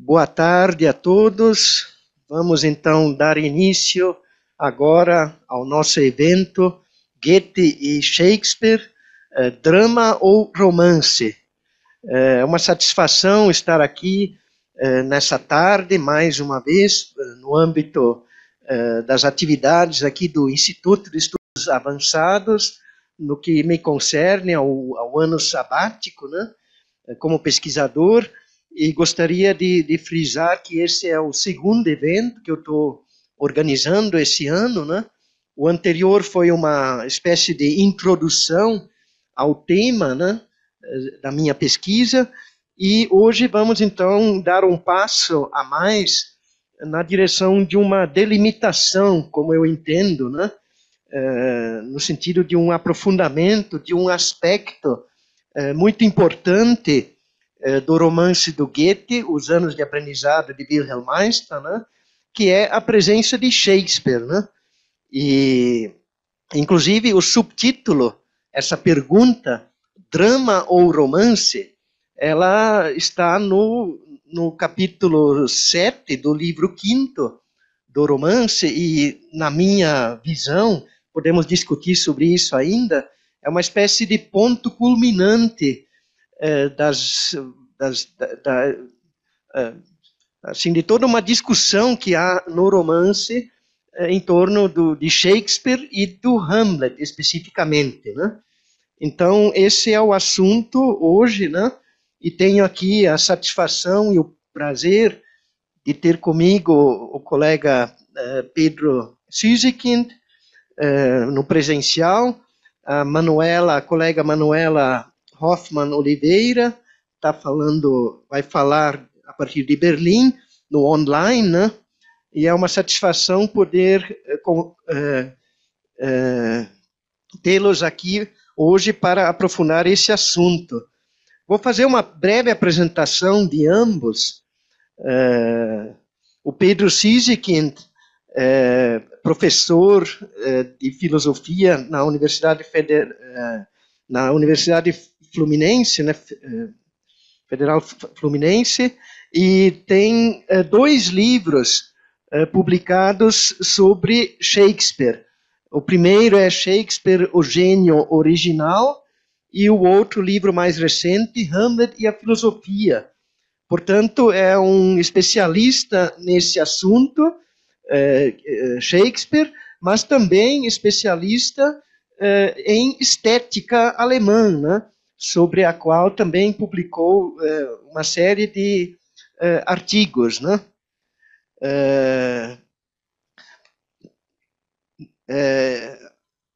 Boa tarde a todos. Vamos então dar início agora ao nosso evento Goethe e Shakespeare, eh, drama ou romance. Eh, é uma satisfação estar aqui eh, nessa tarde, mais uma vez, eh, no âmbito eh, das atividades aqui do Instituto de Estudos Avançados, no que me concerne ao, ao ano sabático, né, eh, como pesquisador e gostaria de, de frisar que esse é o segundo evento que eu estou organizando esse ano, né? O anterior foi uma espécie de introdução ao tema né, eh, da minha pesquisa, e hoje vamos então dar um passo a mais na direção de uma delimitação, como eu entendo, né, eh, no sentido de um aprofundamento de um aspecto eh, muito importante eh, do romance do Goethe, Os Anos de Aprendizado de Wilhelm Einstein, né? que é a presença de Shakespeare. Né? E, inclusive, o subtítulo, essa pergunta, drama ou romance, ela está no, no capítulo 7 do livro 5 do romance, e, na minha visão, podemos discutir sobre isso ainda, é uma espécie de ponto culminante eh, das, das, da, eh, assim, de toda uma discussão que há no romance eh, em torno do, de Shakespeare e do Hamlet, especificamente. Né? Então, esse é o assunto hoje, né? e tenho aqui a satisfação e o prazer de ter comigo o colega Pedro Sizikind, no presencial, a Manuela, a colega Manuela Hoffman Oliveira, tá falando, vai falar a partir de Berlim, no online, né? E é uma satisfação poder é, é, tê-los aqui hoje para aprofundar esse assunto. Vou fazer uma breve apresentação de ambos. É, o Pedro Sizikind, é, professor de filosofia na Universidade Federal, na Universidade Fluminense, né, eh, Federal Fluminense, e tem é, dois livros é, publicados sobre Shakespeare. O primeiro é Shakespeare, o gênio original, e o outro livro mais recente, Hamlet e a filosofia. Portanto, é um especialista nesse assunto, é, Shakespeare, mas também especialista em estética alemã, né? sobre a qual também publicou uh, uma série de uh, artigos, né? Eh,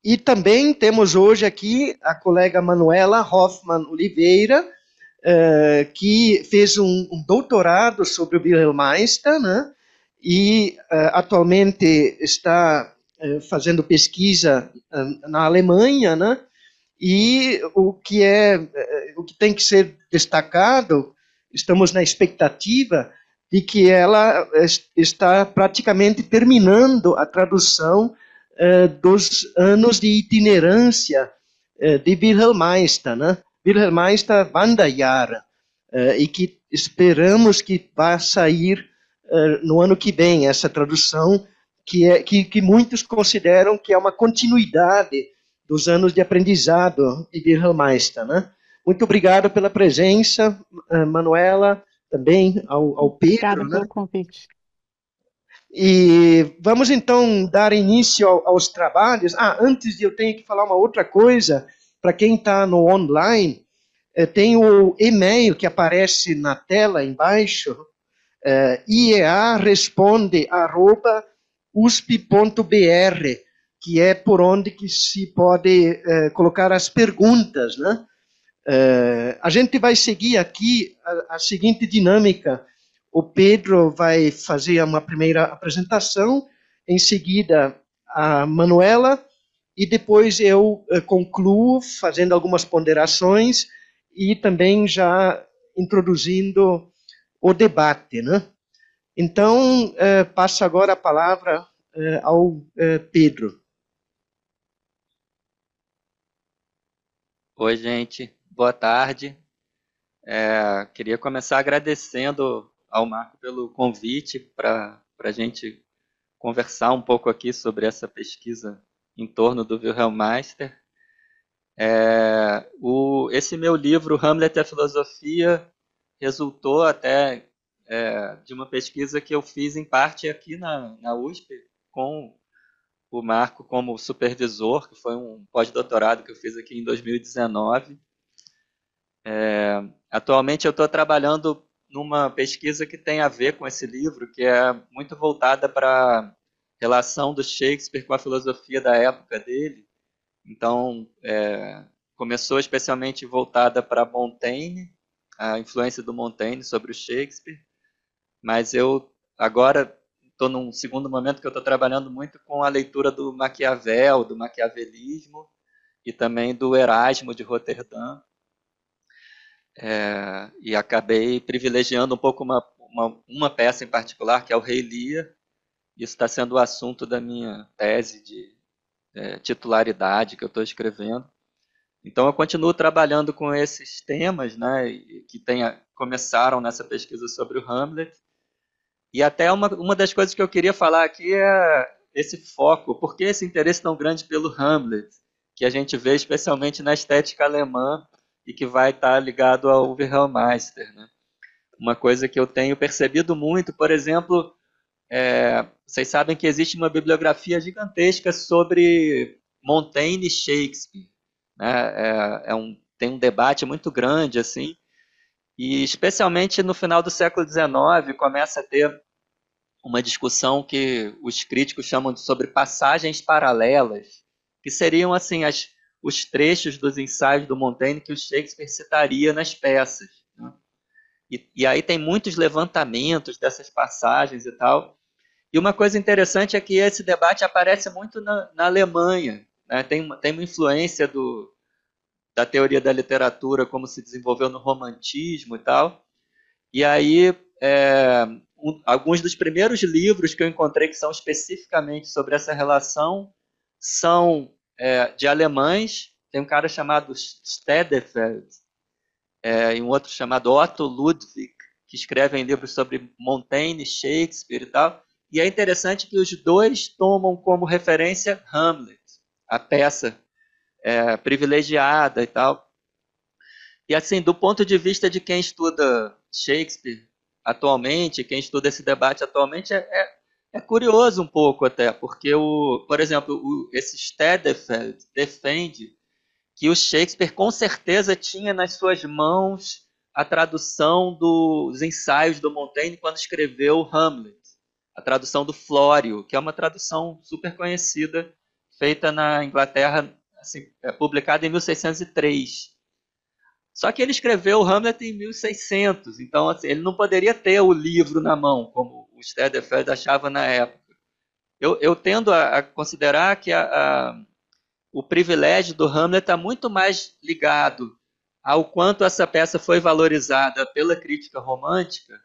e também temos hoje aqui a colega Manuela Hoffman Oliveira, que fez um, um, doutorado sobre o Wilhelm Einstein, né? e atualmente está fazendo pesquisa na Alemanha, né? E o que é, eh, o que tem que ser destacado, estamos na expectativa de que ela está praticamente terminando a tradução eh, dos anos de itinerância eh, de Wilhelm Meister, né? Wilhelm Meister eh, e que esperamos que vá sair eh, no ano que vem essa tradução, que, é, que, que muitos consideram que é uma continuidade dos anos de aprendizado de Wilhelm Meister. Né? Muito obrigado pela presença, eh, Manuela, também ao, ao Pedro. Obrigada né? pelo convite. E vamos então dar início aos trabalhos. Ah, antes de eu tenho que falar uma outra coisa, para quem está no online, eh, tem o e-mail que aparece na tela embaixo, é, eh, iaresponde.usp.br que é por onde que se pode eh, colocar as perguntas, né? Eh, a gente vai seguir aqui a, a, seguinte dinâmica. O Pedro vai fazer uma primeira apresentação, em seguida a Manuela, e depois eu eh, concluo fazendo algumas ponderações e também já introduzindo o debate, né? Então, passo agora a palavra ao Pedro. Oi, gente. Boa tarde. É, queria começar agradecendo ao Marco pelo convite para a gente conversar um pouco aqui sobre essa pesquisa em torno do Wilhelm É, o, esse meu livro, Hamlet e a Filosofia, resultou até é, de uma pesquisa que eu fiz em parte aqui na, na USP com o Marco como supervisor, que foi um pós-doutorado que eu fiz aqui em 2019. É, atualmente eu estou trabalhando numa pesquisa que tem a ver com esse livro, que é muito voltada para a relação do Shakespeare com a filosofia da época dele. Então, é, começou especialmente voltada para Montaigne, a influência do Montaigne sobre o Shakespeare, mas eu agora estou num segundo momento que eu estou trabalhando muito com a leitura do Maquiavel, do maquiavelismo e também do Erasmo de Roterdã. É, e acabei privilegiando um pouco uma, uma, uma, peça em particular, que é o Rei Lia. Isso está sendo o assunto da minha tese de é, titularidade que eu estou escrevendo. Então eu continuo trabalhando com esses temas, né, que tenha, começaram nessa pesquisa sobre o Hamlet, e até uma, uma das coisas que eu queria falar aqui é esse foco, por que esse interesse tão grande pelo Hamlet, que a gente vê especialmente na estética alemã e que vai estar ligado ao Wilhelm Meister. Né? Uma coisa que eu tenho percebido muito, por exemplo, é, vocês sabem que existe uma bibliografia gigantesca sobre Montaigne e Shakespeare. Né? É, é um, tem um debate muito grande assim e especialmente no final do século XIX começa a ter uma discussão que os críticos chamam de sobre passagens paralelas, que seriam assim as, os trechos dos ensaios do Montaigne que o Shakespeare citaria nas peças. Né? E, e aí tem muitos levantamentos dessas passagens e tal. E uma coisa interessante é que esse debate aparece muito na, na Alemanha. Né? Tem, tem uma influência do, da teoria da literatura, como se desenvolveu no romantismo e tal. E aí, é, um, alguns dos primeiros livros que eu encontrei que são especificamente sobre essa relação são é, de alemães. Tem um cara chamado Stedefeld é, e um outro chamado Otto Ludwig, que escrevem livros sobre Montaigne, Shakespeare e tal. E é interessante que os dois tomam como referência Hamlet, a peça é, privilegiada e tal. E assim, do ponto de vista de quem estuda Shakespeare atualmente, quem estuda esse debate atualmente, é, é, é curioso um pouco até, porque, o, por exemplo, o, esse Stedefeld defende que o Shakespeare com certeza tinha nas suas mãos a tradução dos ensaios do Montaigne quando escreveu Hamlet, a tradução do Flório, que é uma tradução super conhecida feita na Inglaterra assim, é publicado em 1603. Só que ele escreveu Hamlet em 1600, então assim, ele não poderia ter o livro na mão, como o Stedefeld achava na época. Eu, eu tendo a, a, considerar que a, a, o privilégio do Hamlet está muito mais ligado ao quanto essa peça foi valorizada pela crítica romântica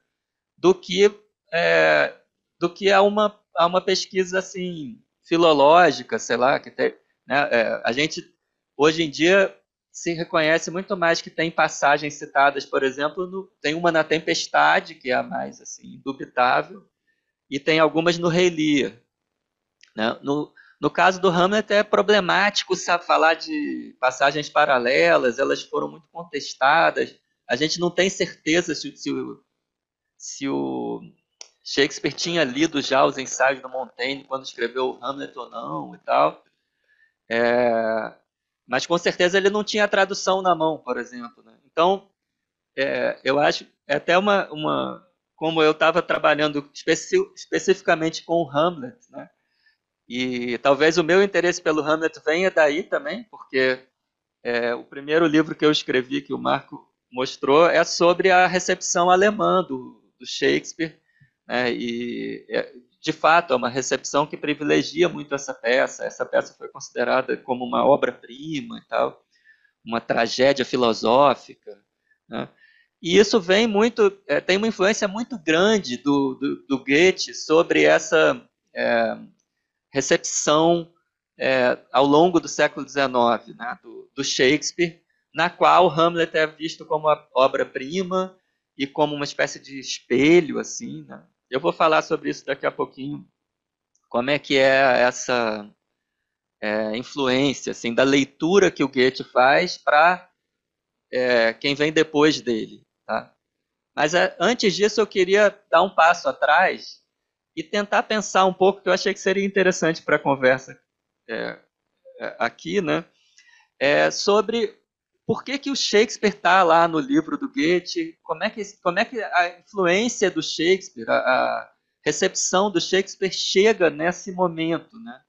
do que, é, do que a, uma, a uma pesquisa assim filológica, sei lá, que, te, né? É, a gente, hoje em dia, se reconhece muito mais que tem passagens citadas, por exemplo, no, tem uma na Tempestade, que é a mais assim, indubitável, e tem algumas no Rei Lear. Né? No, no caso do Hamlet, é problemático falar de passagens paralelas, elas foram muito contestadas. A gente não tem certeza se, se, se o Shakespeare tinha lido já os ensaios do Montaigne quando escreveu Hamlet ou não e tal. É, mas com certeza ele não tinha tradução na mão, por exemplo. Né? Então, é, eu acho é até uma, uma como eu estava trabalhando especi, especificamente com o Hamlet, né? E talvez o meu interesse pelo Hamlet venha daí também, porque é, o primeiro livro que eu escrevi, que o Marco mostrou, é sobre a recepção alemã do, do Shakespeare, né? e é, de fato, é uma recepção que privilegia muito essa peça. Essa peça foi considerada como uma obra-prima e tal, uma tragédia filosófica. Né? E isso vem muito, é, tem uma influência muito grande do, do, do Goethe sobre essa é, recepção é, ao longo do século XIX, né, do, do, Shakespeare, na qual Hamlet é visto como a obra-prima e como uma espécie de espelho, assim, né, eu vou falar sobre isso daqui a pouquinho. Como é que é essa é, influência assim, da leitura que o Goethe faz para é, quem vem depois dele. Tá? Mas é, antes disso, eu queria dar um passo atrás e tentar pensar um pouco, que eu achei que seria interessante para a conversa é, é, aqui, né? É, sobre por que, que o Shakespeare está lá no livro do Goethe, como é que, como é que a influência do Shakespeare, a, a recepção do Shakespeare chega nesse momento, né?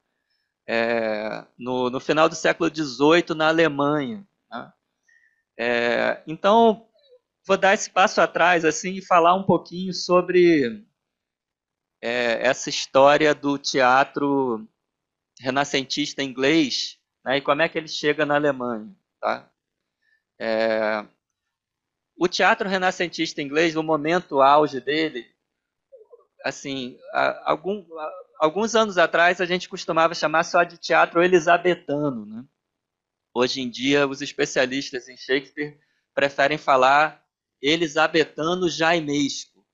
É, no, no, final do século XVIII na Alemanha. Né? É, então, vou dar esse passo atrás assim e falar um pouquinho sobre é, essa história do teatro renascentista inglês né, e como é que ele chega na Alemanha. Tá? É... O teatro renascentista inglês, no momento auge dele, assim, algum, alguns anos atrás a gente costumava chamar só de teatro elisabetano. Né? Hoje em dia, os especialistas em Shakespeare preferem falar elisabetano jaimesco,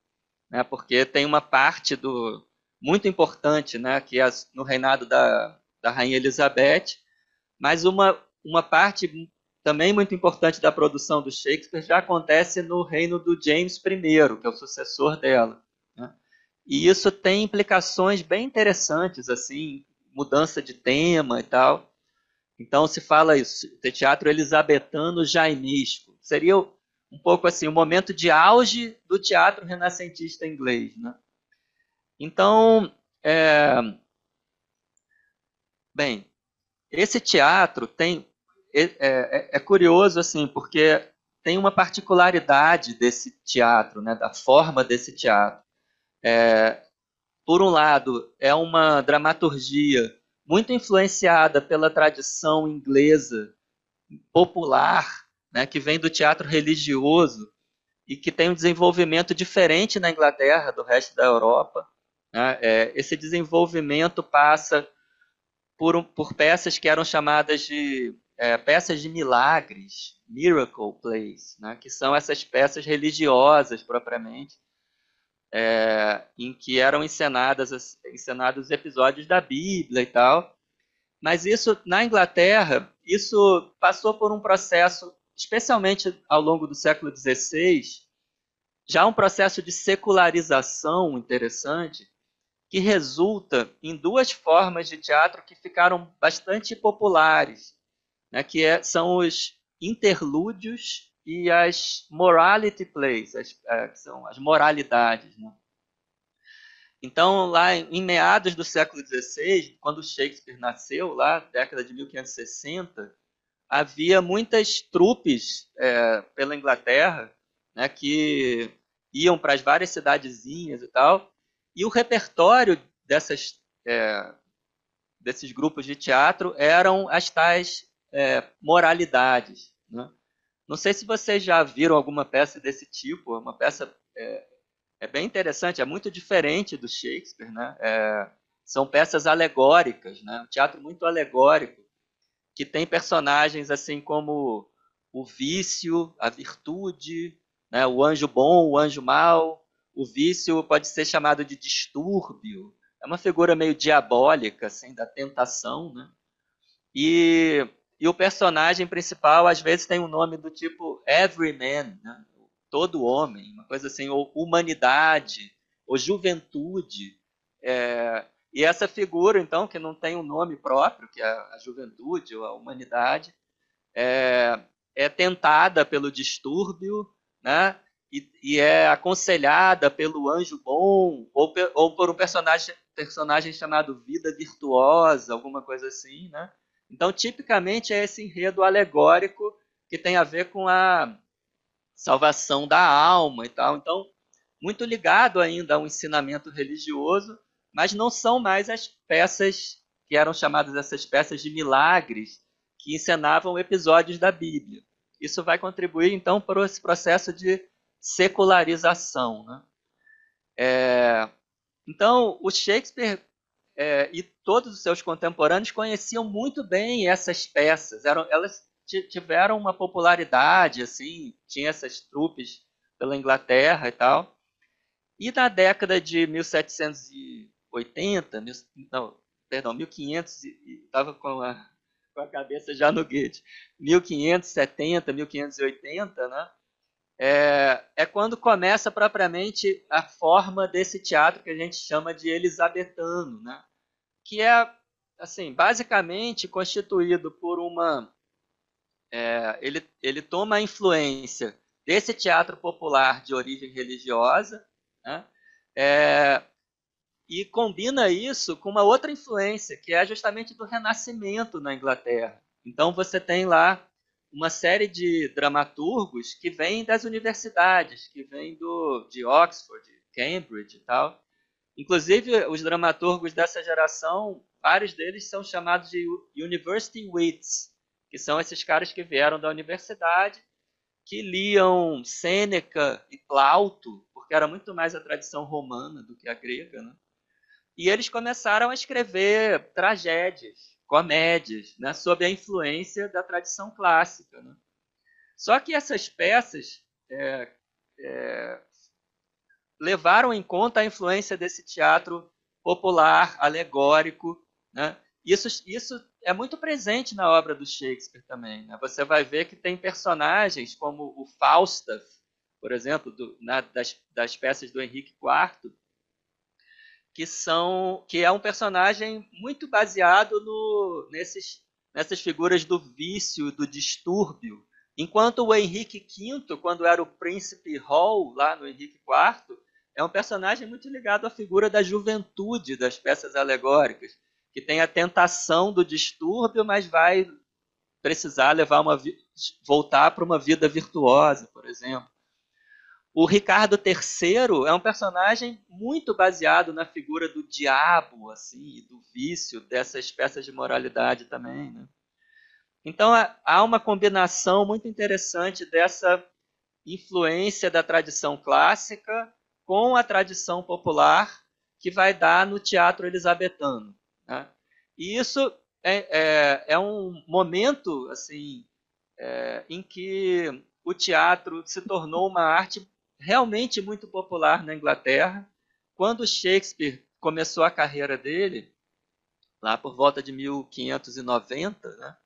né? porque tem uma parte do muito importante, né, que é no reinado da, da rainha Elizabeth, mas uma, uma parte também muito importante da produção do Shakespeare, já acontece no reino do James I, que é o sucessor dela. Né? E isso tem implicações bem interessantes, assim, mudança de tema e tal. Então se fala isso, de teatro elisabetano jainístico. Seria um pouco assim, o um momento de auge do teatro renascentista inglês. Né? Então, é... bem, esse teatro tem é, é, é, curioso, assim, porque tem uma particularidade desse teatro, né, da forma desse teatro. É, por um lado, é uma dramaturgia muito influenciada pela tradição inglesa popular, né, que vem do teatro religioso e que tem um desenvolvimento diferente na Inglaterra do resto da Europa. Né? É, esse desenvolvimento passa por, por peças que eram chamadas de é, peças de milagres, miracle plays, né, que são essas peças religiosas propriamente, é, em que eram encenadas, encenados episódios da Bíblia e tal. Mas isso, na Inglaterra, isso passou por um processo, especialmente ao longo do século XVI, já um processo de secularização interessante, que resulta em duas formas de teatro que ficaram bastante populares né, que é, são os interlúdios e as morality plays, as, é, são as moralidades. Né? Então, lá em, em meados do século XVI, quando Shakespeare nasceu, lá década de 1560, havia muitas trupes é, pela Inglaterra né, que iam para as várias cidadezinhas e tal, e o repertório dessas, é, desses grupos de teatro eram as tais é, moralidades. Né? Não sei se vocês já viram alguma peça desse tipo, é uma peça é, é bem interessante, é muito diferente do Shakespeare, né? É, são peças alegóricas, né? um teatro muito alegórico, que tem personagens assim como o vício, a virtude, né? o anjo bom, o anjo mau, o vício pode ser chamado de distúrbio, é uma figura meio diabólica, assim, da tentação, né? E e o personagem principal às vezes tem um nome do tipo Everyman, né? todo homem, uma coisa assim, ou humanidade, ou juventude. É, e essa figura, então, que não tem um nome próprio, que é a juventude ou a humanidade, é, é tentada pelo distúrbio, né? E, e, é aconselhada pelo anjo bom, ou, pe, ou por um personagem, personagem chamado Vida Virtuosa, alguma coisa assim, né? Então, tipicamente, é esse enredo alegórico que tem a ver com a salvação da alma e tal. Então, muito ligado ainda ao ensinamento religioso, mas não são mais as peças que eram chamadas essas peças de milagres que encenavam episódios da Bíblia. Isso vai contribuir, então, para esse processo de secularização. Né? É... Então, o Shakespeare é, e todos os seus contemporâneos conheciam muito bem essas peças. Eram, elas tiveram uma popularidade, assim, tinha essas trupes pela Inglaterra e tal. E na década de 1780, mil, não, perdão, 1500, estava com a, com a cabeça já no Goethe, 1570, 1580, né? é, é quando começa propriamente a forma desse teatro que a gente chama de elisabetano, né? que é assim basicamente constituído por uma é, ele, ele toma a influência desse teatro popular de origem religiosa né? é, e combina isso com uma outra influência que é justamente do Renascimento na Inglaterra. Então você tem lá uma série de dramaturgos que vêm das universidades, que vêm do, de Oxford, Cambridge e tal. Inclusive, os dramaturgos dessa geração, vários deles são chamados de University Wits, que são esses caras que vieram da universidade, que liam Sêneca e Plauto, porque era muito mais a tradição romana do que a grega, né? E eles começaram a escrever tragédias comédias, né, sob a influência da tradição clássica. Né? Só que essas peças é, é, levaram em conta a influência desse teatro popular, alegórico. Né? Isso, isso é muito presente na obra do Shakespeare também. Né? Você vai ver que tem personagens como o Falstaff, por exemplo, do, na, das, das peças do Henrique IV, que são que é um personagem muito baseado no, nesses, nessas figuras do vício, do distúrbio. Enquanto o Henrique V, quando era o príncipe Hall, lá no Henrique IV, é um personagem muito ligado à figura da juventude das peças alegóricas, que tem a tentação do distúrbio, mas vai precisar levar uma voltar para uma vida virtuosa, por exemplo. O Ricardo III é um personagem muito baseado na figura do diabo, assim, do vício, dessa espécie de moralidade também, né? Então há uma combinação muito interessante dessa influência da tradição clássica com a tradição popular que vai dar no teatro elisabetano. Né? E isso é, é, é, um momento assim é, em que o teatro se tornou uma arte realmente muito popular na Inglaterra. Quando Shakespeare começou a carreira dele, lá por volta de 1590, né,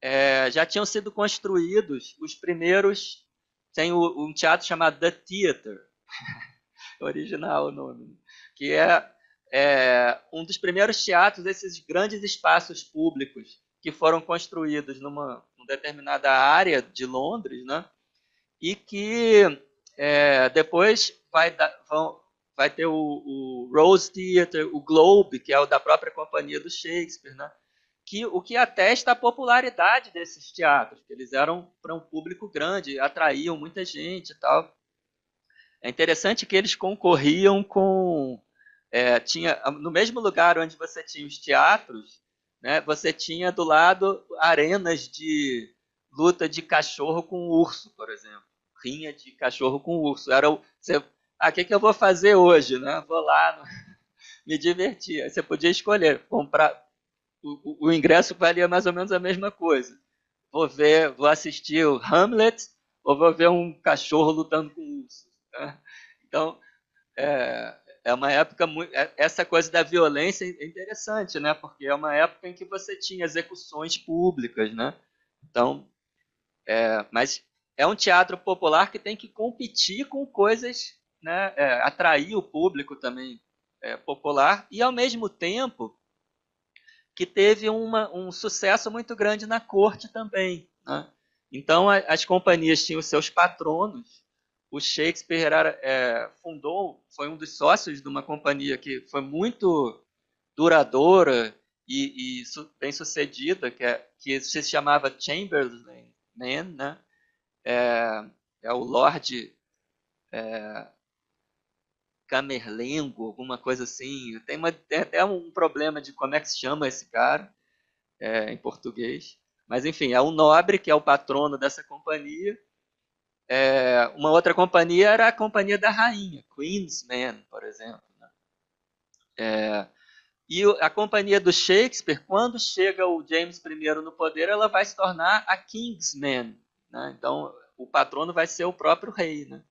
é, já tinham sido construídos os primeiros. Tem o, um teatro chamado The Theatre, original o nome, que é, é um dos primeiros teatros, esses grandes espaços públicos que foram construídos numa, numa determinada área de Londres, né? E que é, depois vai, da, vão, vai ter o, o, Rose Theatre, o Globe, que é o da própria companhia do Shakespeare, né? que, o que atesta a popularidade desses teatros, que eles eram para um público grande, atraíam muita gente e tal. É interessante que eles concorriam com. É, tinha No mesmo lugar onde você tinha os teatros, né, você tinha do lado arenas de luta de cachorro com urso, por exemplo rinha de cachorro com urso. Era o, você, ah, que, que eu vou fazer hoje? Né? Vou lá no, me divertir. Aí você podia escolher, comprar. O, o, ingresso valia mais ou menos a mesma coisa. Vou ver, vou assistir o Hamlet ou vou ver um cachorro lutando com urso. Né? Então, é, é uma época muito. É, essa coisa da violência é interessante, né? Porque é uma época em que você tinha execuções públicas, né? Então, é, mas é um teatro popular que tem que competir com coisas, né, é, atrair o público também é, popular e ao mesmo tempo que teve uma, um sucesso muito grande na corte também. Né? Então a, as companhias tinham seus patronos. O Shakespeare era, é, fundou, foi um dos sócios de uma companhia que foi muito duradoura e, e bem sucedida, que, é, que se chamava Chamberlain, né? é, é o Lorde é, Camerlengo, alguma coisa assim. Tem, uma, tem, até um problema de como é que se chama esse cara é, em português. Mas enfim, é o nobre que é o patrono dessa companhia. É, uma outra companhia era a companhia da rainha, Queensman, por exemplo. Né? É, e a companhia do Shakespeare, quando chega o James I no poder, ela vai se tornar a Kingsman, né? Então, o patrono vai ser o próprio rei. Né?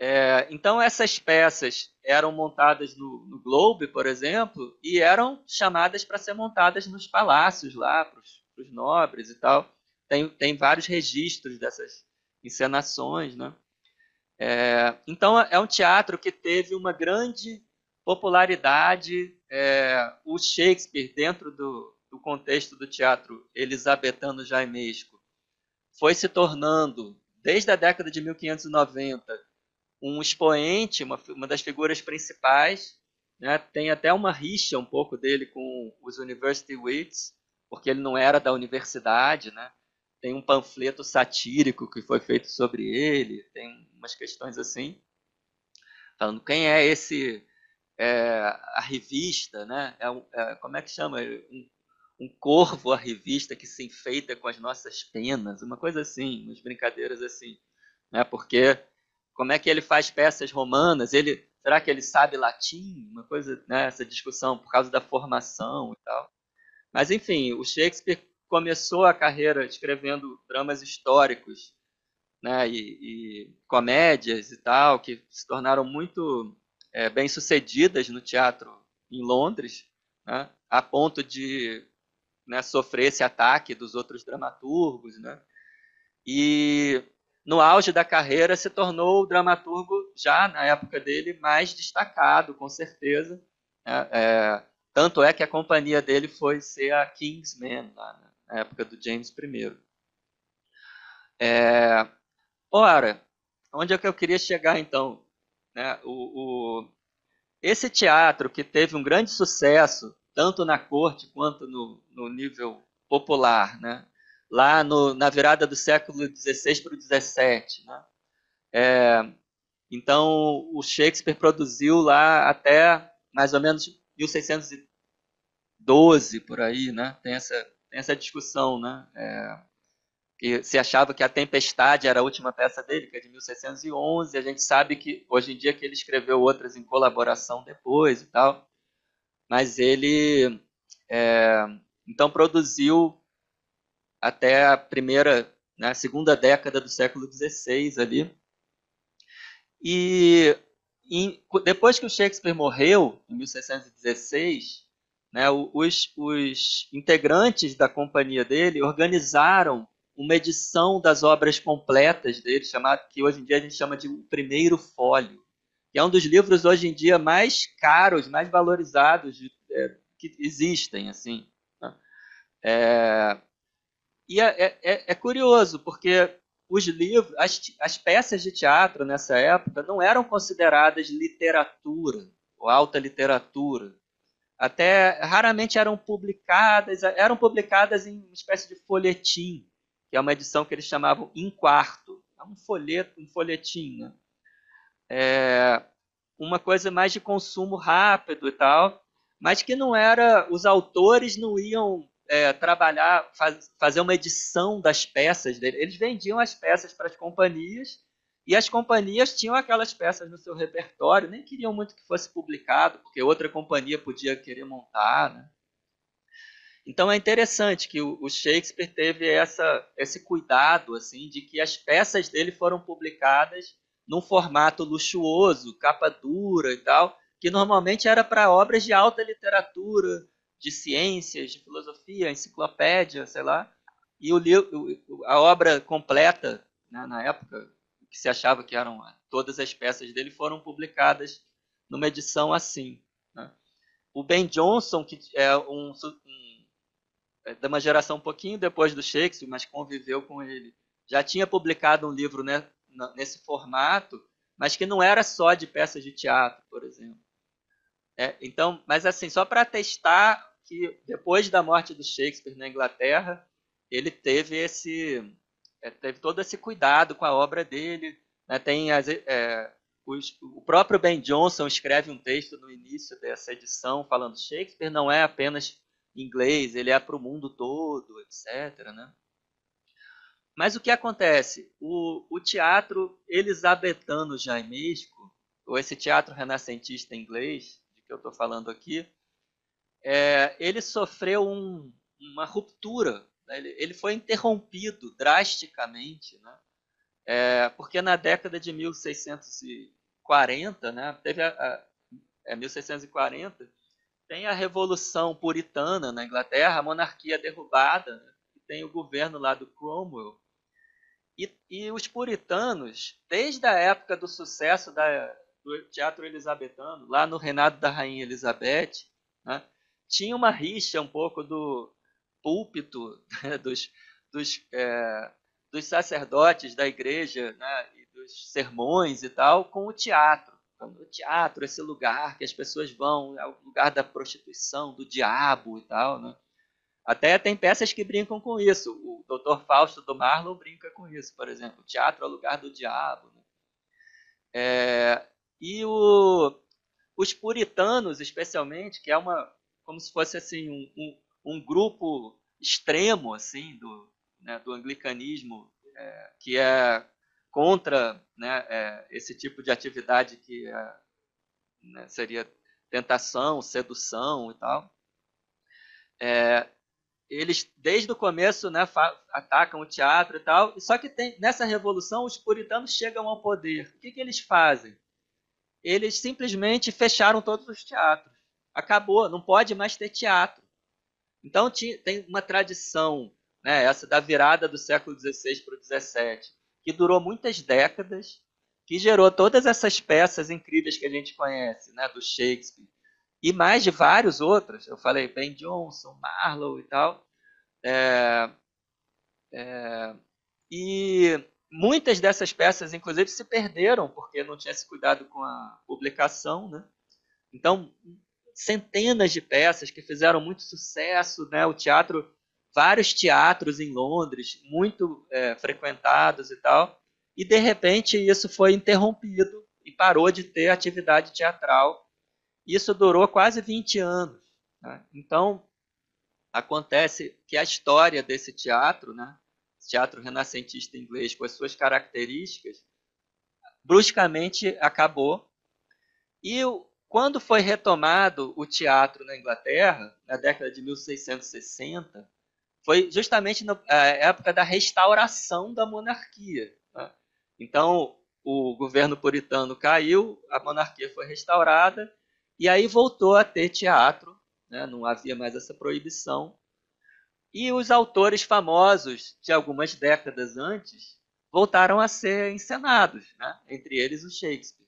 É, então, essas peças eram montadas no, no Globe, por exemplo, e eram chamadas para ser montadas nos palácios lá, para os nobres e tal. Tem, tem vários registros dessas encenações. Né? É, então, é, é um teatro que teve uma grande popularidade. É, o Shakespeare, dentro do, do contexto do teatro elisabetano jaimesco, foi se tornando, desde a década de 1590, um expoente, uma, uma das figuras principais. Né? Tem até uma rixa um pouco dele com os University Wits, porque ele não era da universidade. Né? Tem um panfleto satírico que foi feito sobre ele, tem umas questões assim, falando quem é esse. É, a revista, né? É, é, como é que chama? Um, um corvo à revista que se enfeita com as nossas penas, uma coisa assim, umas brincadeiras assim, né? Porque como é que ele faz peças romanas? Ele será que ele sabe latim? Uma coisa, né? Essa discussão por causa da formação e tal. Mas enfim, o Shakespeare começou a carreira escrevendo dramas históricos, né? E, e comédias e tal que se tornaram muito é, eh, bem sucedidas no teatro em Londres, né? a ponto de né, sofrer esse ataque dos outros dramaturgos, né? E no auge da carreira se tornou o dramaturgo já na época dele mais destacado, com certeza. Né? É, tanto é que a companhia dele foi ser a Kingsman lá, né, na época do James I. É, ora, onde é que eu queria chegar então? Né? O, o, esse teatro que teve um grande sucesso tanto na corte quanto no, no nível popular, né? lá no, na virada do século XVI para o XVII. Né? É, então, o Shakespeare produziu lá até mais ou menos 1612, por aí, né? tem, essa, tem essa discussão, né? É, que se achava que A Tempestade era a última peça dele, que é de 1611, a gente sabe que hoje em dia que ele escreveu outras em colaboração depois e tal, mas ele é, então produziu até a primeira, na né, segunda década do século XVI ali. E, depois que o Shakespeare morreu, em 1616, né, os, os integrantes da companhia dele organizaram uma edição das obras completas dele, chamado, que hoje em dia a gente chama de o primeiro fólio que é um dos livros hoje em dia mais caros, mais valorizados é, que existem, assim. Né? É, e é é, é, é, curioso, porque os livros, as, as peças de teatro nessa época não eram consideradas literatura, ou alta literatura. Até raramente eram publicadas, eram publicadas em uma espécie de folhetim, que é uma edição que eles chamavam em quarto. É um folheto, um folhetim, né? é, uma coisa mais de consumo rápido e tal, mas que não era. Os autores não iam é, trabalhar, faz, fazer uma edição das peças dele. Eles vendiam as peças para as companhias e as companhias tinham aquelas peças no seu repertório, nem queriam muito que fosse publicado, porque outra companhia podia querer montar, né? Então é interessante que o Shakespeare teve essa, esse cuidado assim de que as peças dele foram publicadas num formato luxuoso, capa dura e tal, que normalmente era para obras de alta literatura, de ciências, de filosofia, enciclopédia, sei lá. E o livro, a obra completa, né, na época, que se achava que eram ah, todas as peças dele, foram publicadas numa edição assim. Né? O Ben Jonson, que é um, um é de uma geração um pouquinho depois do Shakespeare, mas conviveu com ele, já tinha publicado um livro né, nesse formato, mas que não era só de peças de teatro, por exemplo. É, então, mas assim, só para testar que depois da morte do Shakespeare na Inglaterra, ele teve esse é, teve todo esse cuidado com a obra dele. Né? Tem as, é, os, o próprio Ben Jonson escreve um texto no início dessa edição falando Shakespeare não é apenas inglês, ele é para o mundo todo, etc. Né? Mas o que acontece? O, o teatro elisabetano jaimístico, ou esse teatro renascentista inglês, de que eu estou falando aqui, é, ele sofreu um, uma ruptura, né? ele, ele, foi interrompido drasticamente, né? é, porque na década de 1640, né? teve a, a é, 1640, tem a Revolução Puritana na Inglaterra, a monarquia derrubada, né? tem o governo lá do Cromwell, e, e os puritanos, desde a época do sucesso da, do teatro elisabetano, lá no reinado da rainha Elizabeth, né, tinha uma rixa um pouco do púlpito né, dos, dos, é, dos sacerdotes da igreja né, e dos sermões e tal com o teatro. Então, o teatro, esse lugar que as pessoas vão, é o lugar da prostituição, do diabo e tal. Né? Até tem peças que brincam com isso. O Dr. Fausto do Marlon brinca com isso, por exemplo. O teatro é o lugar do diabo. Né? É, e o, os puritanos, especialmente, que é uma como se fosse assim um, um, um grupo extremo assim do, né, do anglicanismo é, que é contra né, é, esse tipo de atividade que é, né, seria tentação, sedução e tal. É, eles desde o começo né, atacam o teatro e tal. Só que tem, nessa revolução os puritanos chegam ao poder. O que, que eles fazem? Eles simplesmente fecharam todos os teatros. Acabou, não pode mais ter teatro. Então tem uma tradição, né, essa da virada do século XVI para o XVII, que durou muitas décadas, que gerou todas essas peças incríveis que a gente conhece, né, do Shakespeare, e mais de vários outros. Eu falei Ben Johnson, Marlowe e tal. É, é, e muitas dessas peças, inclusive, se perderam porque não tinha se cuidado com a publicação, né? Então, centenas de peças que fizeram muito sucesso, né? O teatro, vários teatros em Londres, muito é, frequentados e tal. E de repente isso foi interrompido e parou de ter atividade teatral isso durou quase 20 anos. Né? Então, acontece que a história desse teatro, né, teatro renascentista inglês, com as suas características, bruscamente acabou. E quando foi retomado o teatro na Inglaterra, na década de 1660, foi justamente na época da restauração da monarquia. Né? Então, o governo puritano caiu, a monarquia foi restaurada, e aí voltou a ter teatro, né? não havia mais essa proibição. E os autores famosos de algumas décadas antes voltaram a ser encenados, né? entre eles o Shakespeare.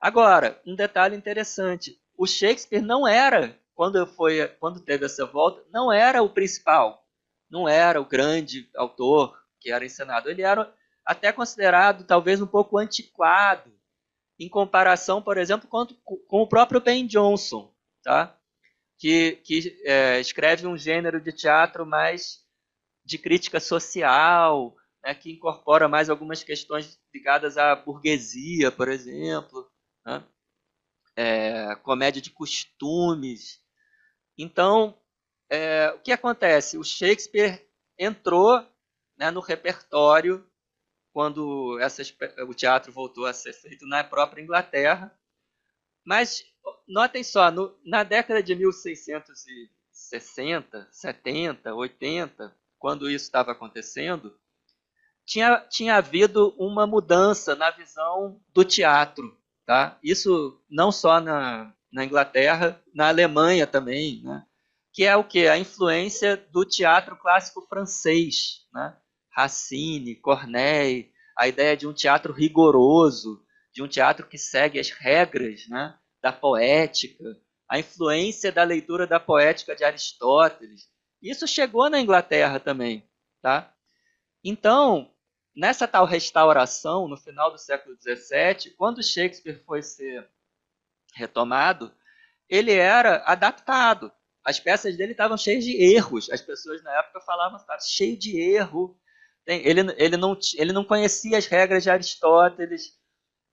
Agora, um detalhe interessante: o Shakespeare não era, quando, foi, quando teve essa volta, não era o principal, não era o grande autor que era encenado. Ele era até considerado talvez um pouco antiquado em comparação, por exemplo, com, com o próprio Ben Johnson, tá? que, que é, escreve um gênero de teatro mais de crítica social, né, que incorpora mais algumas questões ligadas à burguesia, por exemplo, né? é, comédia de costumes. Então, é, o que acontece? O Shakespeare entrou né, no repertório quando essas, o teatro voltou a ser feito na própria Inglaterra. Mas notem só, no, na década de 1660, 70, 80, quando isso estava acontecendo, tinha, tinha havido uma mudança na visão do teatro. Tá? Isso não só na, na Inglaterra, na Alemanha também, né? que é o que? A influência do teatro clássico francês. Né? Racine, Corneille, a ideia de um teatro rigoroso, de um teatro que segue as regras né, da poética, a influência da leitura da poética de Aristóteles. Isso chegou na Inglaterra também. Tá? Então, nessa tal restauração, no final do século XVII, quando Shakespeare foi ser retomado, ele era adaptado. As peças dele estavam cheias de erros. As pessoas na época falavam que tá estava cheio de erro, ele, ele, não, ele não conhecia as regras de Aristóteles.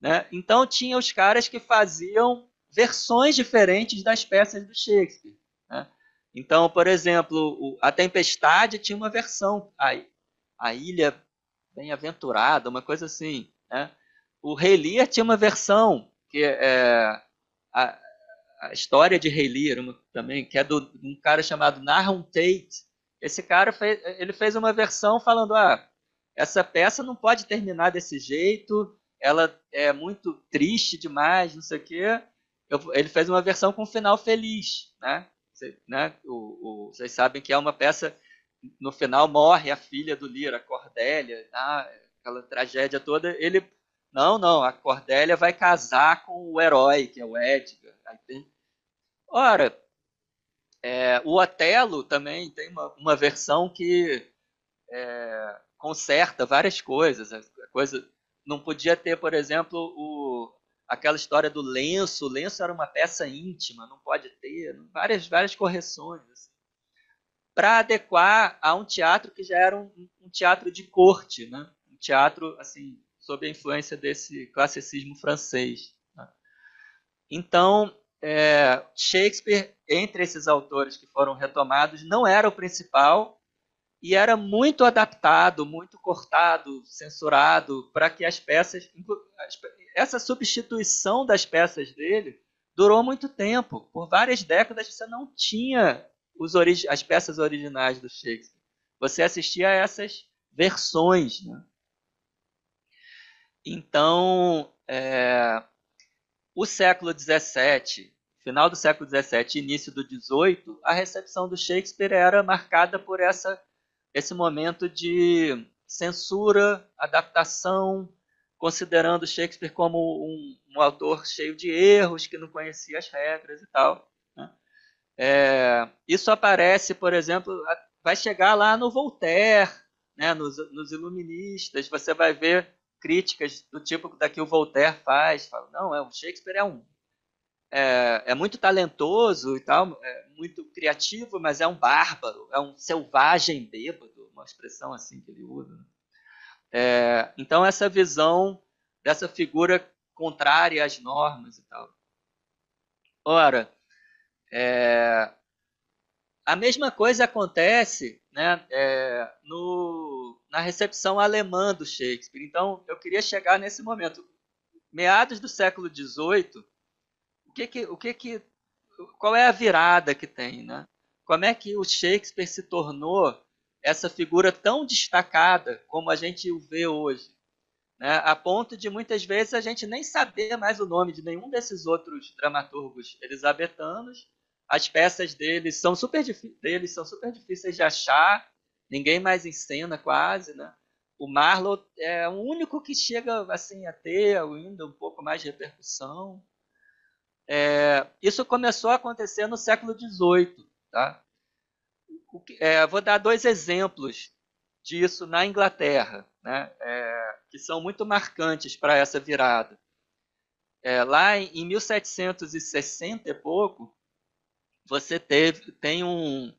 Né? Então, tinha os caras que faziam versões diferentes das peças do Shakespeare. Né? Então, por exemplo, A Tempestade tinha uma versão, a, a Ilha Bem-Aventurada, uma coisa assim. Né? O Rei Lear tinha uma versão, que é a, a história de Rei Lear, uma, também, que é de um cara chamado Nahum Tate, esse cara fez, ele fez uma versão falando: ah, essa peça não pode terminar desse jeito, ela é muito triste demais, não sei o quê. Eu, ele fez uma versão com final feliz, né? Cê, né? O, o, vocês sabem que é uma peça no final morre a filha do Lira, Cordélia, ah, aquela tragédia toda. Ele não, não, a Cordélia vai casar com o herói, que é o Edgar. Ora, é, o Otelo também tem uma, uma versão que é, conserta várias coisas. coisa não podia ter, por exemplo, o, aquela história do lenço. O lenço era uma peça íntima, não pode ter. Várias, várias correções. Assim, Para adequar a um teatro que já era um, um teatro de corte, né? um teatro assim sob a influência desse classicismo francês. Né? Então, é, Shakespeare, entre esses autores que foram retomados, não era o principal e era muito adaptado, muito cortado, censurado, para que as peças. Essa substituição das peças dele durou muito tempo. Por várias décadas você não tinha as peças originais do Shakespeare. Você assistia a essas versões. Né? Então, é, o século XVII, final do século XVII, início do XVIII, a recepção do Shakespeare era marcada por essa, esse momento de censura, adaptação, considerando Shakespeare como um, um autor cheio de erros, que não conhecia as regras e tal. Né? É, isso aparece, por exemplo, vai chegar lá no Voltaire, né, nos, nos iluministas, você vai ver críticas do tipo da que o Voltaire faz. Fala, não, é o Shakespeare é um é, é, muito talentoso e tal, é muito criativo, mas é um bárbaro, é um selvagem bêbado, uma expressão assim que ele usa. Né? É, então essa visão dessa figura contrária às normas e tal. Ora, é, a mesma coisa acontece, né, é, no na recepção alemã do Shakespeare. Então, eu queria chegar nesse momento. Meados do século XVIII, o que que, o que que, qual é a virada que tem, né? Como é que o Shakespeare se tornou essa figura tão destacada como a gente o vê hoje, né? A ponto de muitas vezes a gente nem saber mais o nome de nenhum desses outros dramaturgos elisabetanos. As peças deles são super deles são super difíceis de achar ninguém mais em cena quase, né? O Marlow é o único que chega assim a ter ainda um pouco mais de repercussão. É, isso começou a acontecer no século XVIII, tá? Que, é, vou dar dois exemplos disso na Inglaterra, né? É, que são muito marcantes para essa virada. É, lá em, em 1760 e pouco, você teve tem um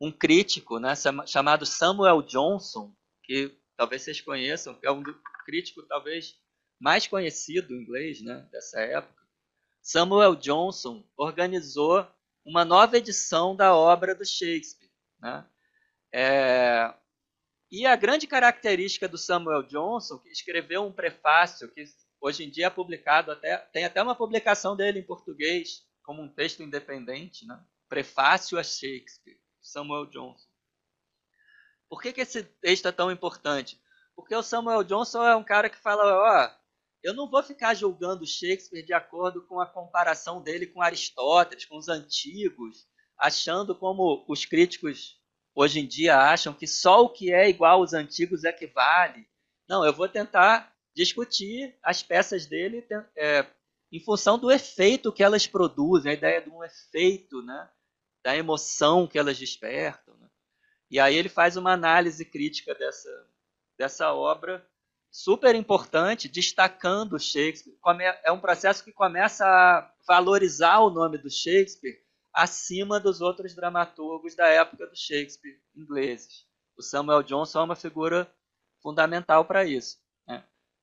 um crítico né, chamado Samuel Johnson, que talvez vocês conheçam, que é um crítico talvez mais conhecido inglês né, dessa época. Samuel Johnson organizou uma nova edição da obra do Shakespeare. Né? É... E a grande característica do Samuel Johnson, que escreveu um prefácio que hoje em dia é publicado até tem até uma publicação dele em português como um texto independente, né? Prefácio a Shakespeare. Samuel Johnson. Por que, que esse texto tá é tão importante? Porque o Samuel Johnson é um cara que fala, ó, oh, eu não vou ficar julgando Shakespeare de acordo com a comparação dele com Aristóteles, com os antigos, achando como os críticos hoje em dia acham que só o que é igual aos antigos é que vale. Não, eu vou tentar discutir as peças dele é, em função do efeito que elas produzem, a ideia de um efeito, né? da emoção que elas despertam. Né? E aí ele faz uma análise crítica dessa, dessa obra, super importante, destacando Shakespeare. É um processo que começa a valorizar o nome do Shakespeare acima dos outros dramaturgos da época do Shakespeare ingleses. O Samuel Johnson é uma figura fundamental para isso. Né?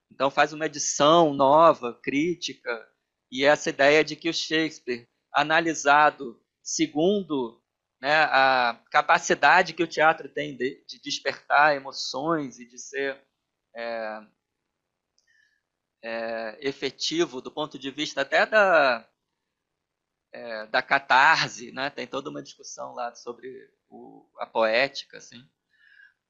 Então faz uma edição nova, crítica, e essa ideia de que o Shakespeare, analisado segundo né, a capacidade que o teatro tem de, de despertar emoções e de ser é, é, efetivo do ponto de vista até da, é, da catarse, né? tem toda uma discussão lá sobre o, a poética. Assim.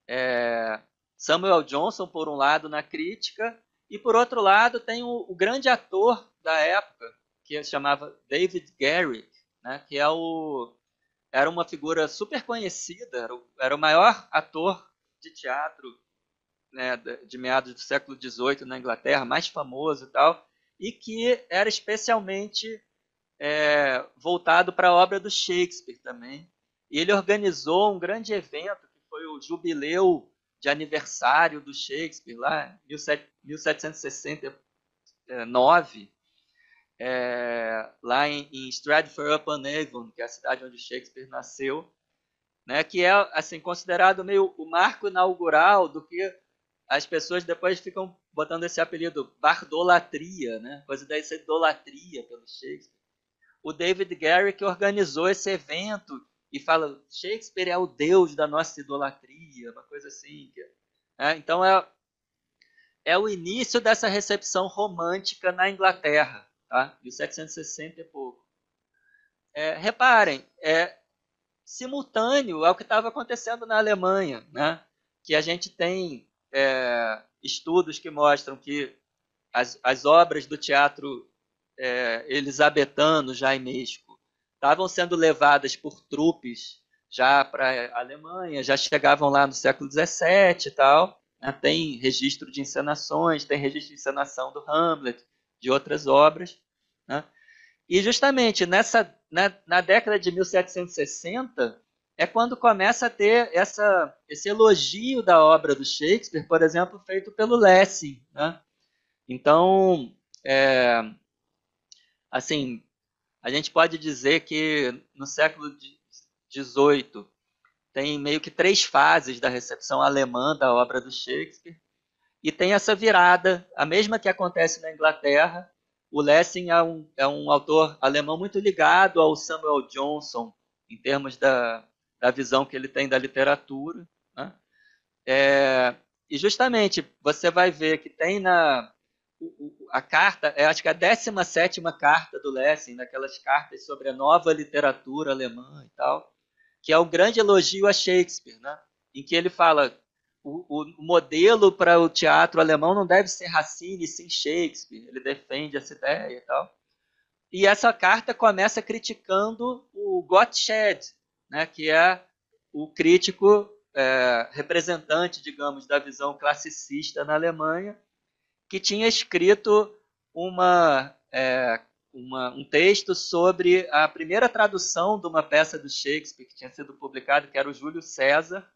É, Samuel Johnson, por um lado, na crítica, e por outro lado, tem o, o grande ator da época, que se chamava David Garrick, né, que é o, era uma figura super conhecida, era o, era o maior ator de teatro né, de meados do século XVIII na Inglaterra, mais famoso e tal, e que era especialmente é, voltado para a obra do Shakespeare também. E ele organizou um grande evento, que foi o Jubileu de Aniversário do Shakespeare, lá em 1769, é, lá em, em Stratford-upon-Avon, que é a cidade onde Shakespeare nasceu, né, que é assim considerado meio o marco inaugural do que as pessoas depois ficam botando esse apelido bardolatria, né, coisa ser idolatria pelo Shakespeare. O David Garrick organizou esse evento e fala Shakespeare é o deus da nossa idolatria, uma coisa assim. É, né? Então é, é o início dessa recepção romântica na Inglaterra. Tá? E o 760 é pouco. É, reparem, é simultâneo ao que estava acontecendo na Alemanha, né? que a gente tem é, estudos que mostram que as, as obras do teatro é, elisabetano jaimesco estavam sendo levadas por trupes já para a Alemanha, já chegavam lá no século XVII e tal. Né? Tem registro de encenações, tem registro de encenação do Hamlet, de outras obras. Né? E justamente nessa, na, né, na, década de 1760 é quando começa a ter essa, esse elogio da obra do Shakespeare, por exemplo, feito pelo Lessing. Né? Então, é, assim, a gente pode dizer que no século XVIII tem meio que três fases da recepção alemã da obra do Shakespeare e tem essa virada, a mesma que acontece na Inglaterra. O Lessing é um, é um autor alemão muito ligado ao Samuel Johnson, em termos da, da visão que ele tem da literatura. Né? É, e justamente você vai ver que tem na a carta, é, acho que é a 17 carta do Lessing, daquelas cartas sobre a nova literatura alemã e tal, que é um grande elogio a Shakespeare, né? em que ele fala o, o modelo para o teatro alemão não deve ser Racine, sim Shakespeare. Ele defende essa ideia e tal. E essa carta começa criticando o Gottsched, né, que é o crítico é, representante, digamos, da visão classicista na Alemanha, que tinha escrito uma, é, uma, um texto sobre a primeira tradução de uma peça do Shakespeare que tinha sido publicada, que era o Júlio César,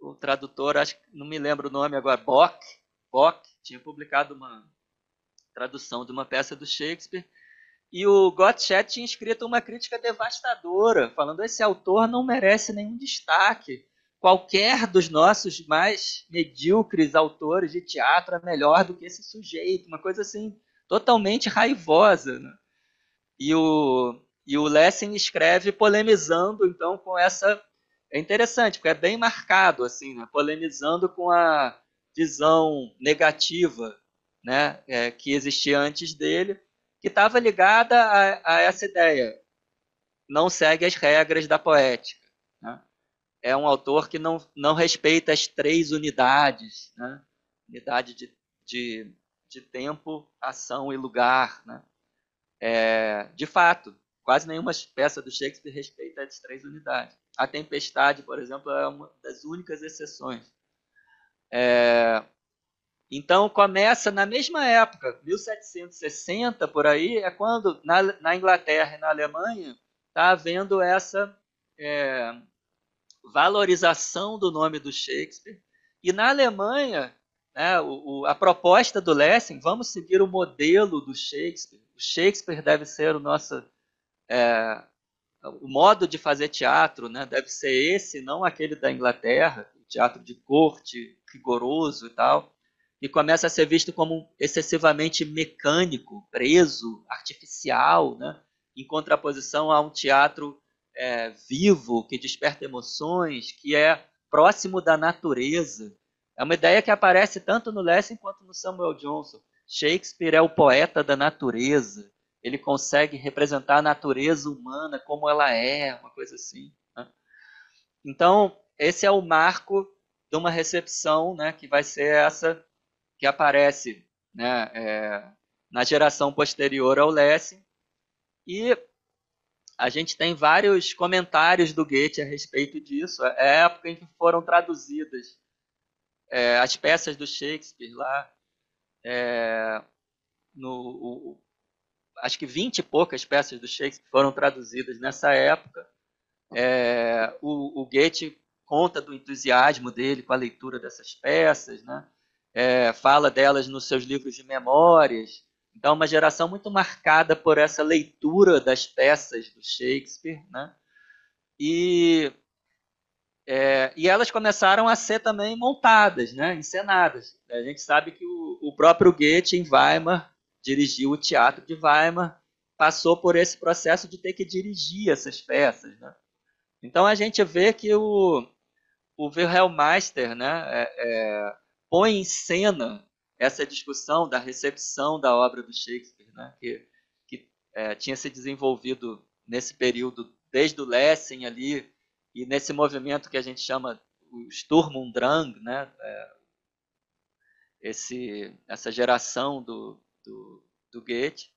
o tradutor, acho não me lembro o nome agora, Bock, Bock tinha publicado uma tradução de uma peça do Shakespeare e o Gottsched tinha escrito uma crítica devastadora, falando esse autor não merece nenhum destaque. Qualquer dos nossos mais medíocres autores de teatro é melhor do que esse sujeito, uma coisa assim totalmente raivosa. Né? E o e o Lessing escreve polemizando então com essa é interessante, porque é bem marcado, assim, né? polemizando com a visão negativa né? É, que existia antes dele, que estava ligada a, a, essa ideia. Não segue as regras da poética. Né? É um autor que não, não respeita as três unidades, né? unidade de, de, de tempo, ação e lugar. Né? É, de fato, quase nenhuma peça do Shakespeare respeita as três unidades. A tempestade, por exemplo, é uma das únicas exceções. É... Então começa na mesma época, 1760 por aí, é quando na, na Inglaterra e na Alemanha está havendo essa é, valorização do nome do Shakespeare. E na Alemanha, né, o, o, a proposta do Lessing, vamos seguir o modelo do Shakespeare. O Shakespeare deve ser o nosso é, o modo de fazer teatro né, deve ser esse, não aquele da Inglaterra, teatro de corte, rigoroso e tal, e começa a ser visto como excessivamente mecânico, preso, artificial, né, em contraposição a um teatro é, vivo, que desperta emoções, que é próximo da natureza. É uma ideia que aparece tanto no Lessing quanto no Samuel Johnson. Shakespeare é o poeta da natureza ele consegue representar a natureza humana como ela é, uma coisa assim. Né? Então, esse é o marco de uma recepção né, que vai ser essa que aparece né, é, na geração posterior ao Lessing. E a gente tem vários comentários do Goethe a respeito disso. É a época em que foram traduzidas é, as peças do Shakespeare lá. É, no, o, acho que 20 e poucas peças do Shakespeare foram traduzidas nessa época. É, o, o, Goethe conta do entusiasmo dele com a leitura dessas peças, né? É, fala delas nos seus livros de memórias. Então, uma geração muito marcada por essa leitura das peças do Shakespeare. Né? E, é, e elas começaram a ser também montadas, né? encenadas. A gente sabe que o, o próprio Goethe, em Weimar, dirigiu o teatro de Weimar, passou por esse processo de ter que dirigir essas peças. Né? Então a gente vê que o, o Wilhelm Meister né, é, é, põe em cena essa discussão da recepção da obra do Shakespeare, né, que, que é, tinha se desenvolvido nesse período, desde o Lessing ali, e nesse movimento que a gente chama o Sturm und Drang, né, é, esse, essa geração do, do, do Goethe.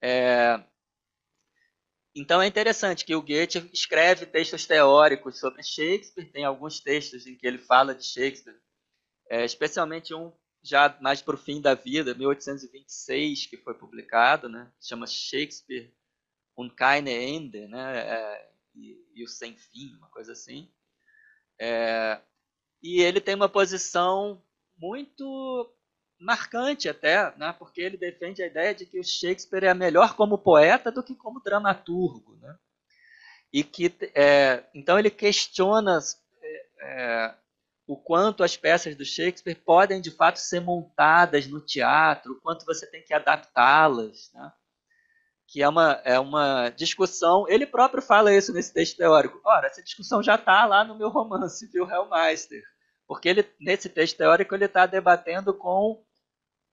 É, então é interessante que o Goethe escreve textos teóricos sobre Shakespeare, tem alguns textos em que ele fala de Shakespeare, é, especialmente um já mais para o fim da vida, 1826, que foi publicado, né? chama Shakespeare und keine Ende, né? É, e, e, o sem fim, uma coisa assim. É, e ele tem uma posição muito marcante até, né, porque ele defende a ideia de que o Shakespeare é melhor como poeta do que como dramaturgo. Né? E que, é, então ele questiona é, é, o quanto as peças do Shakespeare podem de fato ser montadas no teatro, o quanto você tem que adaptá-las, né? que é uma, é uma discussão. Ele próprio fala isso nesse texto teórico. Ora, essa discussão já está lá no meu romance, viu, Hellmeister? Porque ele, nesse texto teórico ele está debatendo com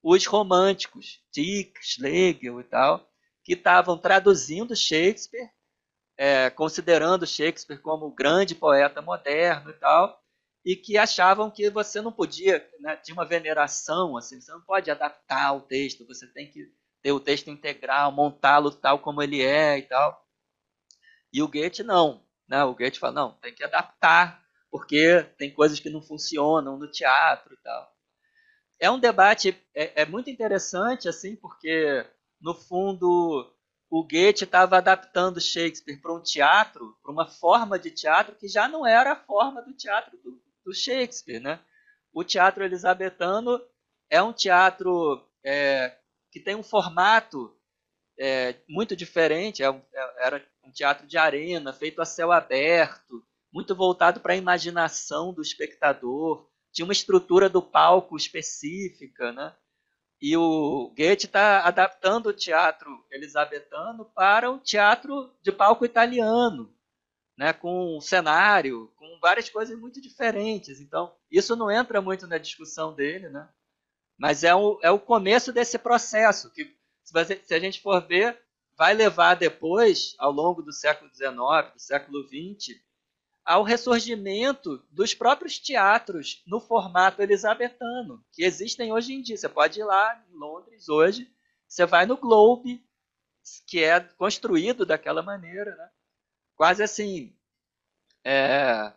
os românticos, Dick, Schlegel e tal, que estavam traduzindo Shakespeare, é, considerando Shakespeare como o grande poeta moderno e tal, e que achavam que você não podia, né, tinha uma veneração, assim, você não pode adaptar o texto, você tem que ter o texto integral, montá-lo tal como ele é e tal. E o Goethe não, né? O Goethe fala, não, tem que adaptar, porque tem coisas que não funcionam no teatro e tal é um debate é, é muito interessante, assim, porque no fundo o Goethe estava adaptando Shakespeare para um teatro, para uma forma de teatro que já não era a forma do teatro do, do Shakespeare, né? O teatro elisabetano é um teatro é, que tem um formato é, muito diferente, é, é era um teatro de arena, feito a céu aberto, muito voltado para a imaginação do espectador, tinha uma estrutura do palco específica, né? E o Goethe está adaptando o teatro elisabetano para o teatro de palco italiano, né? com um cenário, com várias coisas muito diferentes. Então, isso não entra muito na discussão dele, né? mas é o, é o começo desse processo, que se a gente for ver, vai levar depois, ao longo do século XIX, do século XX, ao ressurgimento dos próprios teatros no formato elizabetano, que existem hoje em dia. Você pode ir lá em Londres hoje, você vai no Globe, que é construído daquela maneira, né? quase assim. É,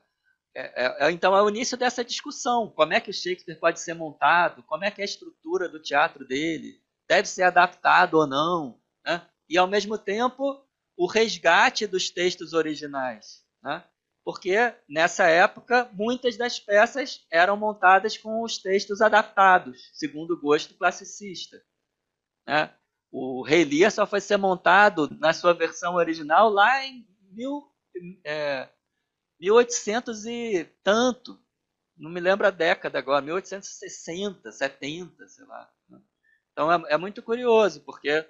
é, é, é então é o início dessa discussão: como é que o Shakespeare pode ser montado, como é que é a estrutura do teatro dele, deve ser adaptado ou não, né? e ao mesmo tempo o resgate dos textos originais. Né? porque nessa época muitas das peças eram montadas com os textos adaptados, segundo o gosto classicista. Né? O Rei Lear só foi ser montado na sua versão original lá em mil, é, 1800 e tanto, não me lembro a década agora, 1860, 70, sei lá. Né? Então é, é muito curioso, porque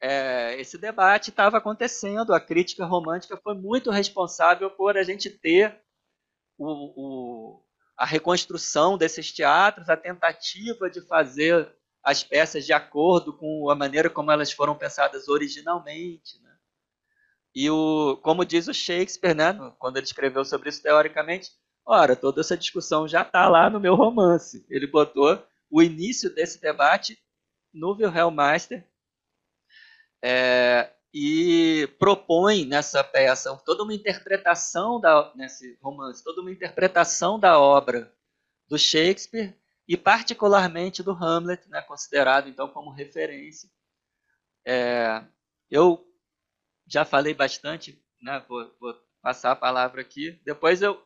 é, esse debate estava acontecendo. A crítica romântica foi muito responsável por a gente ter o, o, a reconstrução desses teatros, a tentativa de fazer as peças de acordo com a maneira como elas foram pensadas originalmente. Né? E, o, como diz o Shakespeare, né, quando ele escreveu sobre isso teoricamente, ora, toda essa discussão já está lá no meu romance. Ele botou o início desse debate no Wilhelm Meister é, e propõe nessa peça toda uma interpretação da, nesse romance, toda uma interpretação da obra do Shakespeare e particularmente do Hamlet, né, considerado então como referência. É, eu já falei bastante, né, vou, vou, passar a palavra aqui. Depois eu,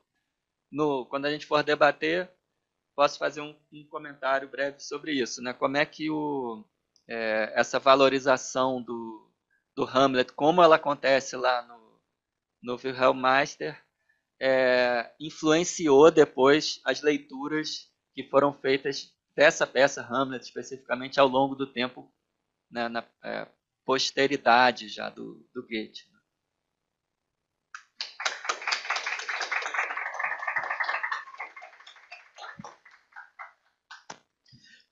no, quando a gente for debater, posso fazer um, um comentário breve sobre isso, né? Como é que o é, essa valorização do, do Hamlet, como ela acontece lá no, no Wilhelm é, influenciou depois as leituras que foram feitas dessa peça Hamlet especificamente ao longo do tempo, né, na é, posteridade já do, do Goethe.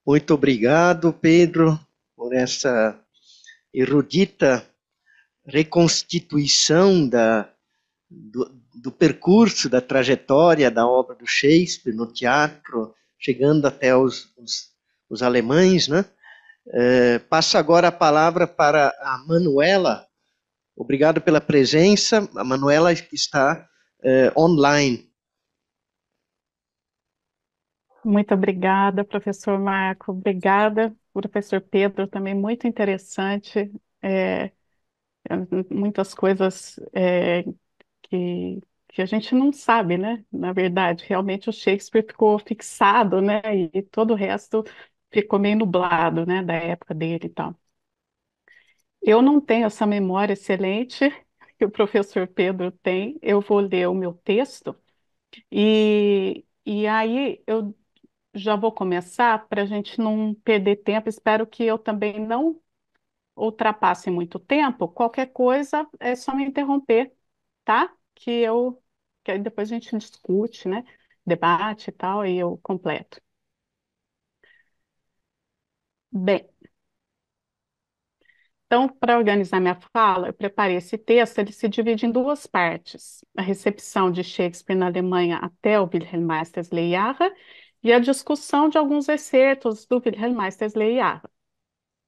Muito obrigado, Pedro por essa erudita reconstituição da, do, do, percurso, da trajetória da obra do Shakespeare no teatro, chegando até os, os, os alemães. Né? É, passo agora a palavra para a Manuela. Obrigado pela presença. A Manuela está é, online. Muito obrigada, professor Marco. Obrigada professor Pedro também muito interessante, é, é, muitas coisas é, que, que a gente não sabe, né? Na verdade, realmente o Shakespeare ficou fixado, né? E todo o resto ficou meio nublado, né? Da época dele e tal. Eu não tenho essa memória excelente que o professor Pedro tem. Eu vou ler o meu texto e, e aí eu já vou começar para a gente não perder tempo. Espero que eu também não ultrapasse muito tempo. Qualquer coisa é só me interromper, tá? Que eu que depois a gente discute, né? Debate e tal, e eu completo. Bem, então, para organizar minha fala, eu preparei esse texto, ele se divide em duas partes. A recepção de Shakespeare na Alemanha até o Wilhelm Meister's Leihjahre e a discussão de alguns excertos do Lei Leiar,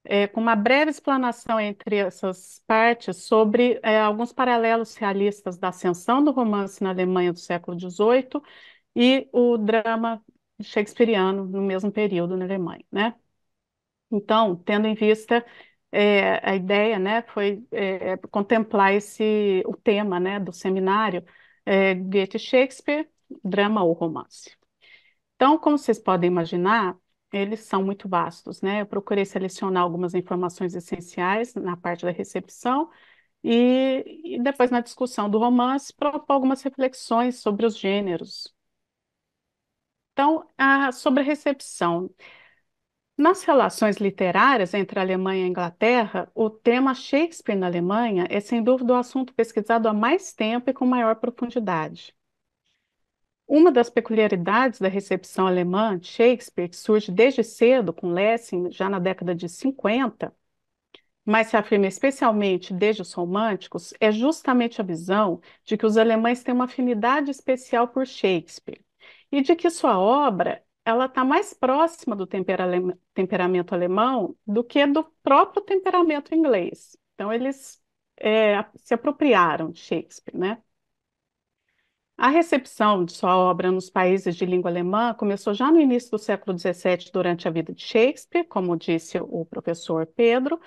é, com uma breve explanação entre essas partes sobre é, alguns paralelos realistas da ascensão do romance na Alemanha do século XVIII e o drama shakespeariano no mesmo período na Alemanha, né? Então, tendo em vista é, a ideia, né, foi é, é contemplar esse o tema, né, do seminário é, Goethe Shakespeare, drama ou romance. Então, como vocês podem imaginar, eles são muito vastos, né? Eu procurei selecionar algumas informações essenciais na parte da recepção e, e depois na discussão do romance propor algumas reflexões sobre os gêneros. Então, a, sobre a recepção. Nas relações literárias entre a Alemanha e a Inglaterra, o tema Shakespeare na Alemanha é sem dúvida o assunto pesquisado há mais tempo e com maior profundidade. Uma das peculiaridades da recepção alemã de Shakespeare, que surge desde cedo com Lessing, já na década de 50, mas se afirma especialmente desde os românticos, é justamente a visão de que os alemães têm uma afinidade especial por Shakespeare e de que sua obra ela está mais próxima do temperamento alemão do que do próprio temperamento inglês. Então, eles é, se apropriaram de Shakespeare, né? A recepção de sua obra nos países de língua alemã começou já no início do século XVII, durante a vida de Shakespeare, como disse o professor Pedro,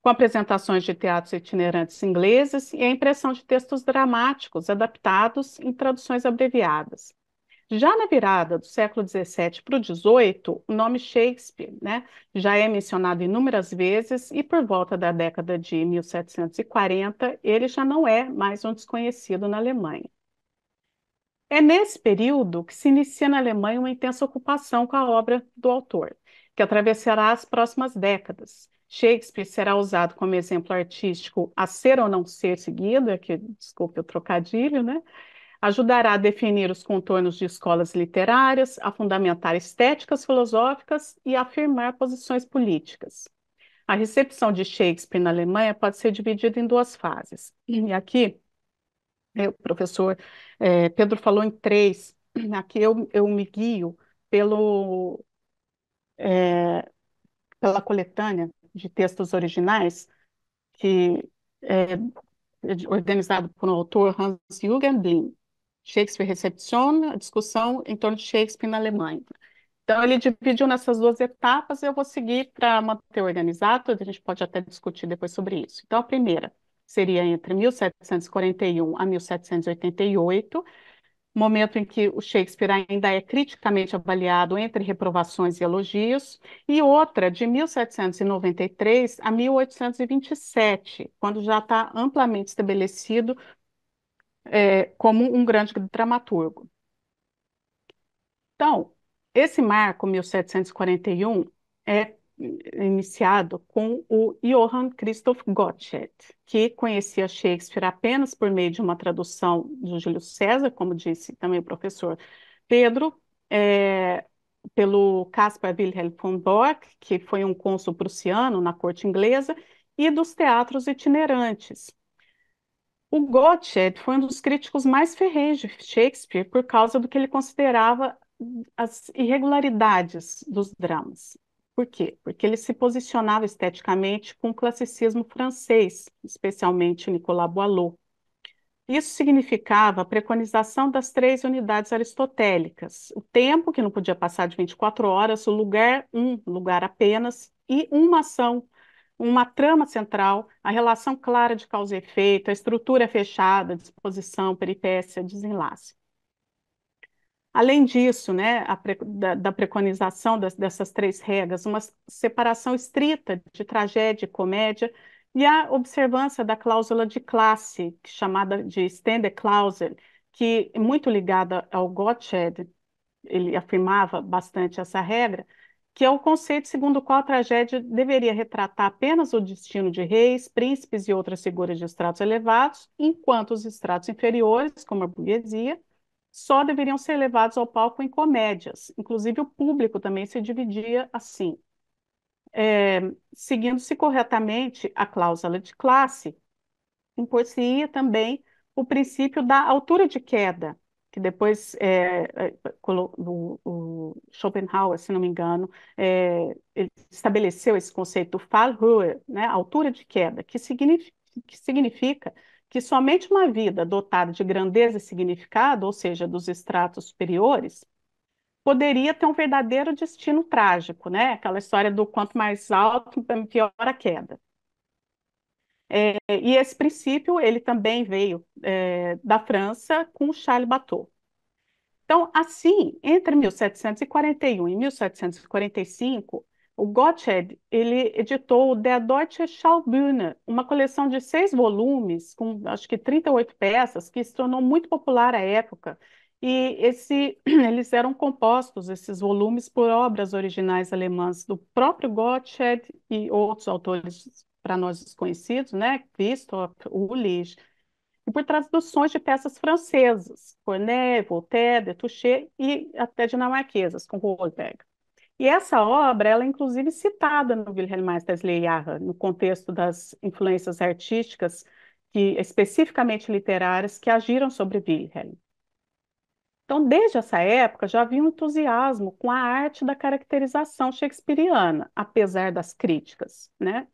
com apresentações de teatros itinerantes ingleses e a impressão de textos dramáticos adaptados em traduções abreviadas. Já na virada do século XVII para o XVIII, o nome Shakespeare né, já é mencionado inúmeras vezes e por volta da década de 1740 ele já não é mais um desconhecido na Alemanha. É nesse período que se inicia na Alemanha uma intensa ocupação com a obra do autor, que atravessará as próximas décadas. Shakespeare será usado como exemplo artístico a ser ou não ser seguido, é que desculpe o trocadilho, né? Ajudará a definir os contornos de escolas literárias, a fundamentar estéticas filosóficas e a afirmar posições políticas. A recepção de Shakespeare na Alemanha pode ser dividida em duas fases. E aqui né, o professor é, Pedro falou em três, aqui eu, eu me guio pelo, é, pela coletânea de textos originais, que eh, é organizado por um autor, Hans-Jürgen Blin. Shakespeare recepciona a discussão em torno de Shakespeare na Alemanha. Então, ele dividiu nessas duas etapas, eu vou seguir para manter organizado, a gente pode até discutir depois sobre isso. Então, a primeira, seria entre 1741 a 1788, momento em que o Shakespeare ainda é criticamente avaliado entre reprovações e elogios, e outra de 1793 a 1827, quando já está amplamente estabelecido é, como um grande dramaturgo. Então, esse marco, 1741, é iniciado com o Johann Christoph Gottsched, que conhecia Shakespeare apenas por meio de uma tradução de Júlio César, como disse também o professor Pedro, é, pelo Caspar Wilhelm von Borck, que foi um cônsul prussiano na corte inglesa, e dos teatros itinerantes. O Gottsched foi um dos críticos mais ferrenhos de Shakespeare por causa do que ele considerava as irregularidades dos dramas. Por quê? Porque ele se posicionava esteticamente com o classicismo francês, especialmente Nicolas Boileau. Isso significava a preconização das três unidades aristotélicas: o tempo, que não podia passar de 24 horas, o lugar, um lugar apenas, e uma ação, uma trama central, a relação clara de causa e efeito, a estrutura fechada, disposição, peripécia, desenlace. Além disso, né, pre, da, da, preconização das, dessas três regras, uma separação estrita de tragédia e comédia e a observância da cláusula de classe, é chamada de Stender Clausel, que é muito ligada ao Gottsched, ele afirmava bastante essa regra, que é o conceito segundo o qual a tragédia deveria retratar apenas o destino de reis, príncipes e outras figuras de estratos elevados, enquanto os estratos inferiores, como a burguesia, só deveriam ser levados ao palco em comédias. Inclusive, o público também se dividia assim. É, Seguindo-se corretamente a cláusula de classe, impor-se-ia também o princípio da altura de queda, que depois é, é o, o Schopenhauer, se não me engano, é, estabeleceu esse conceito Fallhöhe, né, altura de queda, que significa, que significa que somente uma vida dotada de grandeza e significado, ou seja, dos estratos superiores, poderia ter um verdadeiro destino trágico, né? Aquela história do quanto mais alto, pior a queda. É, e esse princípio ele também veio é, da França com Charles Bateau. Então, assim, entre 1741 e 1745, o Gottsched, ele editou o Der Deutsche Schaubühne, uma coleção de seis volumes, com acho que 38 peças, que se tornou muito popular à época. E esse, eles eram compostos, esses volumes, por obras originais alemãs do próprio Gottsched e outros autores para nós desconhecidos, né? Christoph, Ulis, e por traduções de peças francesas, Corneille, Voltaire, Duché e até dinamarquesas, com Holberg. E essa obra, ela é inclusive citada no Wilhelm Meistersley Jarre, no contexto das influências artísticas, que, especificamente literárias, que agiram sobre Wilhelm. Então, desde essa época, já havia um entusiasmo com a arte da caracterização shakespeariana, apesar das críticas, né?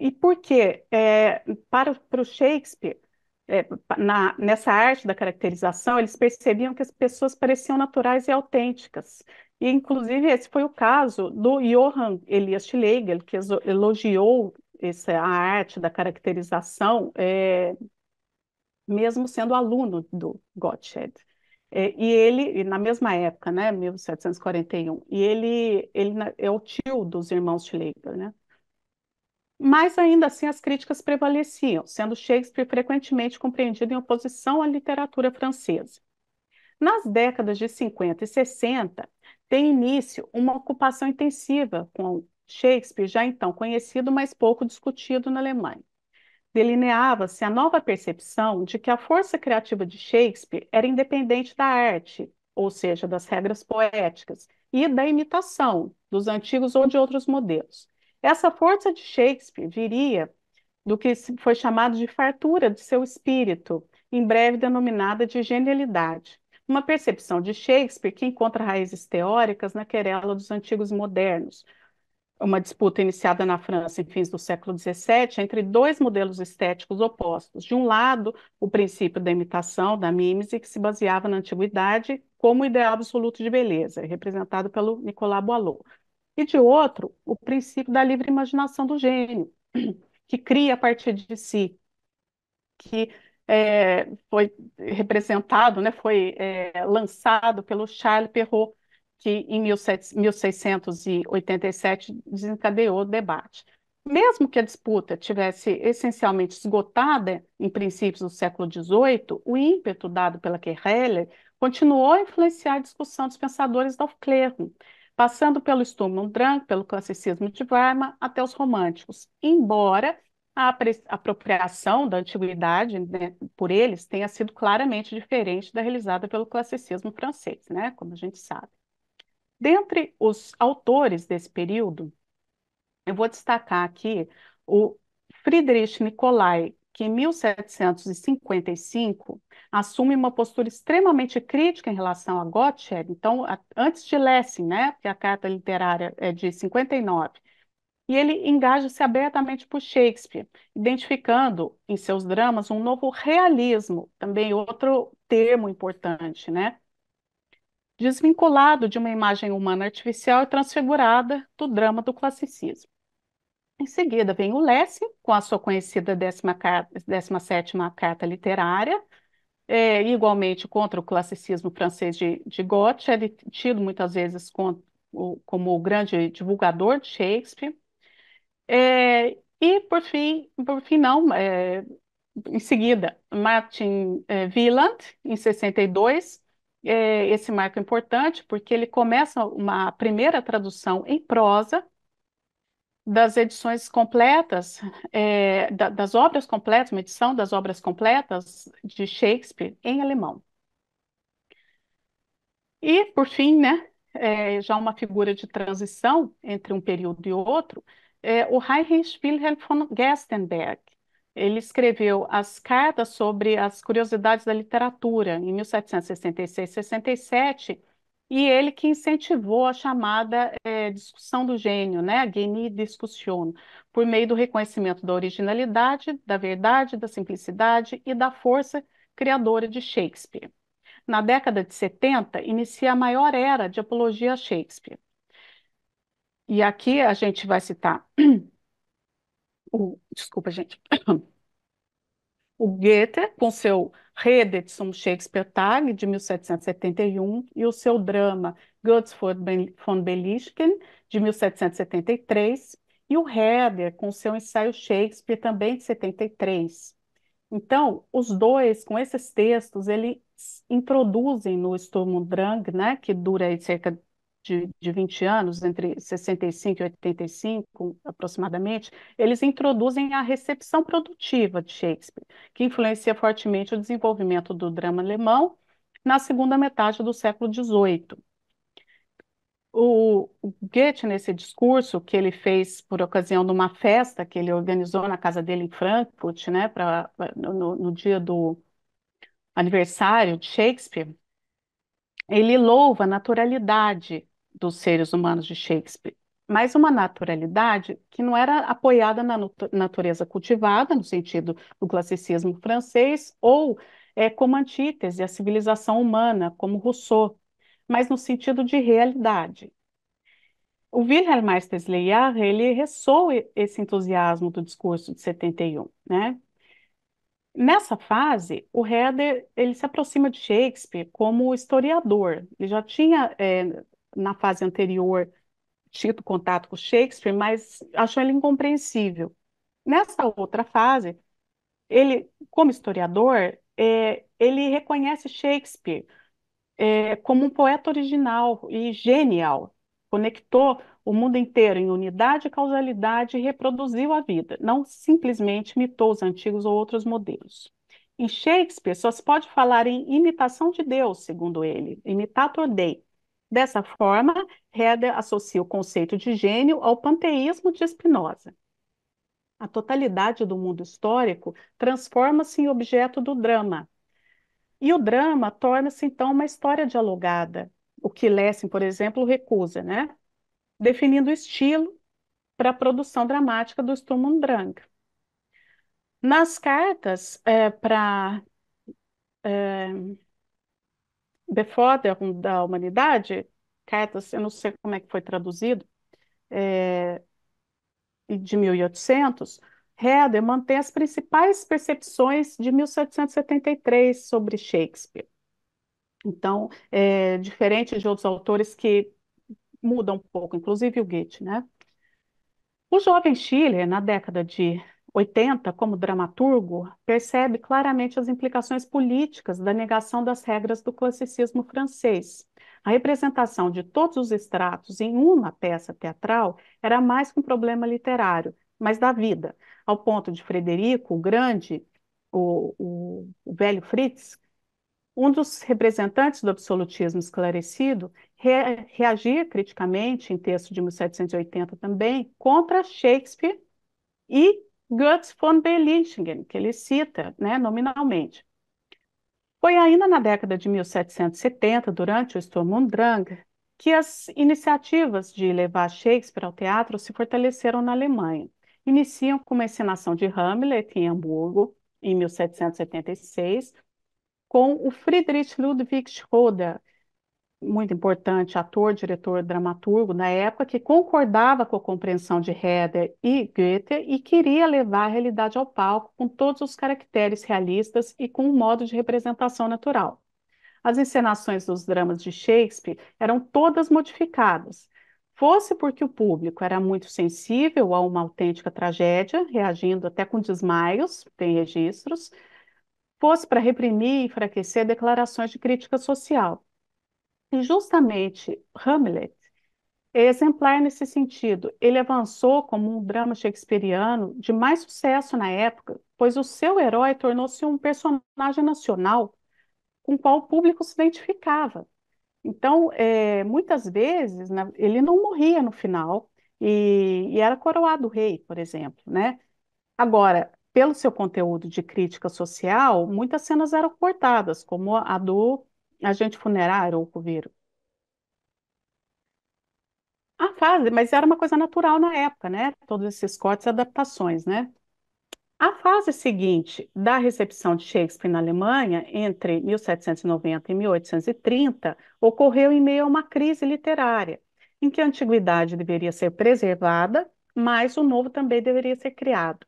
E por quê? É, para, para o Shakespeare, é, na, nessa arte da caracterização, eles percebiam que as pessoas pareciam naturais e autênticas, e, inclusive, esse foi o caso do Johann Elias Schlegel, que elogiou essa, a arte da caracterização, é, mesmo sendo aluno do Gottsched. É, e ele, na mesma época, né, 1741, e ele, ele é o tio dos irmãos Schlegel, né? Mas ainda assim as críticas prevaleciam, sendo Shakespeare frequentemente compreendido em oposição à literatura francesa. Nas décadas de 50 e 60, tem início uma ocupação intensiva com Shakespeare, já então conhecido, mas pouco discutido na Alemanha. Delineava-se a nova percepção de que a força criativa de Shakespeare era independente da arte, ou seja, das regras poéticas, e da imitação dos antigos ou de outros modelos. Essa força de Shakespeare viria do que foi chamado de fartura de seu espírito, em breve denominada de genialidade, uma percepção de Shakespeare que encontra raízes teóricas na querela dos antigos modernos, uma disputa iniciada na França em fins do século XVII entre dois modelos estéticos opostos. De um lado, o princípio da imitação, da mímese, que se baseava na antiguidade como ideal absoluto de beleza, representado pelo Nicolas Boileau. E de outro, o princípio da livre imaginação do gênio, que cria a partir de si, que é, foi representado, né, foi é, lançado pelo Charles Perrault, que em 1687 desencadeou o debate. Mesmo que a disputa tivesse essencialmente esgotada em princípios do século XVIII, o ímpeto dado pela Querelle continuou a influenciar a discussão dos pensadores da Aufklärung, passando pelo Sturm und Drang, pelo classicismo de Weimar, até os românticos, embora a apropriação da antiguidade né, por eles tenha sido claramente diferente da realizada pelo classicismo francês, né, como a gente sabe. Dentre os autores desse período, eu vou destacar aqui o Friedrich Nicolai, que em 1755 assume uma postura extremamente crítica em relação a Gottsched. Então, a, antes de Lessing, né, que a carta literária é de 59, e ele engaja-se abertamente por Shakespeare, identificando em seus dramas um novo realismo, também outro termo importante, né? Desvinculado de uma imagem humana artificial e transfigurada do drama do classicismo. Em seguida vem o Lessing, com a sua conhecida 17 Carta Literária, é, igualmente contra o classicismo francês de, de Goethe, é ele tido muitas vezes com, o, como o grande divulgador de Shakespeare. É, e por fim, por fim não, é, em seguida, Martin é, Wieland, em 62, é, esse marco é importante, porque ele começa uma primeira tradução em prosa das edições completas, é, da, das obras completas, uma edição das obras completas de Shakespeare em alemão. E, por fim, né, é, já uma figura de transição entre um período e outro, é o Heinrich Wilhelm von Gerstenberg. Ele escreveu as cartas sobre as curiosidades da literatura em 1766-67 e ele que incentivou a chamada é, discussão do gênio, né, a genie discussion, por meio do reconhecimento da originalidade, da verdade, da simplicidade e da força criadora de Shakespeare. Na década de 70, inicia a maior era de apologia a Shakespeare. E aqui a gente vai citar o, desculpa, gente, o Goethe com seu Redet zum Shakespeare-Tag de 1771 e o seu drama Goethe von Belichten de 1773 e o Herder com seu ensaio Shakespeare também de 73. Então, os dois com esses textos, ele introduzem no Sturm und Drang, né, que dura cerca de, de 20 anos, entre 65 e 85 aproximadamente, eles introduzem a recepção produtiva de Shakespeare, que influencia fortemente o desenvolvimento do drama alemão na segunda metade do século XVIII. O Goethe, nesse discurso que ele fez por ocasião de uma festa que ele organizou na casa dele em Frankfurt, né, pra, no, no dia do aniversário de Shakespeare, ele louva a naturalidade dos seres humanos de Shakespeare, mas uma naturalidade que não era apoiada na natureza cultivada, no sentido do classicismo francês, ou é, como antítese à civilização humana, como Rousseau, mas no sentido de realidade. O Wilhelm Meister ele ressoa esse entusiasmo do discurso de 71, né? Nessa fase, o Herder ele se aproxima de Shakespeare como historiador. Ele já tinha é, na fase anterior tido contato com Shakespeare, mas achou ele incompreensível. Nessa outra fase, ele, como historiador, é, ele reconhece Shakespeare é, como um poeta original e genial. Conectou o mundo inteiro em unidade e causalidade e reproduziu a vida, não simplesmente imitou os antigos ou outros modelos. Em Shakespeare, só se pode falar em imitação de Deus, segundo ele, imitator Dei, Dessa forma, Herder associa o conceito de gênio ao panteísmo de Spinoza. A totalidade do mundo histórico transforma-se em objeto do drama. E o drama torna-se então uma história dialogada, o que Lessing, por exemplo, recusa, né? definindo o estilo para a produção dramática do Sturm und Drang. Nas cartas é, para é, The da Humanidade, Cartas, eu não sei como é que foi traduzido, é, de 1800, Heder mantém as principais percepções de 1773 sobre Shakespeare. Então, é, diferente de outros autores que mudam um pouco, inclusive o Goethe, né? O jovem Schiller, na década de 80, como dramaturgo, percebe claramente as implicações políticas da negação das regras do classicismo francês. A representação de todos os estratos em uma peça teatral era mais que um problema literário, mas da vida, ao ponto de Frederico o Grande, o, o, o velho Fritz, um dos representantes do absolutismo esclarecido, re, reagir criticamente, em texto de 1780 também, contra Shakespeare e Götz von Berlichingen, que ele cita né, nominalmente. Foi ainda na década de 1770, durante o Sturm und Drang, que as iniciativas de levar Shakespeare ao teatro se fortaleceram na Alemanha. Iniciam com uma encenação de Hamlet em Hamburgo, em 1776, com o Friedrich Ludwig Schroeder, muito importante, ator, diretor, dramaturgo na época, que concordava com a compreensão de Heder e Goethe e queria levar a realidade ao palco com todos os caracteres realistas e com um modo de representação natural. As encenações dos dramas de Shakespeare eram todas modificadas, fosse porque o público era muito sensível a uma autêntica tragédia, reagindo até com desmaios, tem registros, fosse para reprimir e enfraquecer declarações de crítica social e justamente Hamlet é exemplar nesse sentido. Ele avançou como um drama shakespeariano de mais sucesso na época, pois o seu herói tornou-se um personagem nacional com o qual o público se identificava. Então, é, muitas vezes, né, ele não morria no final e, e era coroado rei, por exemplo, né? Agora, pelo seu conteúdo de crítica social, muitas cenas eram cortadas, como a do agente funerário ou coveiro. A fase, mas era uma coisa natural na época, né? Todos esses cortes e adaptações, né? A fase seguinte da recepção de Shakespeare na Alemanha, entre 1790 e 1830, ocorreu em meio a uma crise literária, em que a antiguidade deveria ser preservada, mas o novo também deveria ser criado.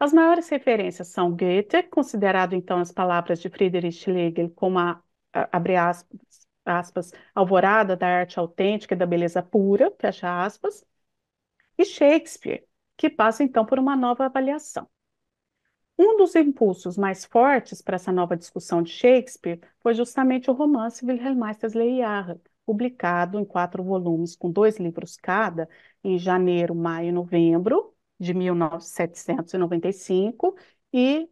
As maiores referências são Goethe, considerado então as palavras de Friedrich Schlegel como a abre aspas, aspas, alvorada da arte autêntica e da beleza pura, fecha aspas, e Shakespeare, que passa então por uma nova avaliação. Um dos impulsos mais fortes para essa nova discussão de Shakespeare foi justamente o romance Wilhelm Meistersley Jarre, publicado em quatro volumes, com dois livros cada, em janeiro, maio e novembro de 1795, e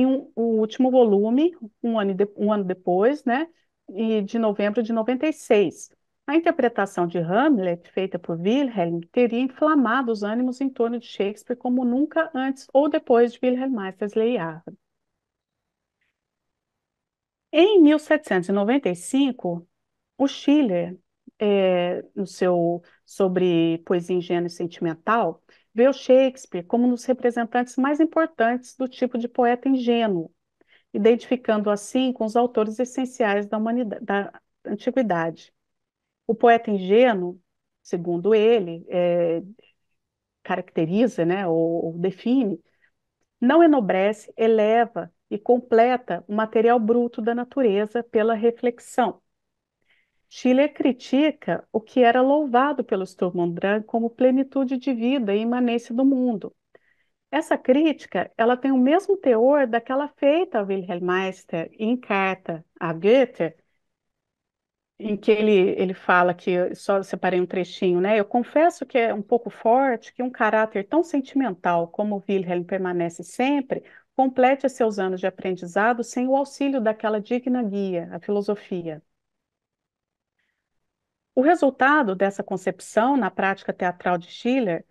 e um, o último volume, um ano, de, um ano depois, né, e de novembro de 96. A interpretação de Hamlet, feita por Wilhelm, teria inflamado os ânimos em torno de Shakespeare como nunca antes ou depois de Wilhelm Meister's Yarra. Em 1795, o Schiller, é, no seu sobre poesia ingênua e sentimental, vê Shakespeare como um dos representantes mais importantes do tipo de poeta ingênuo, identificando assim com os autores essenciais da, da antiguidade. O poeta ingênuo, segundo ele, é, caracteriza, né, ou, ou define, não enobrece, eleva e completa o material bruto da natureza pela reflexão. Schiller critica o que era louvado pelo Sturm Drang como plenitude de vida e imanência do mundo. Essa crítica ela tem o mesmo teor daquela feita a Wilhelm Meister em carta a Goethe, em que ele, ele fala que, só separei um trechinho, né? Eu confesso que é um pouco forte que um caráter tão sentimental como Wilhelm permanece sempre, complete seus anos de aprendizado sem o auxílio daquela digna guia, a filosofia. O resultado dessa concepção na prática teatral de Schiller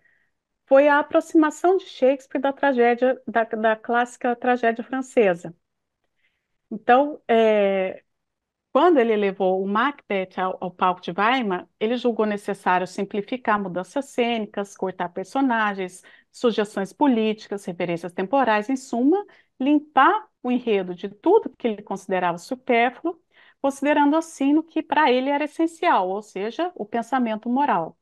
foi a aproximação de Shakespeare da tragédia da, da clássica tragédia francesa. Então, é, quando ele levou o Macbeth ao, ao, palco de Weimar, ele julgou necessário simplificar mudanças cênicas, cortar personagens, sugestões políticas, referências temporais, em suma, limpar o enredo de tudo que ele considerava supérfluo considerando assim o que para ele era essencial, ou seja, o pensamento moral.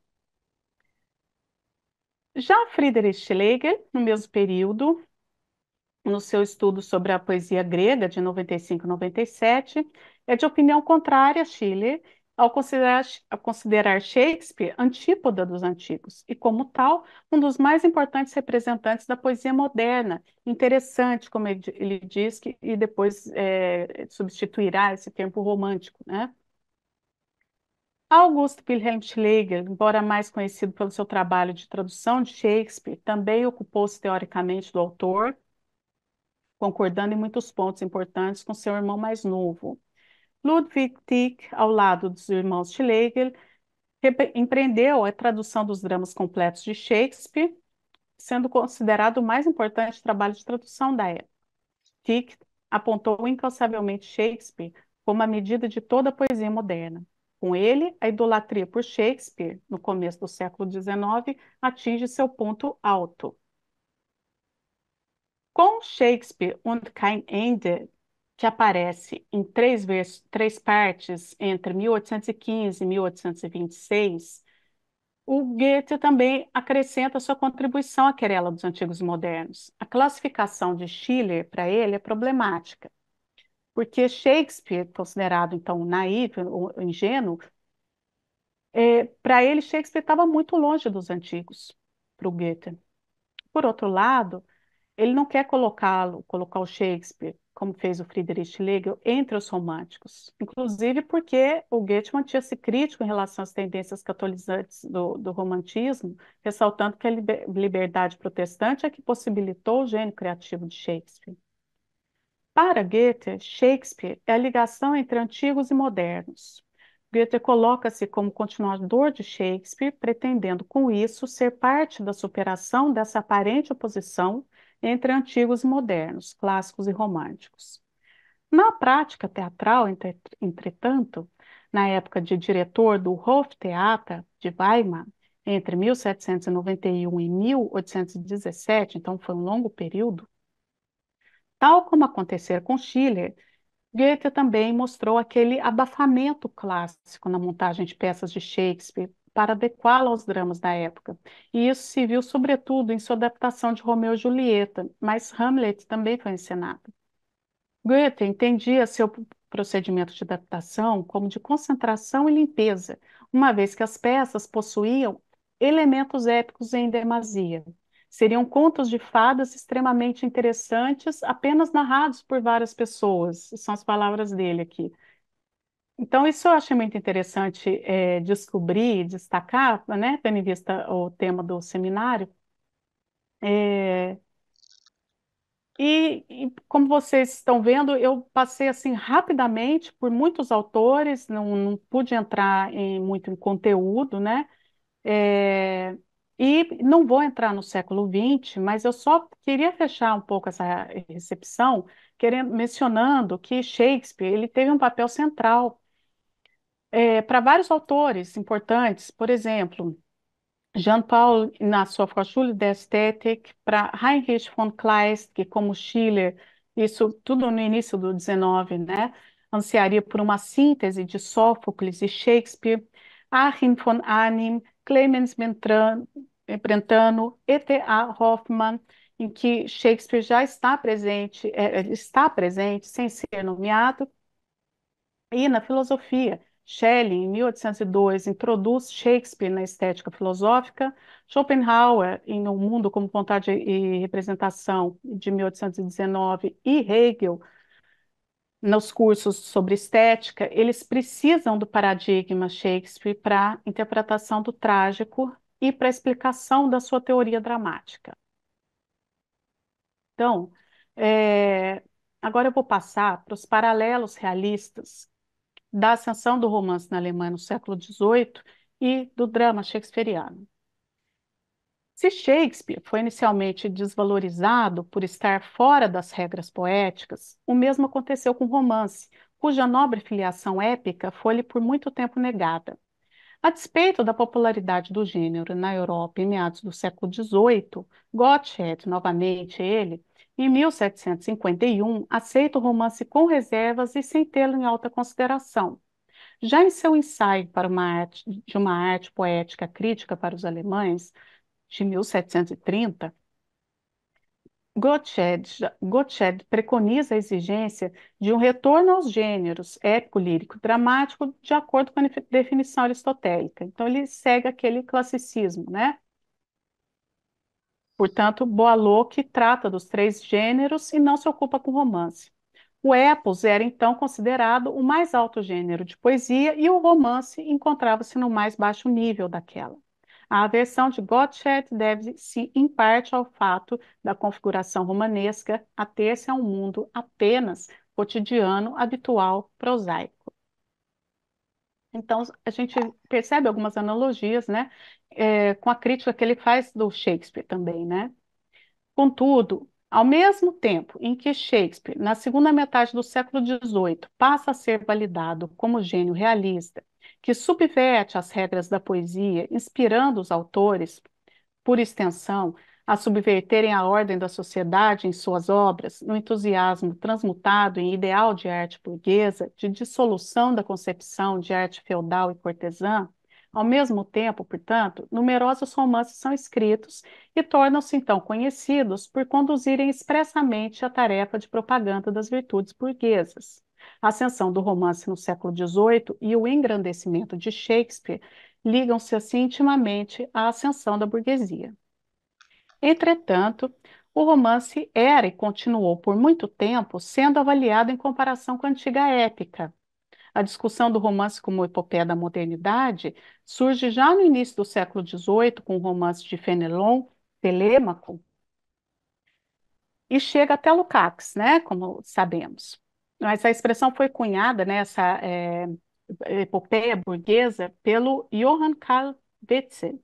Já Friedrich Schlegel, no mesmo período, no seu estudo sobre a poesia grega de 95 97, é de opinião contrária a Schiller ao considerar, ao considerar Shakespeare antípoda dos antigos e, como tal, um dos mais importantes representantes da poesia moderna. Interessante, como ele, ele diz, que, e depois é, substituirá esse tempo romântico, né? August Wilhelm Schlegel, embora mais conhecido pelo seu trabalho de tradução de Shakespeare, também ocupou-se teoricamente do autor, concordando em muitos pontos importantes com seu irmão mais novo. Ludwig Tieck, ao lado dos irmãos Schlegel, empreendeu a tradução dos dramas completos de Shakespeare, sendo considerado o mais importante trabalho de tradução da época. Tieck apontou incansavelmente Shakespeare como a medida de toda a poesia moderna. Com ele, a idolatria por Shakespeare, no começo do século XIX, atinge seu ponto alto. Com Shakespeare und kein Ende, que aparece em três, versos, três partes entre 1815 e 1826, o Goethe também acrescenta sua contribuição à querela dos antigos modernos. A classificação de Schiller para ele é problemática, porque Shakespeare, considerado então naivo, ou ingênuo, é, para ele Shakespeare estava muito longe dos antigos, para o Goethe. Por outro lado, ele não quer colocá-lo, colocar o Shakespeare, como fez o Friedrich Hegel, entre os românticos, inclusive porque o Goethe mantinha-se crítico em relação às tendências catolizantes do, do romantismo, ressaltando que a liberdade protestante é que possibilitou o gênio criativo de Shakespeare. Para Goethe, Shakespeare é a ligação entre antigos e modernos. Goethe coloca-se como continuador de Shakespeare, pretendendo com isso ser parte da superação dessa aparente oposição entre antigos e modernos, clássicos e românticos. Na prática teatral, entretanto, na época de diretor do Hoftheater de Weimar, entre 1791 e 1817, então foi um longo período, tal como acontecer com Schiller, Goethe também mostrou aquele abafamento clássico na montagem de peças de Shakespeare, para adequá-la aos dramas da época. E isso se viu sobretudo em sua adaptação de Romeu e Julieta, mas Hamlet também foi encenado. Goethe entendia seu procedimento de adaptação como de concentração e limpeza, uma vez que as peças possuíam elementos épicos em demasia. Seriam contos de fadas extremamente interessantes, apenas narrados por várias pessoas, são as palavras dele aqui. Então, isso eu achei muito interessante é, descobrir, destacar, né, tendo em vista o tema do seminário. É, e, e, como vocês estão vendo, eu passei assim rapidamente por muitos autores, não, não pude entrar em, muito em conteúdo, né? É, e não vou entrar no século XX, mas eu só queria fechar um pouco essa recepção, querendo, mencionando que Shakespeare ele teve um papel central é, para vários autores importantes, por exemplo, Jean-Paul na sua Froschule der Ästhetik, para Heinrich von Kleist, que como Schiller, isso tudo no início do 19, né, ansiaria por uma síntese de Sófocles e Shakespeare, Achim von Arnim, Clemens Brentano, E.T.A. Hoffmann, em que Shakespeare já está presente, é, está presente sem ser nomeado, e na filosofia, Shelley, em 1802, introduz Shakespeare na estética filosófica, Schopenhauer, em O um Mundo como Vontade e Representação, de 1819, e Hegel, nos cursos sobre estética, eles precisam do paradigma Shakespeare para interpretação do trágico e para explicação da sua teoria dramática. Então, é, agora eu vou passar para os paralelos realistas da ascensão do romance na Alemanha no século XVIII e do drama shakespeariano. Se Shakespeare foi inicialmente desvalorizado por estar fora das regras poéticas, o mesmo aconteceu com o romance, cuja nobre filiação épica foi-lhe por muito tempo negada. A despeito da popularidade do gênero na Europa em meados do século XVIII, Gottsched, novamente ele, em 1751, aceita o romance com reservas e sem tê-lo em alta consideração. Já em seu ensaio para uma arte, de uma arte poética crítica para os alemães, de 1730, Gottsched, Gottsched preconiza a exigência de um retorno aos gêneros épico, lírico, dramático, de acordo com a definição aristotélica. Então, ele segue aquele classicismo, né? Portanto, Boileau que trata dos três gêneros e não se ocupa com romance. O epos era então considerado o mais alto gênero de poesia e o romance encontrava-se no mais baixo nível daquela. A versão de Gottsched deve-se em parte ao fato da configuração romanesca ater se a um mundo apenas cotidiano, habitual, prosaico. Então, a gente percebe algumas analogias, né, é, com a crítica que ele faz do Shakespeare também, né? Contudo, ao mesmo tempo em que Shakespeare, na segunda metade do século XVIII, passa a ser validado como gênio realista, que subverte as regras da poesia, inspirando os autores, por extensão, a subverterem a ordem da sociedade em suas obras, no entusiasmo transmutado em ideal de arte burguesa, de dissolução da concepção de arte feudal e cortesã, ao mesmo tempo, portanto, numerosos romances são escritos e tornam-se então conhecidos por conduzirem expressamente a tarefa de propaganda das virtudes burguesas. A ascensão do romance no século XVIII e o engrandecimento de Shakespeare ligam-se assim intimamente à ascensão da burguesia. Entretanto, o romance era e continuou por muito tempo sendo avaliado em comparação com a antiga épica. A discussão do romance como epopeia da modernidade surge já no início do século XVIII com o romance de Fenelon, Telêmaco, e chega até Lukács, né, como sabemos. Mas a expressão foi cunhada, né, essa é, eh, epopeia burguesa, pelo Johann Karl Witzel,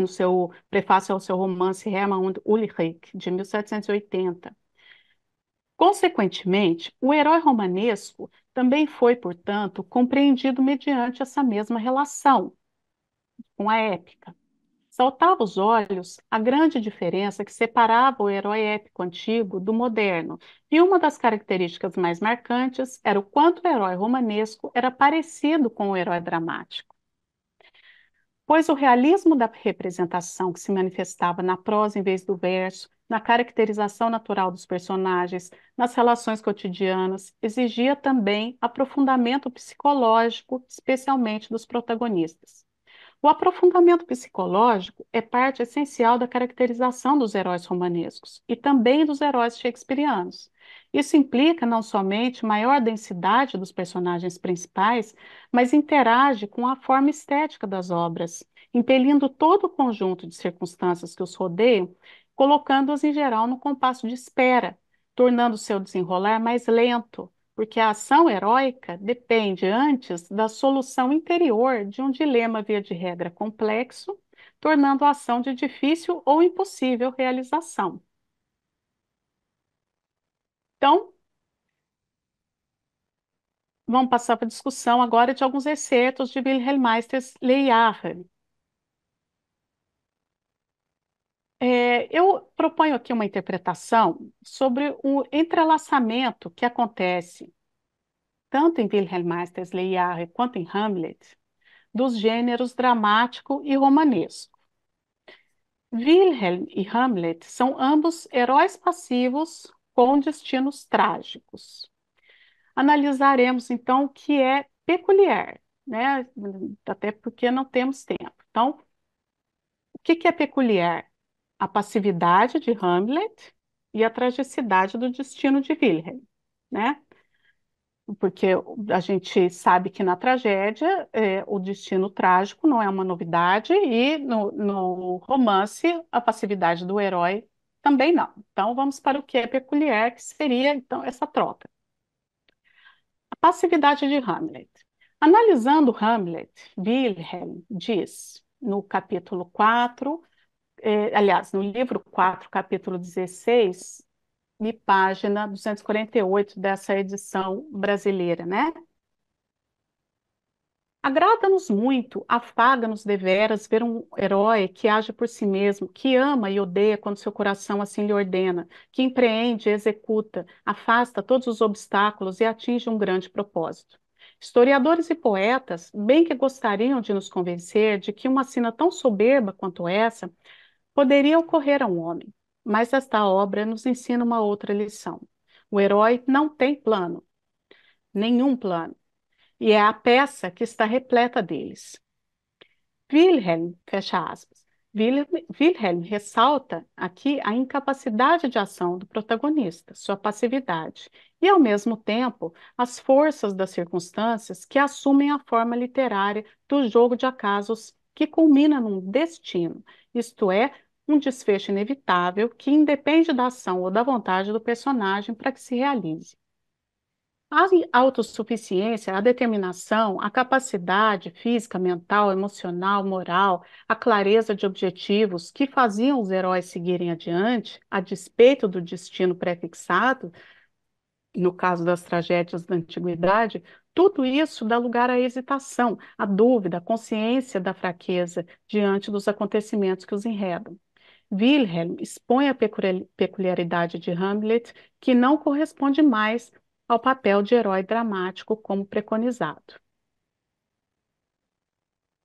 no seu prefácio ao seu romance Hermann Ulrich, de 1780. Consequentemente, o herói romanesco também foi, portanto, compreendido mediante essa mesma relação com a épica. Saltava os olhos a grande diferença que separava o herói épico antigo do moderno, e uma das características mais marcantes era o quanto o herói romanesco era parecido com o herói dramático pois o realismo da representação que se manifestava na prosa em vez do verso, na caracterização natural dos personagens, nas relações cotidianas, exigia também aprofundamento psicológico, especialmente dos protagonistas. O aprofundamento psicológico é parte essencial da caracterização dos heróis romanescos e também dos heróis shakespearianos. Isso implica não somente maior densidade dos personagens principais, mas interage com a forma estética das obras, impelindo todo o conjunto de circunstâncias que os rodeiam, colocando-as em geral no compasso de espera, tornando seu desenrolar mais lento, porque a ação heróica depende antes da solução interior de um dilema via de regra complexo, tornando a ação de difícil ou impossível realização. Então, vamos passar para a discussão agora de alguns excertos de Wilhelm Meister's Le Jahre, É, eu proponho aqui uma interpretação sobre o entrelaçamento que acontece, tanto em Wilhelm Meister's Le quanto em Hamlet, dos gêneros dramático e romanesco. Wilhelm e Hamlet são ambos heróis passivos com destinos trágicos. Analisaremos então o que é peculiar, né? até porque não temos tempo. Então, o que, que é peculiar? a passividade de Hamlet e a tragicidade do destino de Wilhelm, né? Porque a gente sabe que na tragédia é, o destino trágico não é uma novidade e no, no romance a passividade do herói também não. Então vamos para o que é peculiar, que seria então essa troca. A passividade de Hamlet. Analisando Hamlet, Wilhelm diz no capítulo 4 é, aliás, no livro 4, capítulo 16, e página 248 dessa edição brasileira, né? Agrada-nos muito, afaga-nos deveras ver um herói que age por si mesmo, que ama e odeia quando seu coração assim lhe ordena, que empreende e executa, afasta todos os obstáculos e atinge um grande propósito. Historiadores e poetas, bem que gostariam de nos convencer de que uma sina tão soberba quanto essa poderia ocorrer a um homem, mas esta obra nos ensina uma outra lição. O herói não tem plano, nenhum plano, e é a peça que está repleta deles. Wilhelm, fecha aspas, Wilhelm, Wilhelm ressalta aqui a incapacidade de ação do protagonista, sua passividade, e, ao mesmo tempo, as forças das circunstâncias que assumem a forma literária do jogo de acasos que culmina num destino, isto é, um desfecho inevitável que independe da ação ou da vontade do personagem para que se realize. A autossuficiência, a determinação, a capacidade física, mental, emocional, moral, a clareza de objetivos que faziam os heróis seguirem adiante, a despeito do destino prefixado, no caso das tragédias da antiguidade, tudo isso dá lugar à hesitação, à dúvida, à consciência da fraqueza diante dos acontecimentos que os enredam. Wilhelm expõe a peculiaridade de Hamlet, que não corresponde mais ao papel de herói dramático como preconizado.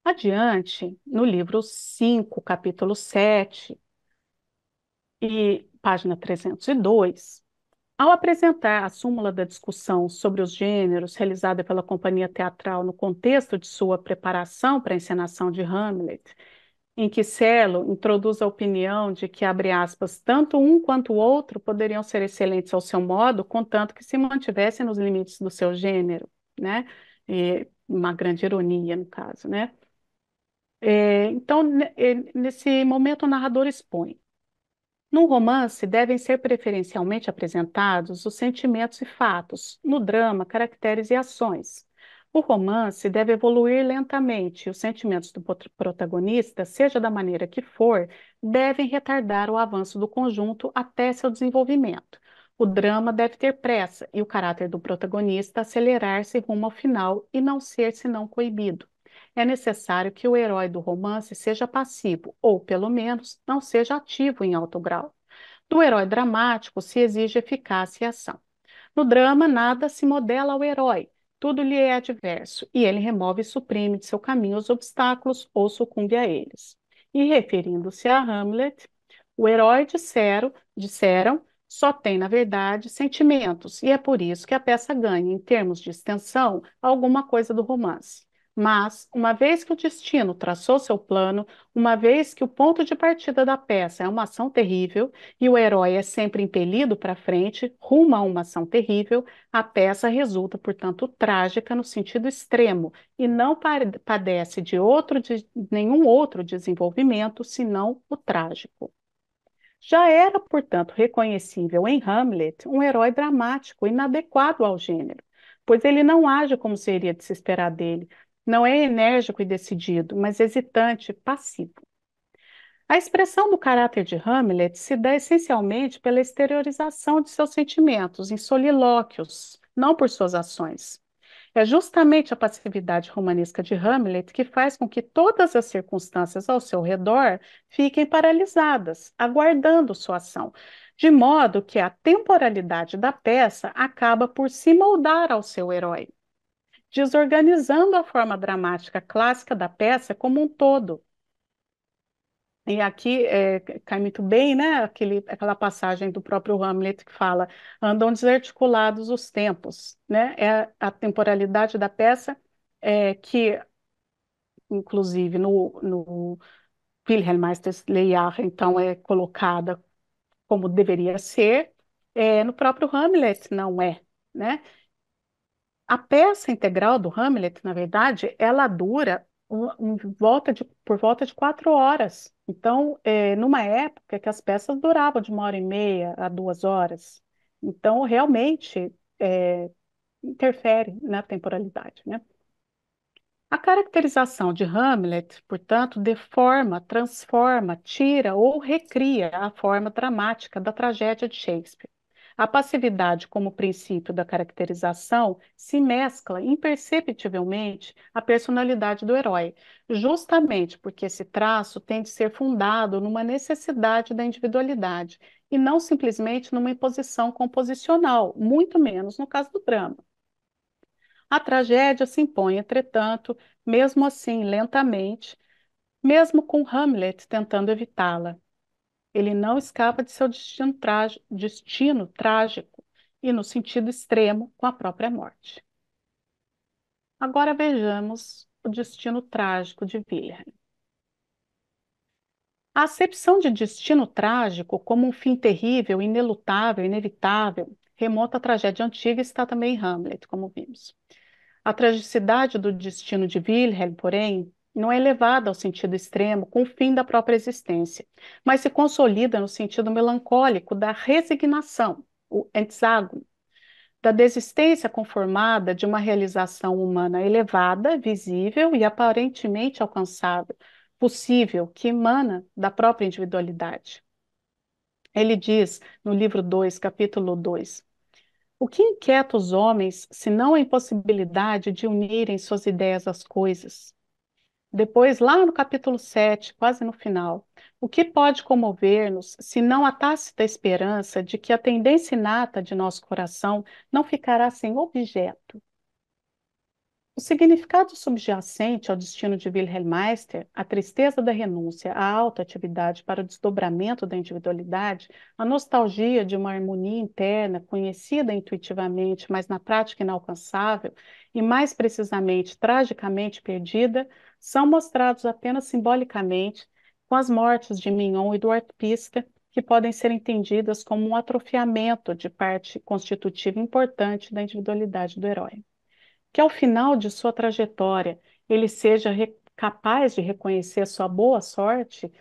Adiante, no livro 5, capítulo 7, e página 302, ao apresentar a súmula da discussão sobre os gêneros realizada pela companhia teatral no contexto de sua preparação para a encenação de Hamlet, em que Celo introduz a opinião de que, abre aspas, tanto um quanto o outro poderiam ser excelentes ao seu modo, contanto que se mantivessem nos limites do seu gênero, né? E é uma grande ironia, no caso, né? É, então, é, nesse momento, o narrador expõe. no romance, devem ser preferencialmente apresentados os sentimentos e fatos, no drama, caracteres e ações. O romance deve evoluir lentamente os sentimentos do protagonista, seja da maneira que for, devem retardar o avanço do conjunto até seu desenvolvimento. O drama deve ter pressa e o caráter do protagonista acelerar-se rumo ao final e não ser senão coibido. É necessário que o herói do romance seja passivo, ou pelo menos não seja ativo em alto grau. Do herói dramático se exige eficácia e ação. No drama, nada se modela ao herói, tudo lhe é adverso, e ele remove e suprime de seu caminho os obstáculos ou sucumbe a eles. E referindo-se a Hamlet, o herói disseram, disseram só tem, na verdade, sentimentos, e é por isso que a peça ganha, em termos de extensão, alguma coisa do romance. Mas, uma vez que o destino traçou seu plano, uma vez que o ponto de partida da peça é uma ação terrível e o herói é sempre impelido para frente, rumo a uma ação terrível, a peça resulta, portanto, trágica no sentido extremo e não padece de, outro, de nenhum outro desenvolvimento senão o trágico. Já era, portanto, reconhecível em Hamlet um herói dramático inadequado ao gênero, pois ele não age como seria de se esperar dele, não é enérgico e decidido, mas hesitante, passivo. A expressão do caráter de Hamlet se dá essencialmente pela exteriorização de seus sentimentos em solilóquios, não por suas ações. É justamente a passividade romanesca de Hamlet que faz com que todas as circunstâncias ao seu redor fiquem paralisadas, aguardando sua ação, de modo que a temporalidade da peça acaba por se moldar ao seu herói desorganizando a forma dramática clássica da peça como um todo. E aqui é, cai muito bem, né, aquele, aquela passagem do próprio Hamlet que fala: andam desarticulados os tempos, né? É a temporalidade da peça é, que, inclusive, no, no Meister's Leijah, então, é colocada como deveria ser, é, no próprio Hamlet não é, né? A peça integral do Hamlet, na verdade, ela dura um, um, volta de, por volta de quatro horas. Então, é, numa época que as peças duravam de uma hora e meia a duas horas. Então, realmente é, interfere na temporalidade. Né? A caracterização de Hamlet, portanto, deforma, transforma, tira ou recria a forma dramática da tragédia de Shakespeare. A passividade, como princípio da caracterização, se mescla imperceptivelmente à personalidade do herói, justamente porque esse traço tem de ser fundado numa necessidade da individualidade e não simplesmente numa imposição composicional, muito menos no caso do drama. A tragédia se impõe, entretanto, mesmo assim lentamente, mesmo com Hamlet tentando evitá-la. Ele não escapa de seu destino, trágico, destino trágico e, no sentido extremo, com a própria morte. Agora vejamos o destino trágico de Wilhelm. A acepção de destino trágico como um fim terrível, inelutável, inevitável, remonta à tragédia antiga e está também em Hamlet, como vimos. A tragicidade do destino de Wilhelm, porém, não é elevada ao sentido extremo com o fim da própria existência, mas se consolida no sentido melancólico da resignação, o entzago, da desistência conformada de uma realização humana elevada, visível e aparentemente alcançável, possível, que emana da própria individualidade. Ele diz no livro 2, capítulo 2: O que inquieta os homens senão a impossibilidade de unirem suas ideias às coisas? Depois, lá no capítulo 7, quase no final, o que pode comover-nos se não a tácita esperança de que a tendência inata de nosso coração não ficará sem objeto? O significado subjacente ao destino de Wilhelm Meister, a tristeza da renúncia à alta atividade para o desdobramento da individualidade, a nostalgia de uma harmonia interna conhecida intuitivamente, mas na prática inalcançável, e mais precisamente tragicamente perdida, são mostrados apenas simbolicamente com as mortes de Mignon e do Pisca, que podem ser entendidas como um atrofiamento de parte constitutiva importante da individualidade do herói. Que ao final de sua trajetória ele seja capaz de reconhecer sua boa sorte,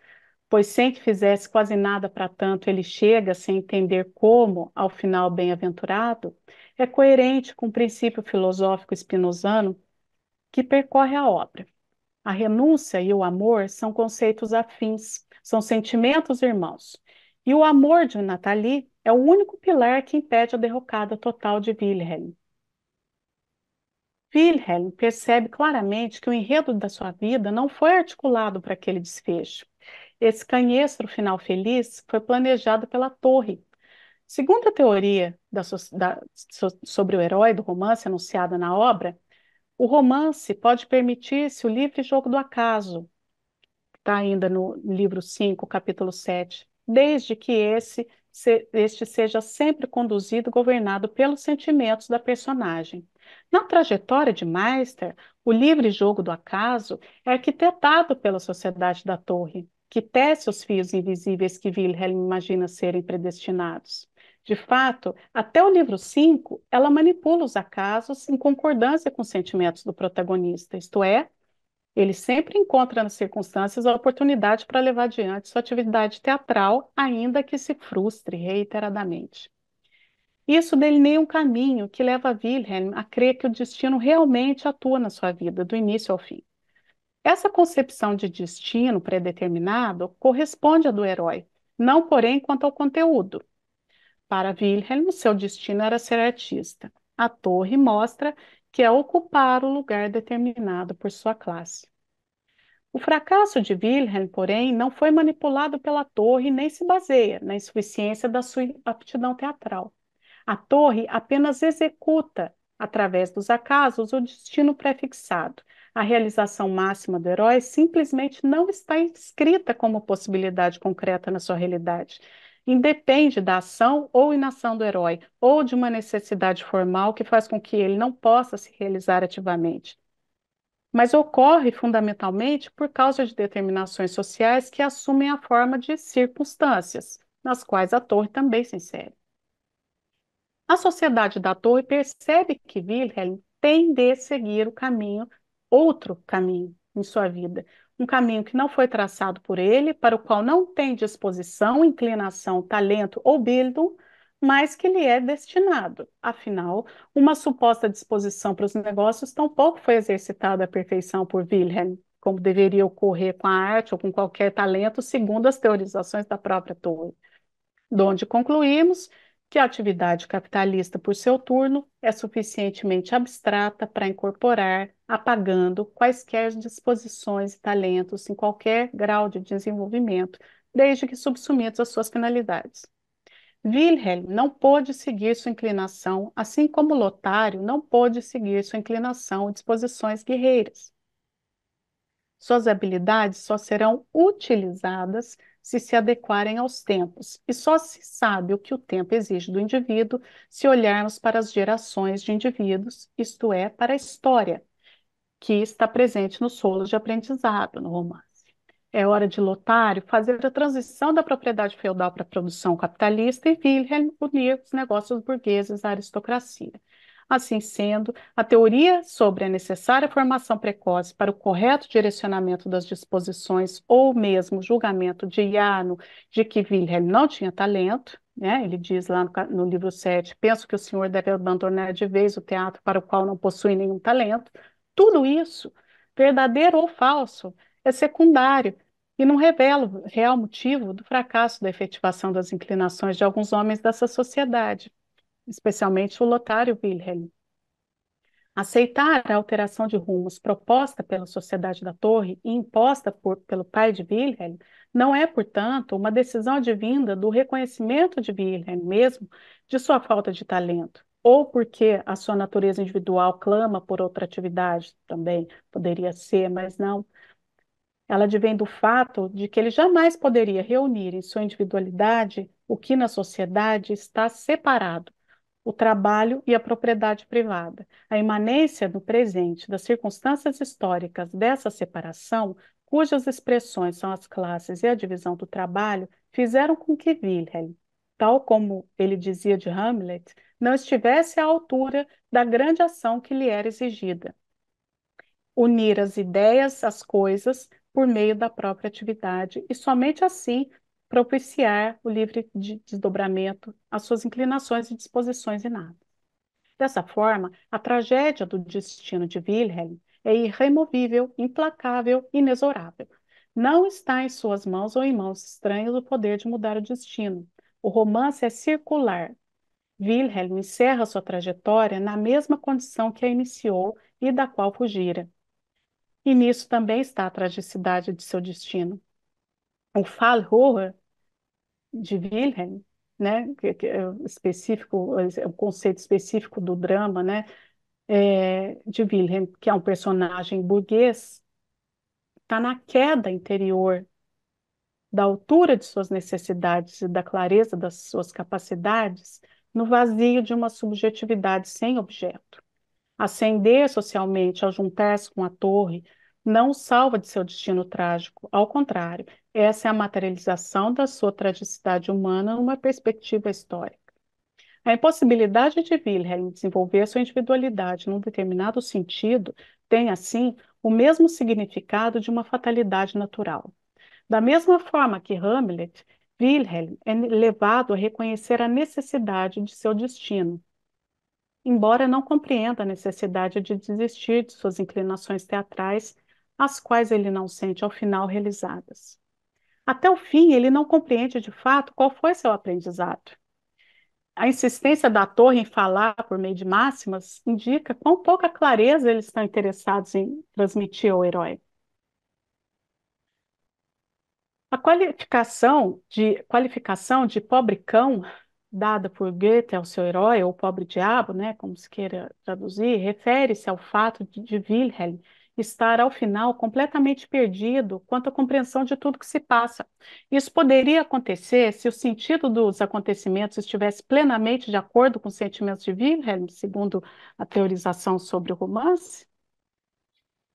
pois sem que fizesse quase nada para tanto, ele chega sem entender como ao final bem-aventurado, é coerente com o princípio filosófico espinozano que percorre a obra. A renúncia e o amor são conceitos afins, são sentimentos irmãos. E o amor de Nathalie é o único pilar que impede a derrocada total de Wilhelm. Wilhelm percebe claramente que o enredo da sua vida não foi articulado para aquele desfecho. Esse canhestro final feliz foi planejado pela torre. Segundo a teoria da, da, sobre o herói do romance anunciada na obra, o romance pode permitir-se o livre jogo do acaso, está ainda no livro 5, capítulo 7, desde que esse se, este seja sempre conduzido e governado pelos sentimentos da personagem. Na trajetória de Meister, o livre jogo do acaso é arquitetado pela sociedade da torre, que tece os fios invisíveis que Wilhelm imagina serem predestinados. De fato, até o livro 5, ela manipula os acasos em concordância com os sentimentos do protagonista, isto é, ele sempre encontra nas circunstâncias a oportunidade para levar adiante sua atividade teatral, ainda que se frustre reiteradamente. Isso delineia um caminho que leva Wilhelm a crer que o destino realmente atua na sua vida, do início ao fim. Essa concepção de destino predeterminado corresponde à do herói, não, porém, quanto ao conteúdo. Para Wilhelm, seu destino era ser artista. A torre mostra que é ocupar o lugar determinado por sua classe. O fracasso de Wilhelm, porém, não foi manipulado pela torre nem se baseia na insuficiência da sua aptidão teatral. A torre apenas executa, através dos acasos, o destino prefixado. A realização máxima do herói simplesmente não está inscrita como possibilidade concreta na sua realidade, independe da ação ou inação do herói, ou de uma necessidade formal que faz com que ele não possa se realizar ativamente. Mas ocorre fundamentalmente por causa de determinações sociais que assumem a forma de circunstâncias, nas quais a torre também se insere. A sociedade da torre percebe que Wilhelm tem de seguir o caminho, outro caminho em sua vida, um caminho que não foi traçado por ele, para o qual não tem disposição, inclinação, talento ou bildung, mas que lhe é destinado. Afinal, uma suposta disposição para os negócios tampouco foi exercitada à perfeição por Wilhelm, como deveria ocorrer com a arte ou com qualquer talento, segundo as teorizações da própria Torre. Donde concluímos que a atividade capitalista, por seu turno, é suficientemente abstrata para incorporar, apagando quaisquer disposições e talentos em qualquer grau de desenvolvimento, desde que subsumidos às suas finalidades. Wilhelm não pôde seguir sua inclinação, assim como Lotário não pôde seguir sua inclinação e disposições guerreiras. Suas habilidades só serão utilizadas se se adequarem aos tempos, e só se sabe o que o tempo exige do indivíduo se olharmos para as gerações de indivíduos, isto é, para a história, que está presente nos solos de aprendizado, no romance. É hora de Lotário fazer a transição da propriedade feudal para a produção capitalista e Wilhelm unir os negócios burgueses à aristocracia. Assim sendo, a teoria sobre a necessária formação precoce para o correto direcionamento das disposições ou mesmo julgamento de Iano de que Wilhelm não tinha talento, né? ele diz lá no, no livro 7, penso que o senhor deve abandonar de vez o teatro para o qual não possui nenhum talento, tudo isso, verdadeiro ou falso, é secundário e não revela o real motivo do fracasso da efetivação das inclinações de alguns homens dessa sociedade especialmente o Lotário Wilhelm. Aceitar a alteração de rumos proposta pela Sociedade da Torre e imposta por, pelo pai de Wilhelm não é, portanto, uma decisão advinda do reconhecimento de Wilhelm mesmo de sua falta de talento, ou porque a sua natureza individual clama por outra atividade, também poderia ser, mas não. Ela advém do fato de que ele jamais poderia reunir em sua individualidade o que na sociedade está separado o trabalho e a propriedade privada. A imanência no presente das circunstâncias históricas dessa separação, cujas expressões são as classes e a divisão do trabalho, fizeram com que Wilhelm, tal como ele dizia de Hamlet, não estivesse à altura da grande ação que lhe era exigida. Unir as ideias às coisas por meio da própria atividade e somente assim propiciar o livre desdobramento às suas inclinações e disposições inatas. Dessa forma, a tragédia do destino de Wilhelm é irremovível, implacável, inexorável. Não está em suas mãos ou em mãos estranhas o poder de mudar o destino. O romance é circular. Wilhelm encerra sua trajetória na mesma condição que a iniciou e da qual fugira. E nisso também está a tragicidade de seu destino. O Fallhorror de Wilhelm, né, que, que é específico, é um conceito específico do drama, né, é, de Wilhelm, que é um personagem burguês, está na queda interior da altura de suas necessidades e da clareza das suas capacidades, no vazio de uma subjetividade sem objeto. Ascender socialmente, a juntar-se com a torre, não o salva de seu destino trágico, ao contrário, essa é a materialização da sua tragicidade humana numa perspectiva histórica. A impossibilidade de Wilhelm desenvolver sua individualidade num determinado sentido tem, assim, o mesmo significado de uma fatalidade natural. Da mesma forma que Hamlet, Wilhelm é levado a reconhecer a necessidade de seu destino, embora não compreenda a necessidade de desistir de suas inclinações teatrais as quais ele não sente ao final realizadas. Até o fim, ele não compreende de fato qual foi seu aprendizado. A insistência da torre em falar por meio de máximas indica quão pouca clareza eles estão interessados em transmitir ao herói. A qualificação de, qualificação de pobre cão dada por Goethe ao seu herói, ou pobre diabo, né, como se queira traduzir, refere-se ao fato de, de Wilhelm estar, ao final, completamente perdido quanto à compreensão de tudo que se passa. Isso poderia acontecer se o sentido dos acontecimentos estivesse plenamente de acordo com os sentimentos de Wilhelm, segundo a teorização sobre o romance?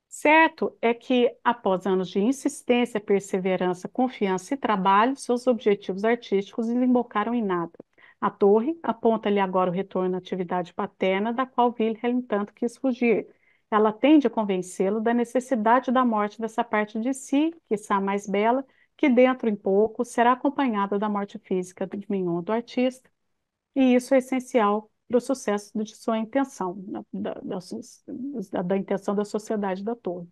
Certo é que, após anos de insistência, perseverança, confiança e trabalho, seus objetivos artísticos desembocaram em nada. A torre aponta-lhe agora o retorno à atividade paterna, da qual Wilhelm tanto quis fugir, ela tende a convencê-lo da necessidade da morte dessa parte de si, que está mais bela, que dentro em pouco será acompanhada da morte física de Mignon do artista, e isso é essencial para o sucesso de sua intenção, da, da, da intenção da sociedade da torre.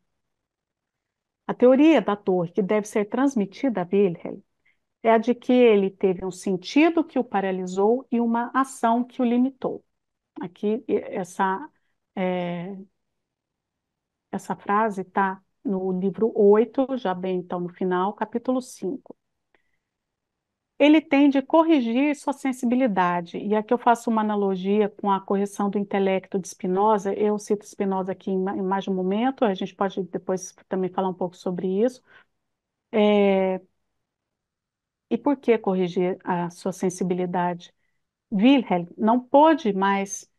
A teoria da torre que deve ser transmitida a Wilhelm é a de que ele teve um sentido que o paralisou e uma ação que o limitou. Aqui, essa é, essa frase está no livro 8, já bem então no final, capítulo 5. Ele tende a corrigir sua sensibilidade, e aqui eu faço uma analogia com a correção do intelecto de Spinoza, eu cito Spinoza aqui em mais um momento, a gente pode depois também falar um pouco sobre isso. É... E por que corrigir a sua sensibilidade? Wilhelm não pôde mais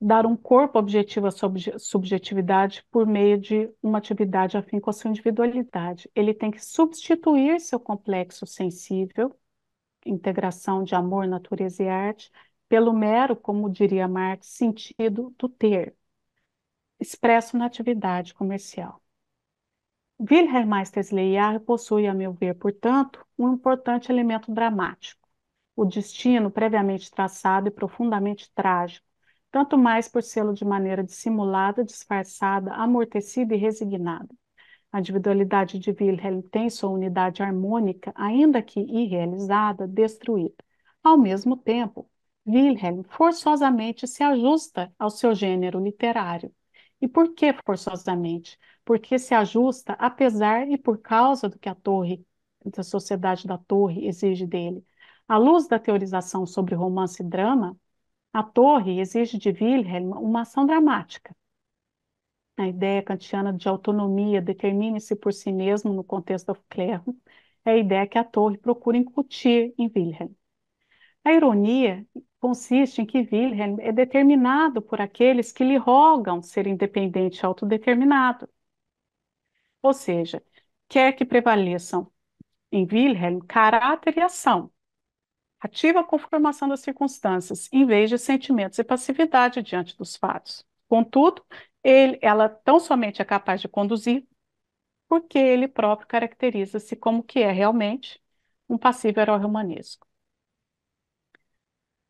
dar um corpo objetivo à subjetividade por meio de uma atividade afim com a sua individualidade. Ele tem que substituir seu complexo sensível, integração de amor, natureza e arte, pelo mero, como diria Marx, sentido do ter, expresso na atividade comercial. Wilhelm Meistersley possui, a meu ver, portanto, um importante elemento dramático, o destino previamente traçado e profundamente trágico tanto mais por sê-lo de maneira dissimulada, disfarçada, amortecida e resignada. A individualidade de Wilhelm tem sua unidade harmônica, ainda que irrealizada, destruída. Ao mesmo tempo, Wilhelm forçosamente se ajusta ao seu gênero literário. E por que forçosamente? Porque se ajusta apesar e por causa do que a torre, da sociedade da torre exige dele. À luz da teorização sobre romance e drama, a torre exige de Wilhelm uma ação dramática. A ideia kantiana de autonomia determine-se por si mesmo no contexto do clero é a ideia que a torre procura incutir em Wilhelm. A ironia consiste em que Wilhelm é determinado por aqueles que lhe rogam ser independente e autodeterminado. Ou seja, quer que prevaleçam em Wilhelm caráter e ação, ativa a conformação das circunstâncias, em vez de sentimentos e passividade diante dos fatos. Contudo, ele, ela tão somente é capaz de conduzir porque ele próprio caracteriza-se como que é realmente um passivo herói romanesco.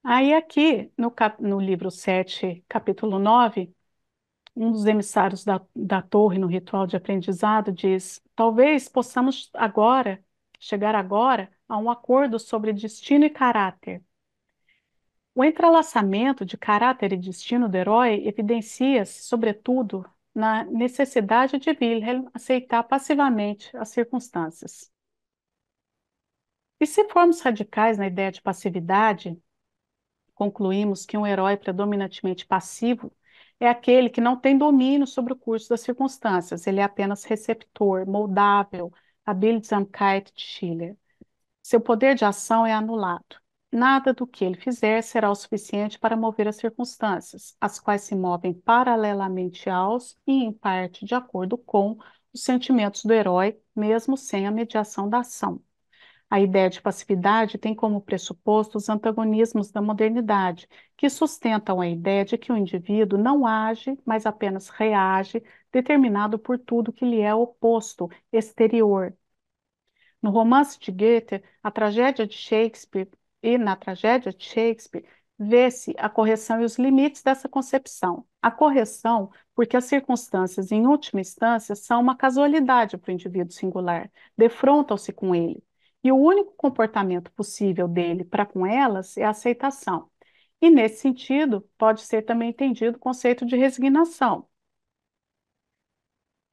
Aí aqui, no, cap, no livro 7, capítulo 9, um dos emissários da, da torre no ritual de aprendizado diz, talvez possamos agora, chegar agora, a um acordo sobre destino e caráter. O entrelaçamento de caráter e destino do herói evidencia-se, sobretudo, na necessidade de Wilhelm aceitar passivamente as circunstâncias. E se formos radicais na ideia de passividade, concluímos que um herói predominantemente passivo é aquele que não tem domínio sobre o curso das circunstâncias, ele é apenas receptor, moldável, a Bildsamkeit de Schiller. Seu poder de ação é anulado. Nada do que ele fizer será o suficiente para mover as circunstâncias, as quais se movem paralelamente aos e, em parte, de acordo com os sentimentos do herói, mesmo sem a mediação da ação. A ideia de passividade tem como pressuposto os antagonismos da modernidade, que sustentam a ideia de que o indivíduo não age, mas apenas reage, determinado por tudo que lhe é oposto, exterior, no romance de Goethe, a tragédia de Shakespeare e na tragédia de Shakespeare, vê-se a correção e os limites dessa concepção. A correção, porque as circunstâncias, em última instância, são uma casualidade para o indivíduo singular, defrontam-se com ele. E o único comportamento possível dele para com elas é a aceitação. E, nesse sentido, pode ser também entendido o conceito de resignação,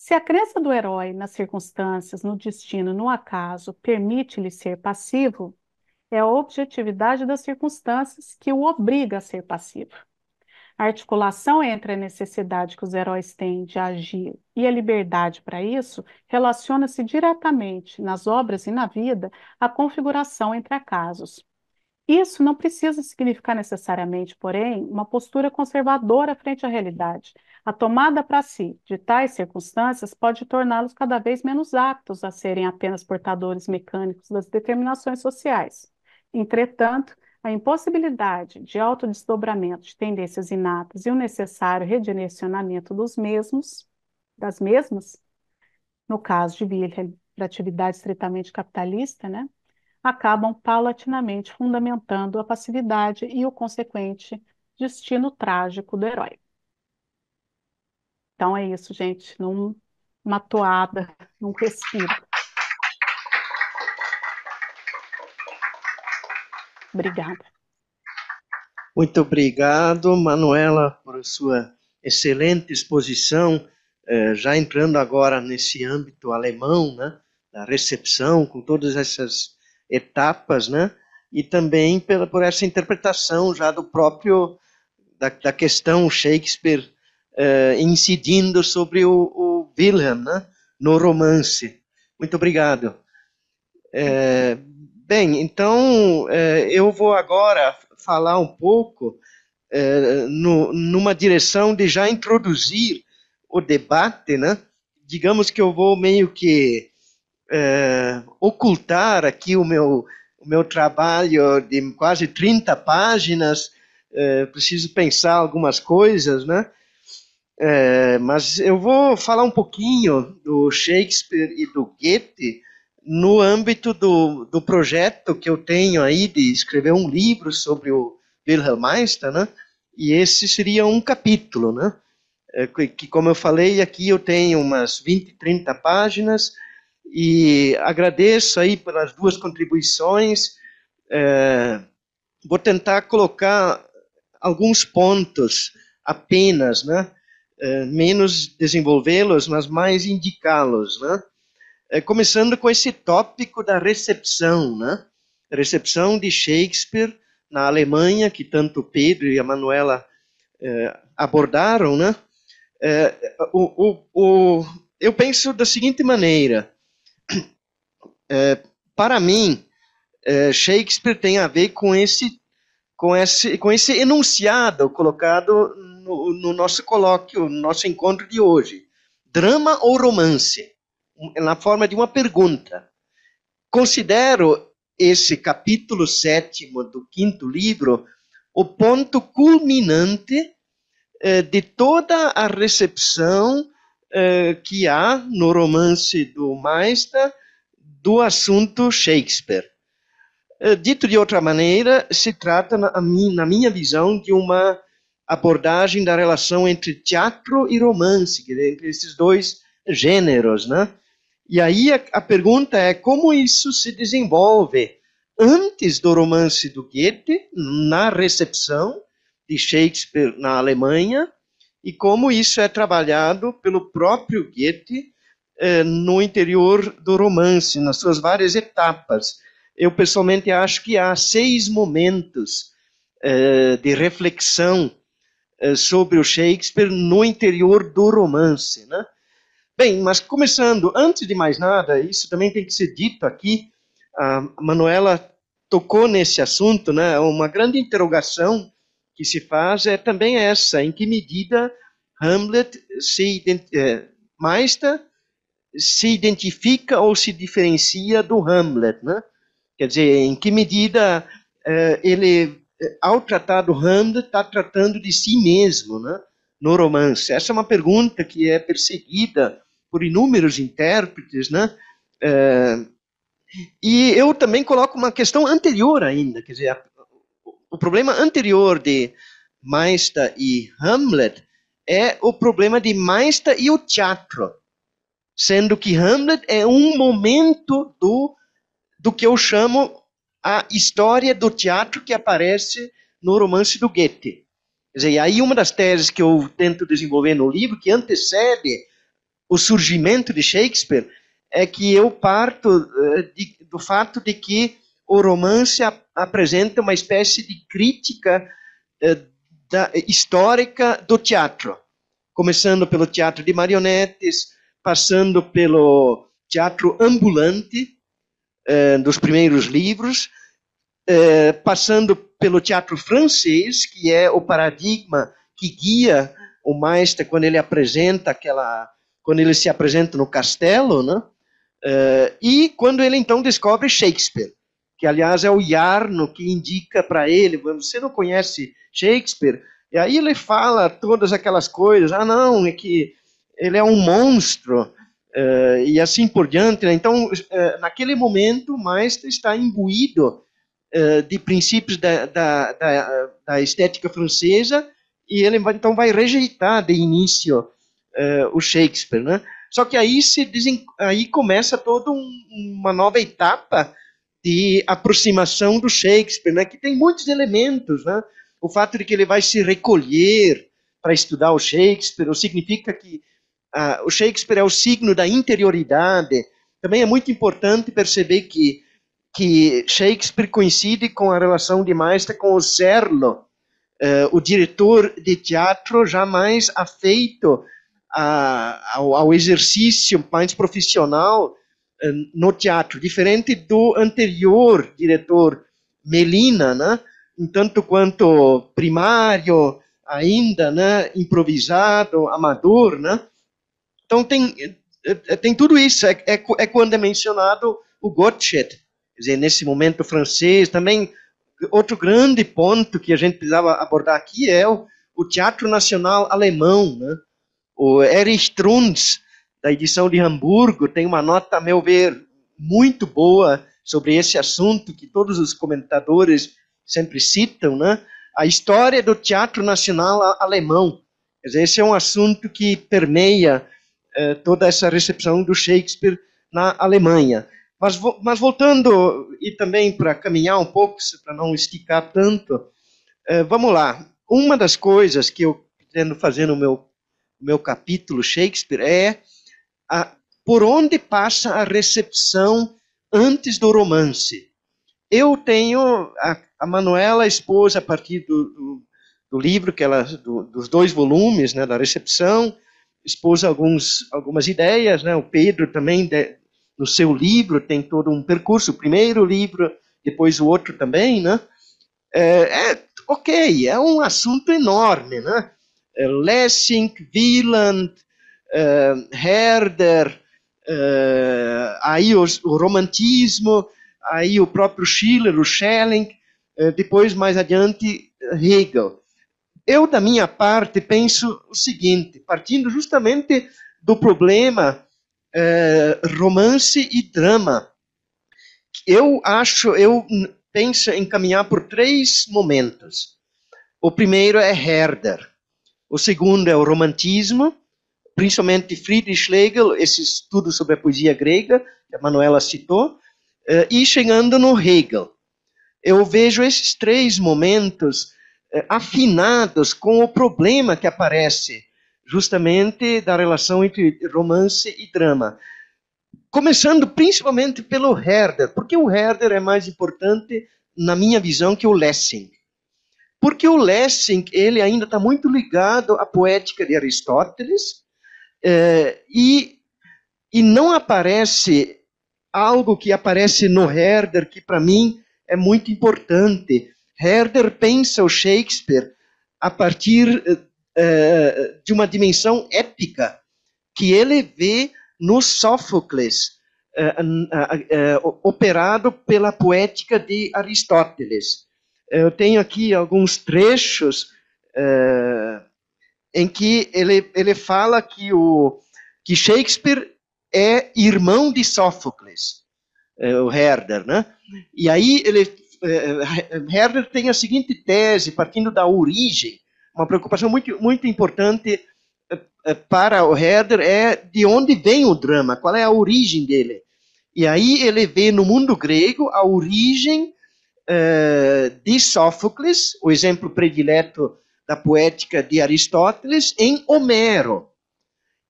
se a crença do herói nas circunstâncias, no destino, no acaso, permite-lhe ser passivo, é a objetividade das circunstâncias que o obriga a ser passivo. A articulação entre a necessidade que os heróis têm de agir e a liberdade para isso relaciona-se diretamente, nas obras e na vida, à configuração entre acasos. Isso não precisa significar necessariamente, porém, uma postura conservadora frente à realidade. A tomada para si de tais circunstâncias pode torná-los cada vez menos aptos a serem apenas portadores mecânicos das determinações sociais. Entretanto, a impossibilidade de autodesdobramento de tendências inatas e o necessário redirecionamento dos mesmos, das mesmas, no caso de Wilhelm, para atividade estritamente capitalista, né? acabam paulatinamente fundamentando a passividade e o consequente destino trágico do herói. Então é isso, gente, num, numa toada, num respiro. Obrigada. Muito obrigado, Manuela, por sua excelente exposição, eh, já entrando agora nesse âmbito alemão, né, da recepção, com todas essas etapas, né? E também pela, por essa interpretação já do próprio, da, da questão Shakespeare eh, incidindo sobre o, o Wilhelm, né? No romance. Muito obrigado. É, bem, então eh, eu vou agora falar um pouco no, numa direção de já introduzir o debate, né? Digamos que eu vou meio que é, ocultar aqui o meu, o meu trabalho de quase 30 páginas, é, preciso pensar algumas coisas, né? É, mas eu vou falar um pouquinho do Shakespeare e do Goethe no âmbito do, do projeto que eu tenho aí de escrever um livro sobre o Wilhelm Meister né? E esse seria um capítulo, né? É, que, como eu falei, aqui eu tenho umas 20, 30 páginas, e agradeço aí pelas duas contribuições. É, vou tentar colocar alguns pontos apenas, né? É, menos desenvolvê-los, mas mais indicá-los, né? É, começando com esse tópico da recepção, né? Recepção de Shakespeare na Alemanha, que tanto Pedro e a Manuela abordaram, né? O, o, o, eu penso da seguinte maneira: é, para mim, é, Shakespeare tem a ver com esse, com esse, com esse enunciado colocado no, no nosso colóquio, no nosso encontro de hoje. Drama ou romance? Na forma de uma pergunta. Considero esse capítulo sétimo do quinto livro o ponto culminante eh, de toda a recepção eh, que há no romance do Meister do assunto Shakespeare. Eh, dito de outra maneira, se trata, na minha visão, de uma abordagem da relação entre teatro e romance, entre esses dois gêneros, né? E aí a, a, pergunta é como isso se desenvolve antes do romance do Goethe, na recepção de Shakespeare na Alemanha, e como isso é trabalhado pelo próprio Goethe eh, no interior do romance, nas suas várias etapas. Eu pessoalmente acho que há seis momentos eh, de reflexão eh, sobre o Shakespeare no interior do romance, né? Bem, mas começando, antes de mais nada, isso também tem que ser dito aqui. A Manuela tocou nesse assunto, né? Uma grande interrogação que se faz é também essa: em que medida Hamlet se é, Meister se identifica ou se diferencia do Hamlet, né? Quer dizer, em que medida uh, ele, eh, ao tratar do Hamlet, está tratando de si mesmo, né? No romance. Essa é uma pergunta que é perseguida por inúmeros intérpretes, né? Uh, e eu também coloco uma questão anterior ainda, quer dizer, a, o problema anterior de Maista e Hamlet é o problema de Maista e o teatro. Sendo que Hamlet é um momento do, do que eu chamo a história do teatro que aparece no romance do Goethe. Quer dizer, e aí uma das teses que eu tento desenvolver no livro, que antecede o surgimento de Shakespeare, é que eu parto eh, de, do fato de que o romance ap apresenta uma espécie de crítica eh, da, histórica do teatro, começando pelo teatro de marionetes, passando pelo teatro ambulante eh, dos primeiros livros, eh, passando pelo teatro francês, que é o paradigma que guia o maestro quando ele apresenta aquela, quando ele se apresenta no castelo, né? Eh, e quando ele então descobre Shakespeare, que aliás é o Yarno que indica para ele, você não conhece Shakespeare? E aí ele fala todas aquelas coisas, ah não, é que ele é um monstro, uh, e assim por diante. Né? Então, uh, naquele momento, Maestro está imbuído uh, de princípios da, da, da, da, estética francesa, e ele vai, então vai rejeitar de início o Shakespeare. Né? Só que aí, se aí começa toda um, uma nova etapa de aproximação do Shakespeare, né? que tem muitos elementos. Né? O fato de que ele vai se recolher para estudar o Shakespeare, significa que ah, o Shakespeare é o signo da interioridade. Também é muito importante perceber que, que Shakespeare coincide com a relação de Maestra com o Serlo, eh, o diretor de teatro jamais afeito a, ao, ao, exercício mais profissional eh, no teatro, diferente do anterior diretor Melina, né? um tanto quanto primário, ainda né? improvisado, amador, né? Então tem, é, é, tem tudo isso. É, é, é quando é mencionado o Gottsched, quer dizer, nesse momento francês. Também, outro grande ponto que a gente precisava abordar aqui é o, o Teatro Nacional Alemão, né? O Erich Strunz, da edição de Hamburgo, tem uma nota, a meu ver, muito boa sobre esse assunto que todos os comentadores sempre citam, né? A história do teatro nacional alemão. Esse é um assunto que permeia eh, toda essa recepção do Shakespeare na Alemanha. Mas, mas voltando, e também para caminhar um pouco, para não esticar tanto, eh, vamos lá. Uma das coisas que eu pretendo fazer no meu, meu capítulo Shakespeare é a, por onde passa a recepção antes do romance. Eu tenho a, a Manuela expôs a partir do, do, do livro que ela do, dos dois volumes, né, da recepção, expôs alguns, algumas ideias, né? O Pedro também, de, no seu livro, tem todo um percurso. O primeiro livro, depois o outro também, né? É, é ok, é um assunto enorme, né? É, Lessing, Wieland, é, Herder, é, aí os, o romantismo, aí o próprio Schiller, o Schelling, é, depois mais adiante Hegel. Eu, da minha parte, penso o seguinte, partindo justamente do problema eh, romance e drama. Eu acho, eu penso em caminhar por três momentos. O primeiro é Herder. O segundo é o romantismo, principalmente Friedrich Schlegel, esse estudo sobre a poesia grega, que a Manuela citou, eh, e chegando no Hegel. Eu vejo esses três momentos eh, afinados com o problema que aparece justamente da relação entre romance e drama. Começando principalmente pelo Herder. Por que o Herder é mais importante, na minha visão, que o Lessing? Porque o Lessing ele ainda está muito ligado à poética de Aristóteles eh, e, e não aparece algo que aparece no Herder que, para mim, é muito importante. Herder pensa o Shakespeare a partir uh, de uma dimensão épica que ele vê no Sófocles, uh, uh, operado pela poética de Aristóteles. Eu tenho aqui alguns trechos em que ele, ele fala que, o, que Shakespeare é irmão de Sófocles, o Herder, né? E aí ele eh, eh, Herder tem a seguinte tese, partindo da origem, uma preocupação muito, muito importante eh, para o Herder é de onde vem o drama, qual é a origem dele. E aí ele vê no mundo grego a origem de Sófocles, o exemplo predileto da poética de Aristóteles, em Homero.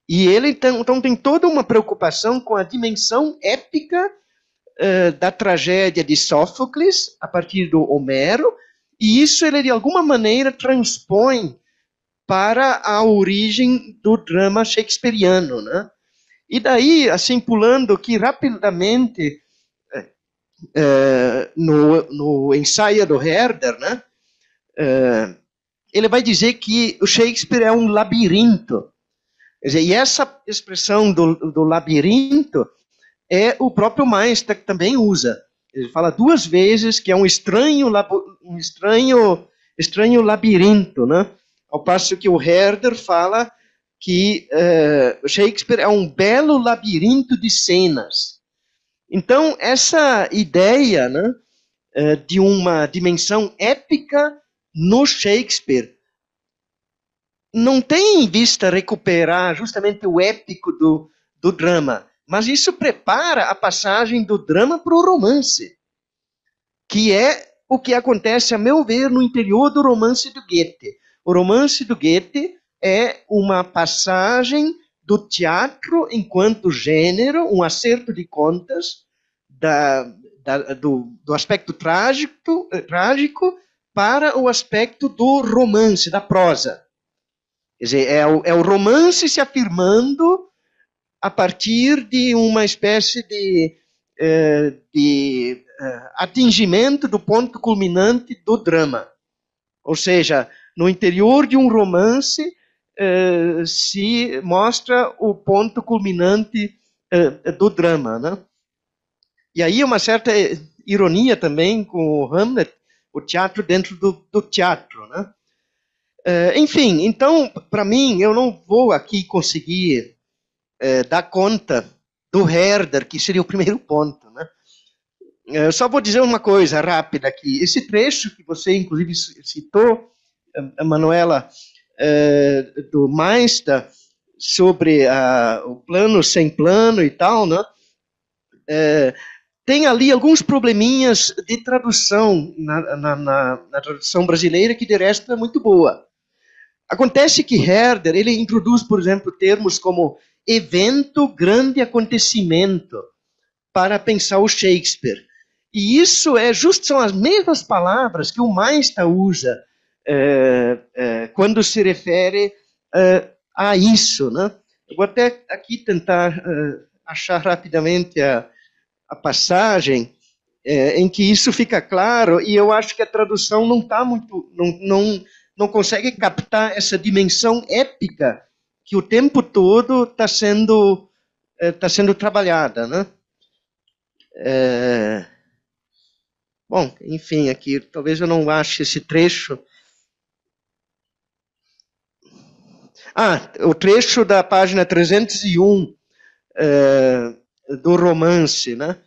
E ele então, então tem toda uma preocupação com a dimensão épica eh, da tragédia de Sófocles, a partir do Homero, e isso ele de alguma maneira transpõe para a origem do drama shakespeariano, né? E daí, assim, pulando que rapidamente eh, eh, no, no, ensaio do Herder, né? ele vai dizer que o Shakespeare é um labirinto. Quer dizer, e essa expressão do, do labirinto é o próprio Meister que também usa. Ele fala duas vezes que é um estranho, um estranho, estranho labirinto, né? Ao passo que o Herder fala que uh, Shakespeare é um belo labirinto de cenas. Então, essa ideia né, eh, de uma dimensão épica no Shakespeare não tem em vista recuperar justamente o épico do, do drama, mas isso prepara a passagem do drama para o romance, que é o que acontece, a meu ver, no interior do romance do Goethe. O romance do Goethe é uma passagem do teatro enquanto gênero, um acerto de contas da, da, do, do, aspecto trágico, eh, trágico para o aspecto do romance, da prosa. Quer dizer, é o, é o romance se afirmando a partir de uma espécie de, eh, de eh, atingimento do ponto culminante do drama. Ou seja, no interior de um romance eh, se mostra o ponto culminante do drama. Né? E aí uma certa ironia também com o Hamlet, o teatro dentro do, do teatro. Né? enfim, então, para mim, eu não vou aqui conseguir é, dar conta do herder, que seria o primeiro ponto. Né? É, eu só vou dizer uma coisa rápida aqui. Esse trecho que você, inclusive, citou, Manuela, é, do Meister, sobre a, o plano sem plano e tal, né? É, tem ali alguns probleminhas de tradução na, na, na, na, tradução brasileira, que de resto é muito boa. Acontece que Herder, ele introduz, por exemplo, termos como evento, grande acontecimento, para pensar o Shakespeare. E isso é justo, são as mesmas palavras que o Maista usa é, é, quando se refere é, a isso. Né? Eu vou até aqui tentar achar rapidamente a, a passagem em que isso fica claro, e eu acho que a tradução não está muito. Não, não, não consegue captar essa dimensão épica que o tempo todo está sendo está eh, sendo trabalhada, né? É... Bom, enfim, aqui talvez eu não ache esse trecho. Ah, o trecho da página 301 é, eh, do romance, né?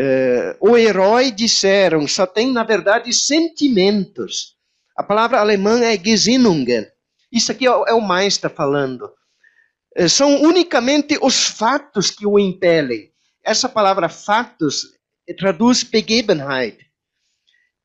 É, o herói, disseram, só tem, na verdade, sentimentos. A palavra alemã é Gesinnungen, isso aqui é o, é mais está falando. Eh, são unicamente os fatos que o impelem. Essa palavra fatos eh, traduz Begebenheit.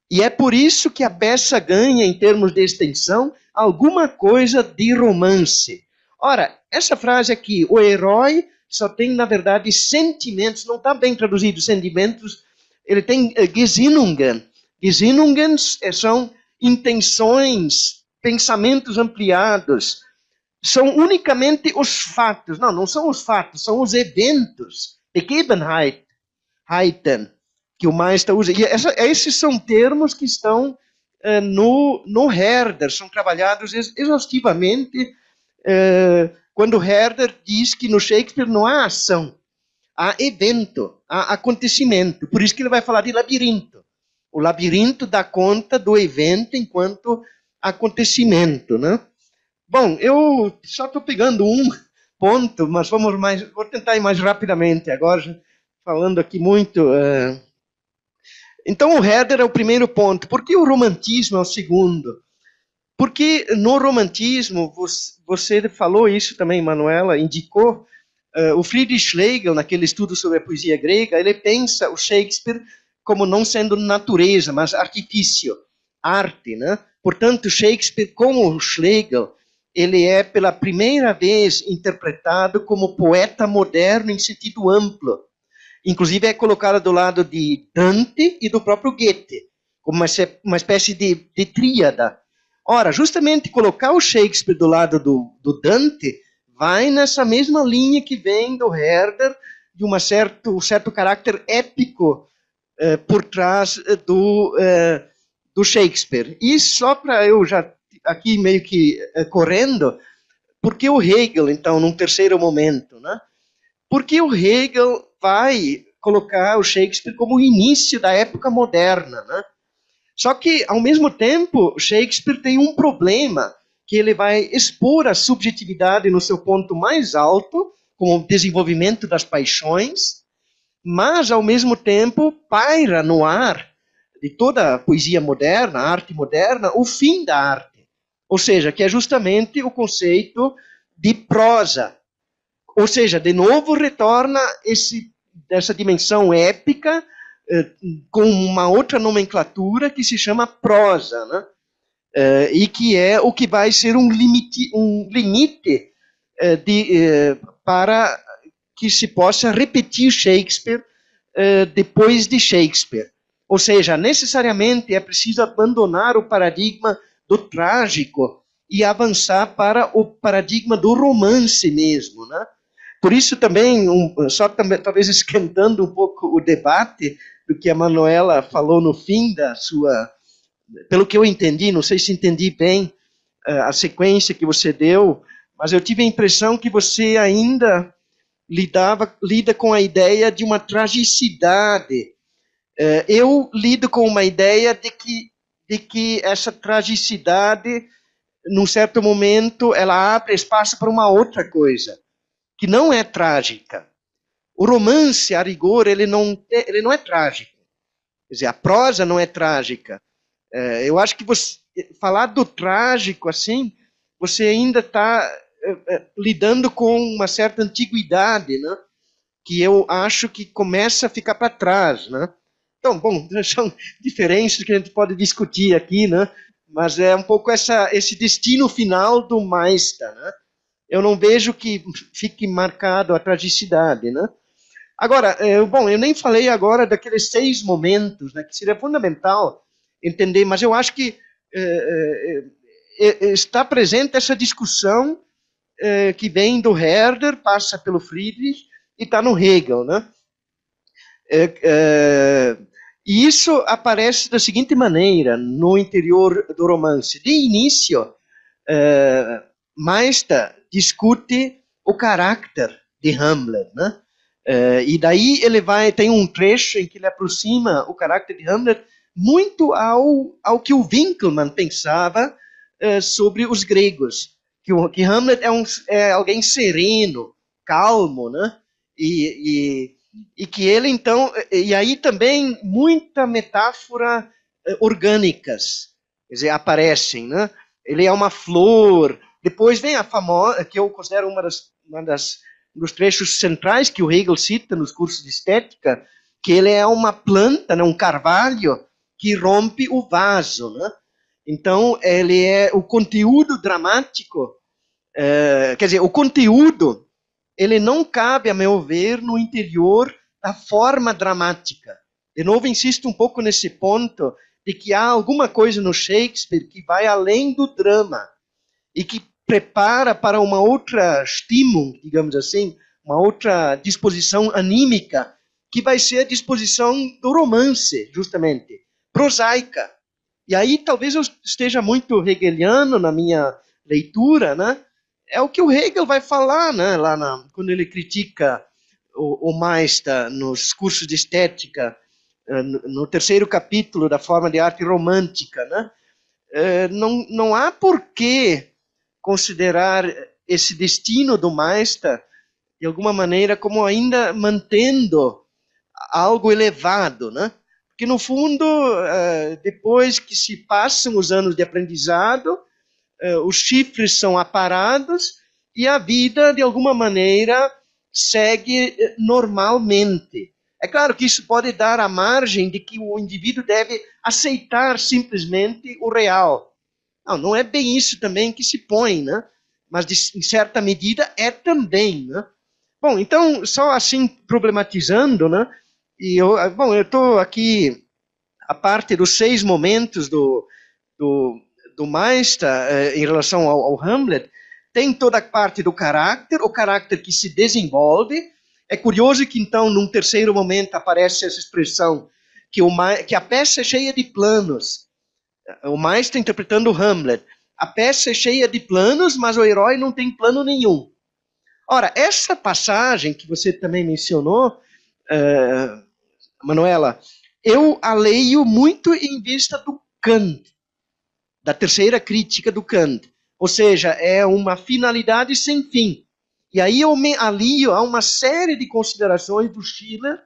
E é por isso que a peça ganha, em termos de extensão, alguma coisa de romance. Ora, essa frase aqui, o herói só tem, na verdade, sentimentos, não está bem traduzido, sentimentos, ele tem uh, Gesinnungen. Gesinnungen são intenções pensamentos ampliados. São unicamente os fatos. Não, não são os fatos, são os eventos. Begebenheiten, que o Meister usa. E essa, esses são termos que estão eh, no, no Herder, são trabalhados exaustivamente eh, quando Herder diz que no Shakespeare não há ação, há evento, há acontecimento. Por isso que ele vai falar de labirinto. O labirinto dá conta do evento enquanto acontecimento, né? Bom, eu só estou pegando um ponto, mas vamos mais, vou tentar ir mais rapidamente agora, falando aqui muito. Eh. Então o header é o primeiro ponto. Por que o romantismo é o segundo? Porque no romantismo, você, você falou isso também, Manuela, indicou, uh, o Friedrich Schlegel, naquele estudo sobre a poesia grega, ele pensa o Shakespeare como não sendo natureza, mas artifício, arte, né? Portanto, Shakespeare, como Schlegel, ele é pela primeira vez interpretado como poeta moderno em sentido amplo. Inclusive é colocado do lado de Dante e do próprio Goethe, como uma, uma espécie de, de tríada. Ora, justamente colocar o Shakespeare do lado do, do Dante vai nessa mesma linha que vem do Herder, de uma certo, um certo caráter épico eh, por trás eh, do, eh, do Shakespeare. E só para eu já aqui meio que é, correndo, porque o Hegel, então, num terceiro momento, né? Porque o Hegel vai colocar o Shakespeare como o início da época moderna, né? Só que, ao mesmo tempo, Shakespeare tem um problema, que ele vai expor a subjetividade no seu ponto mais alto, com o desenvolvimento das paixões, mas, ao mesmo tempo, paira no ar de toda a poesia moderna, a arte moderna, o fim da arte. Ou seja, que é justamente o conceito de prosa. Ou seja, de novo retorna esse, essa dimensão épica eh, com uma outra nomenclatura que se chama prosa, né? eh, e que é o que vai ser um limite, um limite eh, de, eh, para que se possa repetir Shakespeare eh, depois de Shakespeare. Ou seja, necessariamente é preciso abandonar o paradigma do trágico e avançar para o paradigma do romance mesmo, né? Por isso também, um, só também, talvez esquentando um pouco o debate do que a Manuela falou no fim da sua, pelo que eu entendi, não sei se entendi bem eh, a sequência que você deu, mas eu tive a impressão que você ainda lidava lida com a ideia de uma tragicidade é, eu lido com uma ideia de que, de que essa tragicidade, num certo momento, ela abre espaço para uma outra coisa, que não é trágica. O romance, a rigor, ele não, ele não é trágico. Quer dizer, a prosa não é trágica. É, eu acho que você, falar do trágico assim, você ainda está é, lidando com uma certa antiguidade, né? que eu acho que começa a ficar para trás, né? Então, bom, são diferenças que a gente pode discutir aqui, né? Mas é um pouco essa, esse destino final do Maista, né? Eu não vejo que fique marcado a tragicidade, né? Agora, eu, eh, bom, eu nem falei agora daqueles seis momentos, né? Que seria fundamental entender, mas eu acho que eh, eh, está presente essa discussão que vem do Herder, passa pelo Friedrich e está no Hegel, né? É, é, e isso aparece da seguinte maneira no interior do romance. De início, uh, discute o caráter de Hamlet, né? Eh, e daí ele vai tem um trecho em que ele aproxima o caráter de Hamlet muito ao ao que o Winckelmann pensava eh, sobre os gregos, que o, que Hamlet é um é alguém sereno, calmo, né? E, e e que ele então e aí também muita metáfora eh, orgânicas quer dizer aparecem né ele é uma flor depois vem a famosa que eu considero uma das uma das dos trechos centrais que o Hegel cita nos cursos de estética que ele é uma planta né um carvalho que rompe o vaso né então ele é o conteúdo dramático é, quer dizer o conteúdo ele não cabe, a meu ver, no interior da forma dramática. De novo, insisto um pouco nesse ponto de que há alguma coisa no Shakespeare que vai além do drama e que prepara para uma outra estímulo, digamos assim, uma outra disposição anímica, que vai ser a disposição do romance, justamente, prosaica. E aí talvez eu esteja muito hegeliano na minha leitura, né? é o que o Hegel vai falar né, lá na, quando ele critica o, o nos cursos de estética, eh, no terceiro capítulo da forma de arte romântica. Né? Eh, não, não há por que considerar esse destino do Maista, de alguma maneira, como ainda mantendo algo elevado, né? Porque, no fundo, eh, depois que se passam os anos de aprendizado, eh, os chifres são aparados e a vida, de alguma maneira, segue eh, normalmente. É claro que isso pode dar a margem de que o indivíduo deve aceitar simplesmente o real. Não, não é bem isso também que se põe, né? mas de, em certa medida é também. Né? Bom, então, só assim problematizando, né? E eu, eh, bom, eu estou aqui a parte dos seis momentos do, do do Meister eh, em relação ao, ao, Hamlet, tem toda a parte do caráter, o caráter que se desenvolve. É curioso que, então, num terceiro momento, aparece essa expressão que, o, que a peça é cheia de planos. O Meister interpretando o Hamlet. A peça é cheia de planos, mas o herói não tem plano nenhum. Ora, essa passagem que você também mencionou, eh, Manuela, eu a leio muito em vista do Kant da terceira crítica do Kant. Ou seja, é uma finalidade sem fim. E aí eu me alio a uma série de considerações do Schiller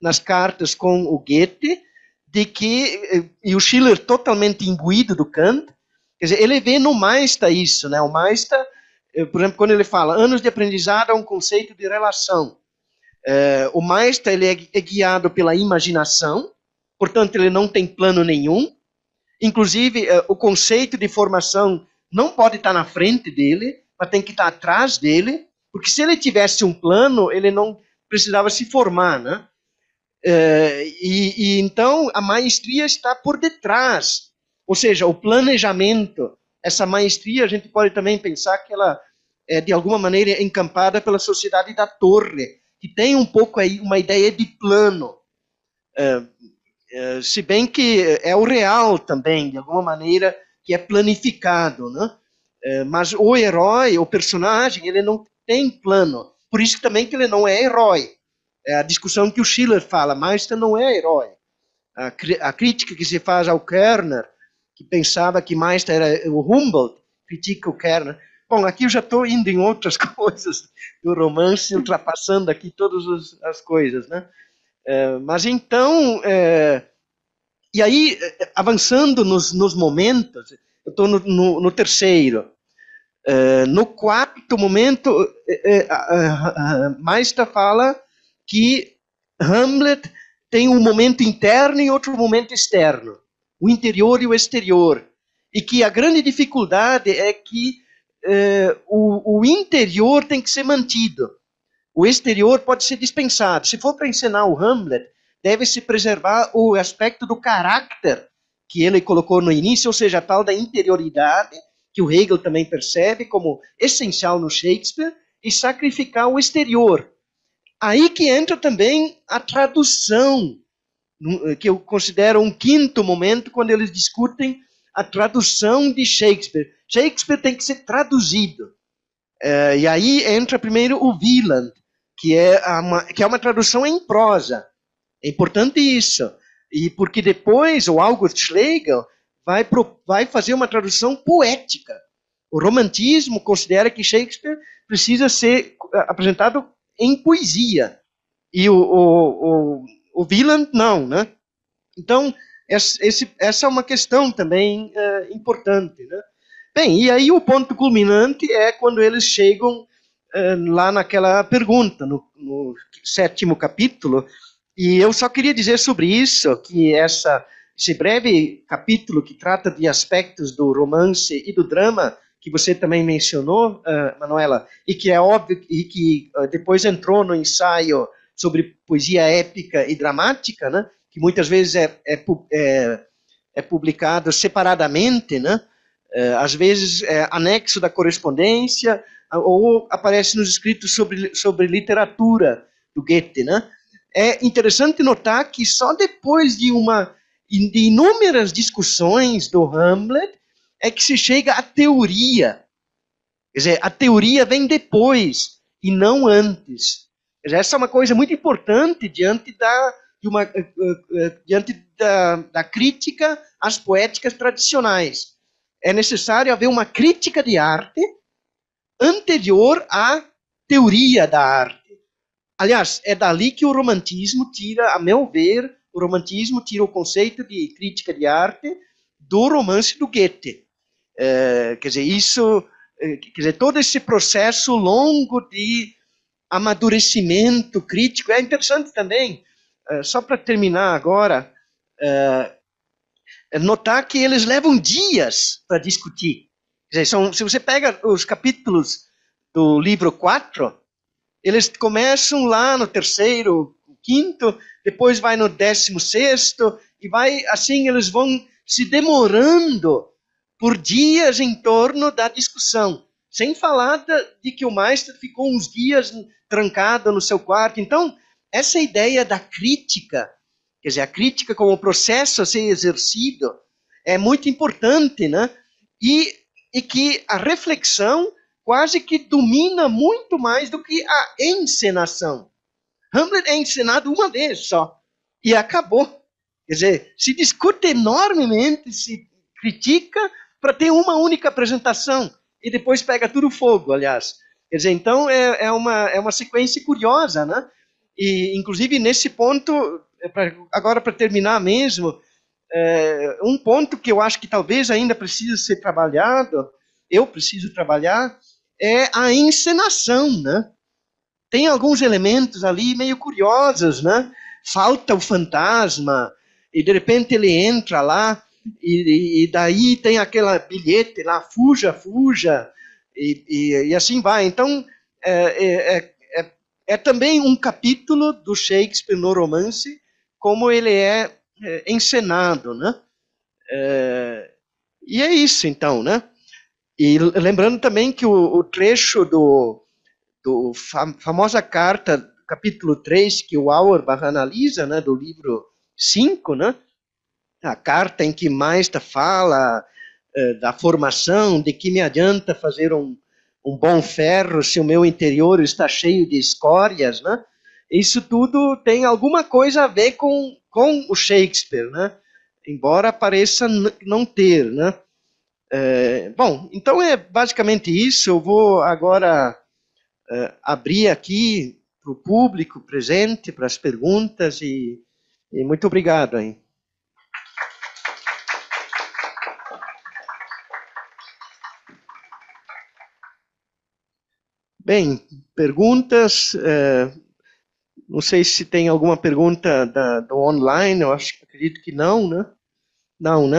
nas cartas com o Goethe, de que, eh, e o Schiller totalmente imbuído do Kant, quer dizer, ele vê no Maista isso, né? O Maista, eh, por exemplo, quando ele fala anos de aprendizado é um conceito de relação. Eh, é, o Maista, ele é guiado pela imaginação, portanto, ele não tem plano nenhum, Inclusive, eh, o conceito de formação não pode estar na frente dele, mas tem que estar atrás dele, porque se ele tivesse um plano, ele não precisava se formar, né? Eh, e, e então a maestria está por detrás, ou seja, o planejamento. Essa maestria a gente pode também pensar que ela é de alguma maneira encampada pela sociedade da torre, que tem um pouco aí uma ideia de plano. Eh, eh, se bem que eh, é o real também, de alguma maneira, que é planificado, né? Eh, mas o herói, o personagem, ele não tem plano. Por isso também que ele não é herói. É a discussão que o Schiller fala, Meister não é herói. A, a, crítica que se faz ao Kerner, que pensava que Meister era o Humboldt, critica o Kerner. Bom, aqui eu já estou indo em outras coisas do romance, ultrapassando aqui todas as coisas, né? É, mas então, é, e aí, é, avançando nos, nos momentos, eu estou no, no, no, terceiro. É, no quarto momento, é, é Maestra fala que Hamlet tem um momento interno e outro momento externo, o interior e o exterior. E que a grande dificuldade é que o, o interior tem que ser mantido o exterior pode ser dispensado. Se for para ensinar o Hamlet, deve-se preservar o aspecto do caráter que ele colocou no início, ou seja, a tal da interioridade, que o Hegel também percebe como essencial no Shakespeare, e sacrificar o exterior. Aí que entra também a tradução, que eu considero um quinto momento, quando eles discutem a tradução de Shakespeare. Shakespeare tem que ser traduzido. Eh, e aí entra primeiro o Wieland, que é uma, que é uma tradução em prosa. É importante isso. E porque depois o August Schlegel vai, pro, vai fazer uma tradução poética. O romantismo considera que Shakespeare precisa ser eh, apresentado em poesia. E o, o, o, o Wieland, não, né? Então, esse, essa é uma questão também uh, importante, né? Bem, e aí o ponto culminante é quando eles chegam eh, lá naquela pergunta, no, no sétimo capítulo. E eu só queria dizer sobre isso, que essa, esse breve capítulo que trata de aspectos do romance e do drama, que você também mencionou, uh, Manuela, e que é óbvio, e que uh, depois entrou no ensaio sobre poesia épica e dramática, né, que muitas vezes é, é, é, é publicado separadamente, né, uh, às vezes é anexo da correspondência, ou aparece nos escritos sobre, sobre literatura do Goethe, né? É interessante notar que só depois de uma de inúmeras discussões do Hamlet é que se chega à teoria. Quer dizer, a teoria vem depois e não antes. Quer dizer, essa é uma coisa muito importante diante da de uma, eh, eh, eh, diante da, da crítica às poéticas tradicionais. É necessário haver uma crítica de arte anterior à teoria da arte. Aliás, é dali que o romantismo tira, a meu ver, o romantismo tira o conceito de crítica de arte do romance do Goethe. É, quer dizer, isso, é, quer dizer, todo esse processo longo de amadurecimento crítico é interessante também. É, só para terminar agora, é, é, notar que eles levam dias para discutir Dizer, são, se você pega os capítulos do livro 4, eles começam lá no terceiro, quinto, depois vai no décimo sexto, e vai assim, eles vão se demorando por dias em torno da discussão. Sem falar de que o Maestro ficou uns dias trancado no seu quarto. Então, essa ideia da crítica, quer dizer, a crítica como processo a ser exercido, é muito importante, né? E e que a reflexão quase que domina muito mais do que a encenação. Hamlet é encenado uma vez só e acabou. Quer dizer, se discute enormemente, se critica para ter uma única apresentação e depois pega tudo fogo, aliás. Quer dizer, então é, é, uma, é uma sequência curiosa, né? E, inclusive, nesse ponto, é agora para terminar mesmo, é, um ponto que eu acho que talvez ainda precisa ser trabalhado, eu preciso trabalhar, é a encenação, né? Tem alguns elementos ali meio curiosos, né? Falta o fantasma e de repente ele entra lá e, e daí tem aquele bilhete lá, fuja, fuja e, e, e assim vai. Então é, é, é, é, é também um capítulo do Shakespeare no romance, como ele é é, encenado, né? É, e é isso, então, né? E lembrando também que o, o trecho do, do fam famosa carta, capítulo 3, que o Auerbach analisa, né, do livro 5, né? A carta em que Meister fala é, da formação, de que me adianta fazer um, um bom ferro se o meu interior está cheio de escórias, né? Isso tudo tem alguma coisa a ver com com o Shakespeare, né? embora pareça não ter. Né? É, bom, então é basicamente isso. Eu vou agora é, abrir aqui para o público presente, para as perguntas, e, e muito obrigado aí. Bem, perguntas. É, não sei se tem alguma pergunta da, do online, eu acho, acredito que não, né? Não, né?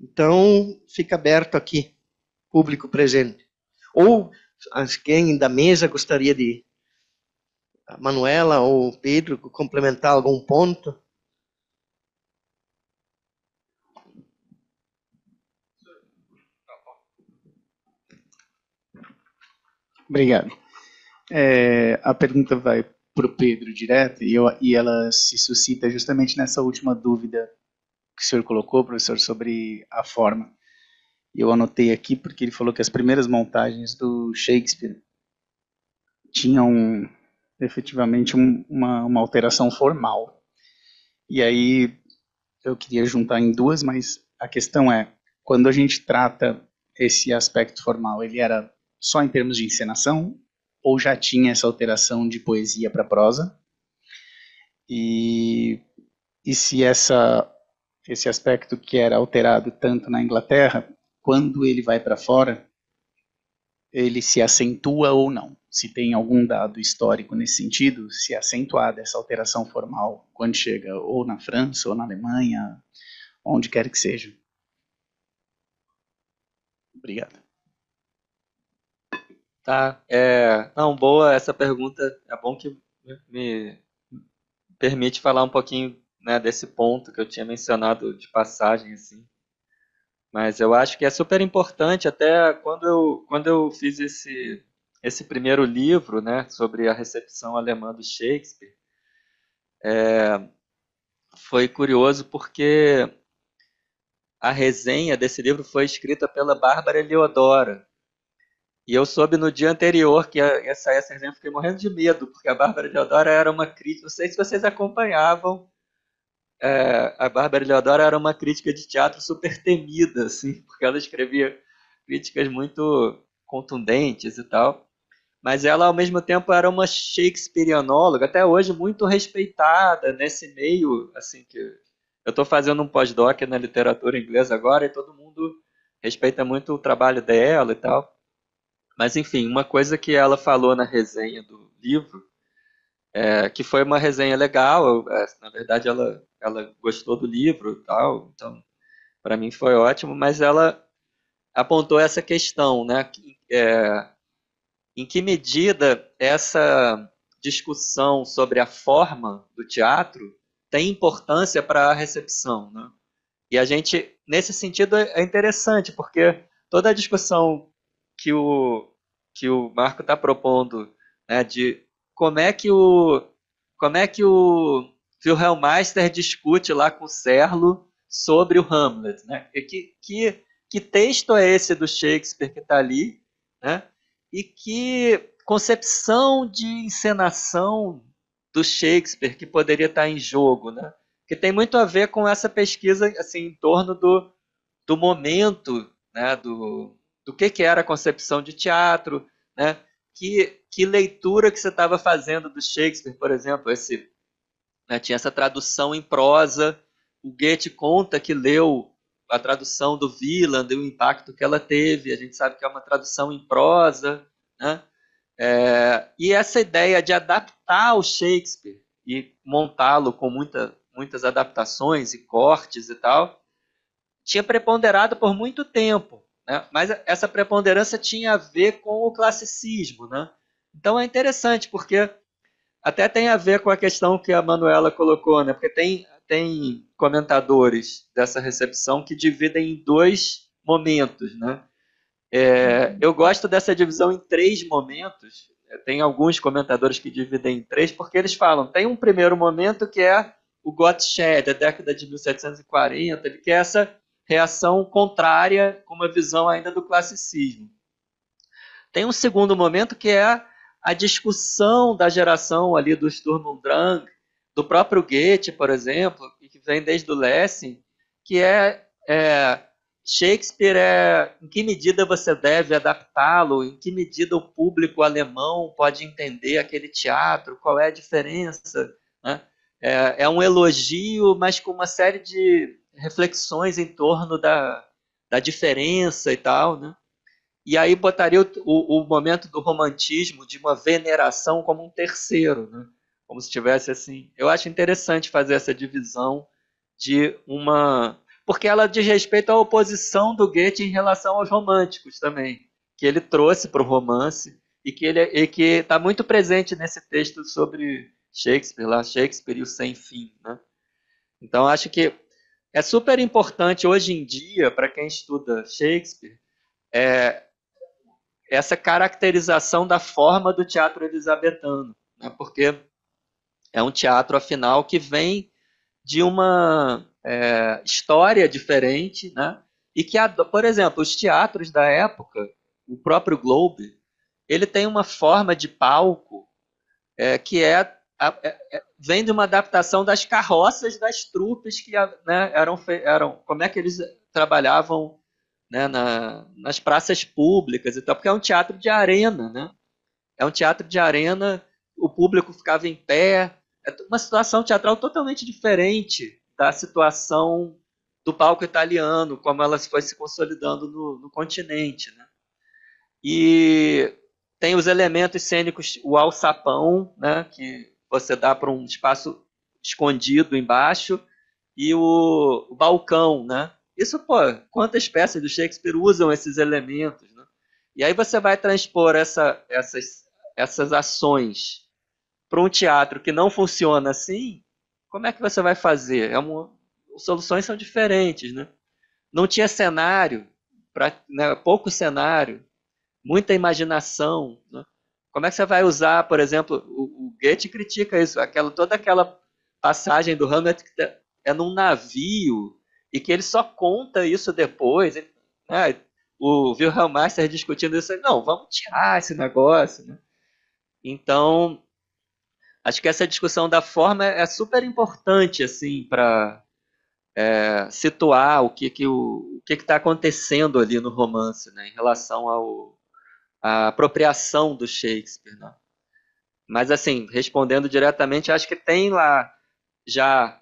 Então, fica aberto aqui, público presente. Ou quem da mesa gostaria de, a Manuela ou Pedro, complementar algum ponto? Obrigado. É, a pergunta vai pro Pedro direto, e, eu, e ela se suscita justamente nessa última dúvida que o senhor colocou, professor, sobre a forma. Eu anotei aqui porque ele falou que as primeiras montagens do Shakespeare tinham efetivamente um, uma, uma alteração formal. E aí eu queria juntar em duas, mas a questão é, quando a gente trata esse aspecto formal, ele era só em termos de encenação ou já tinha essa alteração de poesia para prosa. E, e se essa, esse aspecto que era alterado tanto na Inglaterra, quando ele vai para fora, ele se acentua ou não. Se tem algum dado histórico nesse sentido, se é acentuada essa alteração formal quando chega ou na França ou na Alemanha, onde quer que seja. Obrigado. Tá. É, não, boa essa pergunta. É bom que me permite falar um pouquinho né, desse ponto que eu tinha mencionado de passagem, assim. Mas eu acho que é super importante, até quando eu, quando eu fiz esse, esse primeiro livro, né, sobre a recepção alemã do Shakespeare, é, foi curioso porque a resenha desse livro foi escrita pela Bárbara Leodora e eu soube no dia anterior que ia sair essa resenha, fiquei morrendo de medo, porque a Bárbara Deodora era uma crítica. Não sei se vocês acompanhavam. É, a Bárbara Deodora era uma crítica de teatro super temida, assim, porque ela escrevia críticas muito contundentes e tal. Mas ela, ao mesmo tempo, era uma shakespearianóloga, até hoje muito respeitada nesse meio, assim, que eu estou fazendo um pós-doc na literatura inglesa agora e todo mundo respeita muito o trabalho dela e tal. Mas, enfim, uma coisa que ela falou na resenha do livro, é, que foi uma resenha legal, é, na verdade ela, ela gostou do livro e tal, então para mim foi ótimo, mas ela apontou essa questão, né? É, em que medida essa discussão sobre a forma do teatro tem importância para a recepção, né? E a gente, nesse sentido, é interessante, porque toda a discussão que o, que o Marco está propondo, né, de como é que o como é que o Wilhelmeister discute lá com o Serlo sobre o Hamlet, né? Que, que, que texto é esse do Shakespeare que está ali, né? E que concepção de encenação do Shakespeare que poderia estar tá em jogo, né? Que tem muito a ver com essa pesquisa assim em torno do, do momento, né? Do, do que, que era a concepção de teatro, né? que, que leitura que você estava fazendo do Shakespeare, por exemplo, esse, né, tinha essa tradução em prosa, o Goethe conta que leu a tradução do Wieland e o impacto que ela teve, a gente sabe que é uma tradução em prosa, né? É, e essa ideia de adaptar o Shakespeare e montá-lo com muita, muitas adaptações e cortes e tal, tinha preponderado por muito tempo. Né? Mas essa preponderância tinha a ver com o classicismo. Né? Então é interessante, porque até tem a ver com a questão que a Manuela colocou, né? porque tem, tem comentadores dessa recepção que dividem em dois momentos. Né? É, uhum. eu gosto dessa divisão em três momentos. Tem alguns comentadores que dividem em três, porque eles falam: tem um primeiro momento que é o Gottsched, da década de 1740, que é essa reação contrária com uma visão ainda do classicismo. Tem um segundo momento que é a discussão da geração ali do Sturm und Drang, do próprio Goethe, por exemplo, que vem desde o Lessing, que é, é Shakespeare é em que medida você deve adaptá-lo, em que medida o público alemão pode entender aquele teatro, qual é a diferença. Né? É, é um elogio, mas com uma série de reflexões em torno da, da diferença e tal, né? E aí botaria o, o, o momento do romantismo, de uma veneração como um terceiro, né? como se tivesse assim. Eu acho interessante fazer essa divisão de uma. Porque ela diz respeito à oposição do Goethe em relação aos românticos também, que ele trouxe para o romance e que ele é, e que está muito presente nesse texto sobre Shakespeare, lá Shakespeare e o sem fim, né? Então acho que é super importante hoje em dia, para quem estuda Shakespeare, é, essa caracterização da forma do teatro elisabetano, né? porque é um teatro, afinal, que vem de uma é, história diferente, né? e que, por exemplo, os teatros da época, o próprio Globe, ele tem uma forma de palco é, que é, é, é vem de uma adaptação das carroças das trupes que né, eram, eram como é que eles trabalhavam né, na, nas praças públicas e tal, porque é um teatro de arena, né? É um teatro de arena, o público ficava em pé, é uma situação teatral totalmente diferente da situação do palco italiano, como ela foi se consolidando no, no continente, né? E tem os elementos cênicos, o alçapão, né, que você dá para um espaço escondido embaixo, e o, o, balcão, né? Isso, pô, quantas peças do Shakespeare usam esses elementos, né? E aí você vai transpor essa, essas, essas ações para um teatro que não funciona assim, como é que você vai fazer? É uma, soluções são diferentes, né? Não tinha cenário, pra, né, pouco cenário, muita imaginação, né? Como é que você vai usar, por exemplo, o, o Goethe critica isso, aquela, toda aquela passagem do Hamlet que é, é num navio e que ele só conta isso depois. Ele, né? O Wilhelm Master discutindo isso, não, vamos tirar esse negócio. Né? Então, acho que essa discussão da forma é super importante assim para é, situar o que que o, o que está acontecendo ali no romance, né, em relação ao a apropriação do Shakespeare. Né? Mas, assim, respondendo diretamente, acho que tem lá já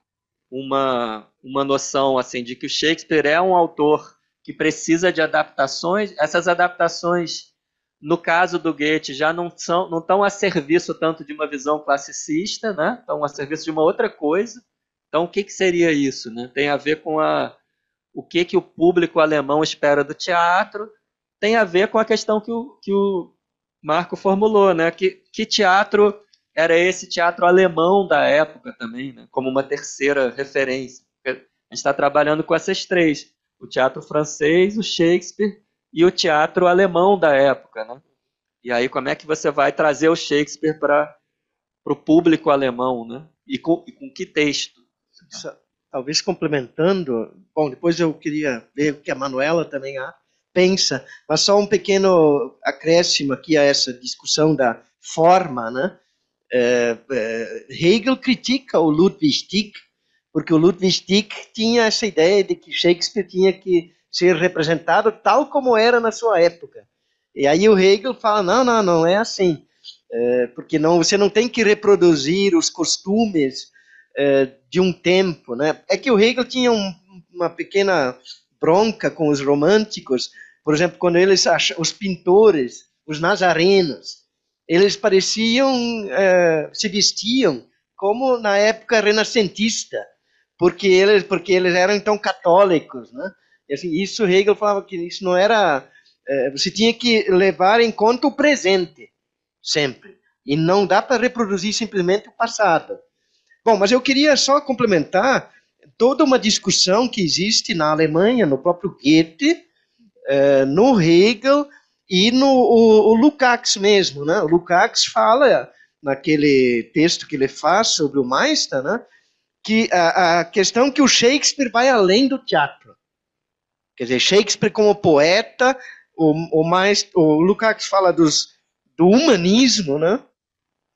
uma, uma noção assim de que o Shakespeare é um autor que precisa de adaptações. Essas adaptações, no caso do Goethe, já não são não estão a serviço tanto de uma visão classicista, né? Estão a serviço de uma outra coisa. Então, o que, que seria isso? Né? Tem a ver com a, o que, que o público alemão espera do teatro, tem a ver com a questão que o, que o Marco formulou, né? Que, que teatro era esse teatro alemão da época também, né? como uma terceira referência. A gente está trabalhando com essas três: o teatro francês, o Shakespeare e o teatro alemão da época. Né? E aí, como é que você vai trazer o Shakespeare para o público alemão? Né? E, com, e com que texto? Talvez complementando, bom, depois eu queria ver o que a Manuela também acha pensa, mas só um pequeno acréscimo aqui a essa discussão da forma, né? É, é, Hegel critica o Ludwig Tieck, porque o Ludwig Tieck tinha essa ideia de que Shakespeare tinha que ser representado tal como era na sua época. E aí o Hegel fala, não, não, não é assim, é, porque não, você não tem que reproduzir os costumes é, de um tempo, né? É que o Hegel tinha um, uma pequena bronca com os românticos, por exemplo, quando eles acham, os pintores, os nazarenos, eles pareciam, eh, se vestiam como na época renascentista, porque eles, porque eles eram então católicos, né? E, assim, isso Hegel falava que isso não era, eh, você tinha que levar em conta o presente sempre, e não dá para reproduzir simplesmente o passado. Bom, mas eu queria só complementar toda uma discussão que existe na Alemanha, no próprio Goethe, eh, no Hegel e no o, o Lukács mesmo. Né? O Lukács fala, naquele texto que ele faz sobre o Meister, né? que a, a questão é que o Shakespeare vai além do teatro. Quer dizer, Shakespeare como poeta, o, o, mais, o Lukács fala dos, do humanismo, né?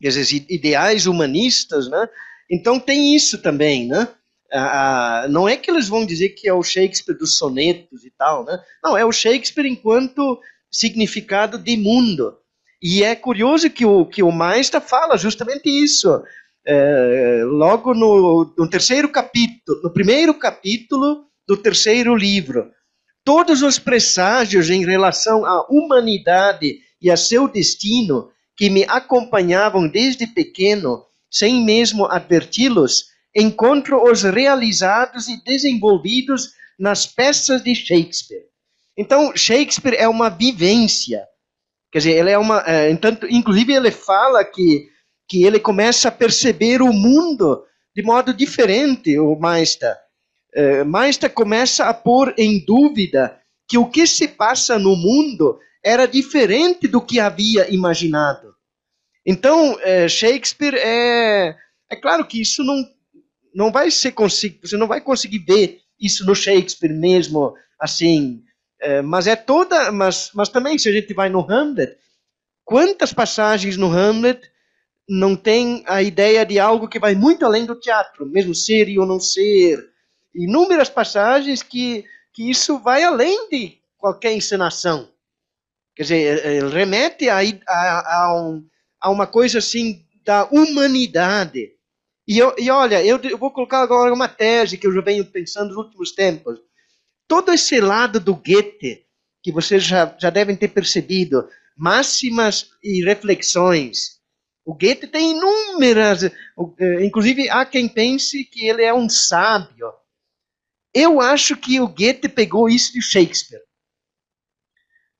Quer dizer, ideais humanistas, né? Então tem isso também, né? Ah, não é que eles vão dizer que é o Shakespeare dos sonetos e tal, né? Não, é o Shakespeare enquanto significado de mundo. E é curioso que o, que o Maestra fala justamente isso. É, logo no, no terceiro capítulo, no primeiro capítulo do terceiro livro, todos os presságios em relação à humanidade e a seu destino que me acompanhavam desde pequeno, sem mesmo adverti-los, encontro-os realizados e desenvolvidos nas peças de Shakespeare. Então, Shakespeare é uma vivência. Quer dizer, ele é uma. É, entanto, inclusive, ele fala que, que ele começa a perceber o mundo de modo diferente, o Maista. É, começa a pôr em dúvida que o que se passa no mundo era diferente do que havia imaginado. Então, é, Shakespeare é. É claro que isso não não vai ser consigo, você não vai conseguir ver isso no Shakespeare mesmo, assim. É, mas é toda, mas, mas também se a gente vai no Hamlet, quantas passagens no Hamlet não tem a ideia de algo que vai muito além do teatro, mesmo ser e ou não ser, inúmeras passagens que que isso vai além de qualquer encenação, quer dizer, eh, eh, remete a, a, a, um, a uma coisa assim da humanidade e, eu, e olha, eu, eu vou colocar agora uma tese que eu já venho pensando nos últimos tempos. Todo esse lado do Goethe, que vocês já, já devem ter percebido, máximas e reflexões. O Goethe tem inúmeras, eh, inclusive há quem pense que ele é um sábio. Eu acho que o Goethe pegou isso de Shakespeare,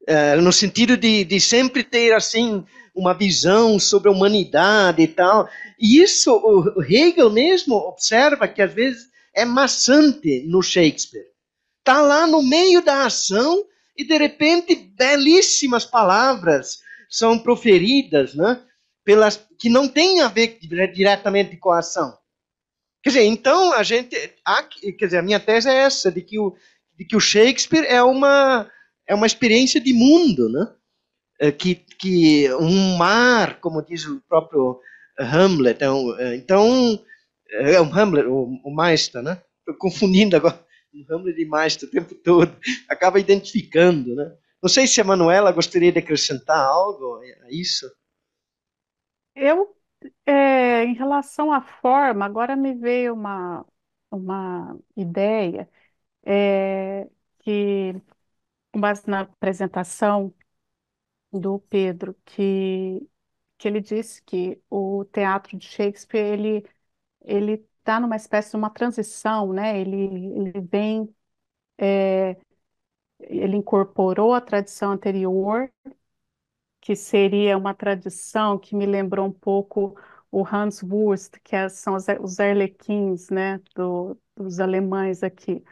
eh, no sentido de, de sempre ter assim uma visão sobre a humanidade e tal. E isso o Hegel mesmo observa que às vezes é maçante no Shakespeare. Está lá no meio da ação e de repente belíssimas palavras são proferidas, né? Pelas que não têm a ver diretamente com a ação. Quer dizer, então a gente, há, quer dizer, a minha tese é essa de que o de que o Shakespeare é uma é uma experiência de mundo, né? É, que que um mar, como diz o próprio Hamlet, é é, então é um Hamlet, o, o né? Estou confundindo agora o Hamlet e Meister o tempo todo, acaba identificando, né? Não sei se a Manuela gostaria de acrescentar algo a isso. Eu, é, em relação à forma, agora me veio uma, uma ideia é, que, com base na apresentação do Pedro, que, que ele disse que o teatro de Shakespeare, ele ele está numa espécie de uma transição, né? Ele, ele vem, é, ele incorporou a tradição anterior, que seria uma tradição que me lembrou um pouco o Hans Wurst, que é, são os, os arlequins, né, do, dos alemães aqui,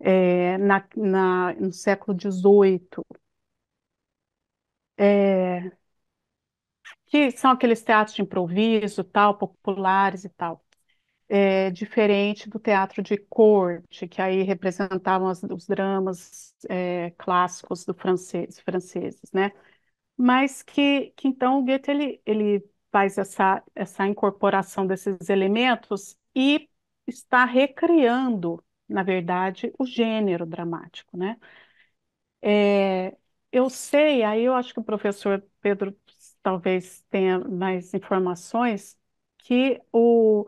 é, na, na, no século XVIII é, que são aqueles teatros de improviso, tal, populares e tal. É, diferente do teatro de corte, que aí representavam as, os dramas é, clássicos do francês, franceses, né? Mas que, que então o Goethe ele, ele faz essa, essa incorporação desses elementos e está recriando, na verdade, o gênero dramático, né? É, eu sei, aí eu acho que o professor Pedro talvez tenha mais informações, que o,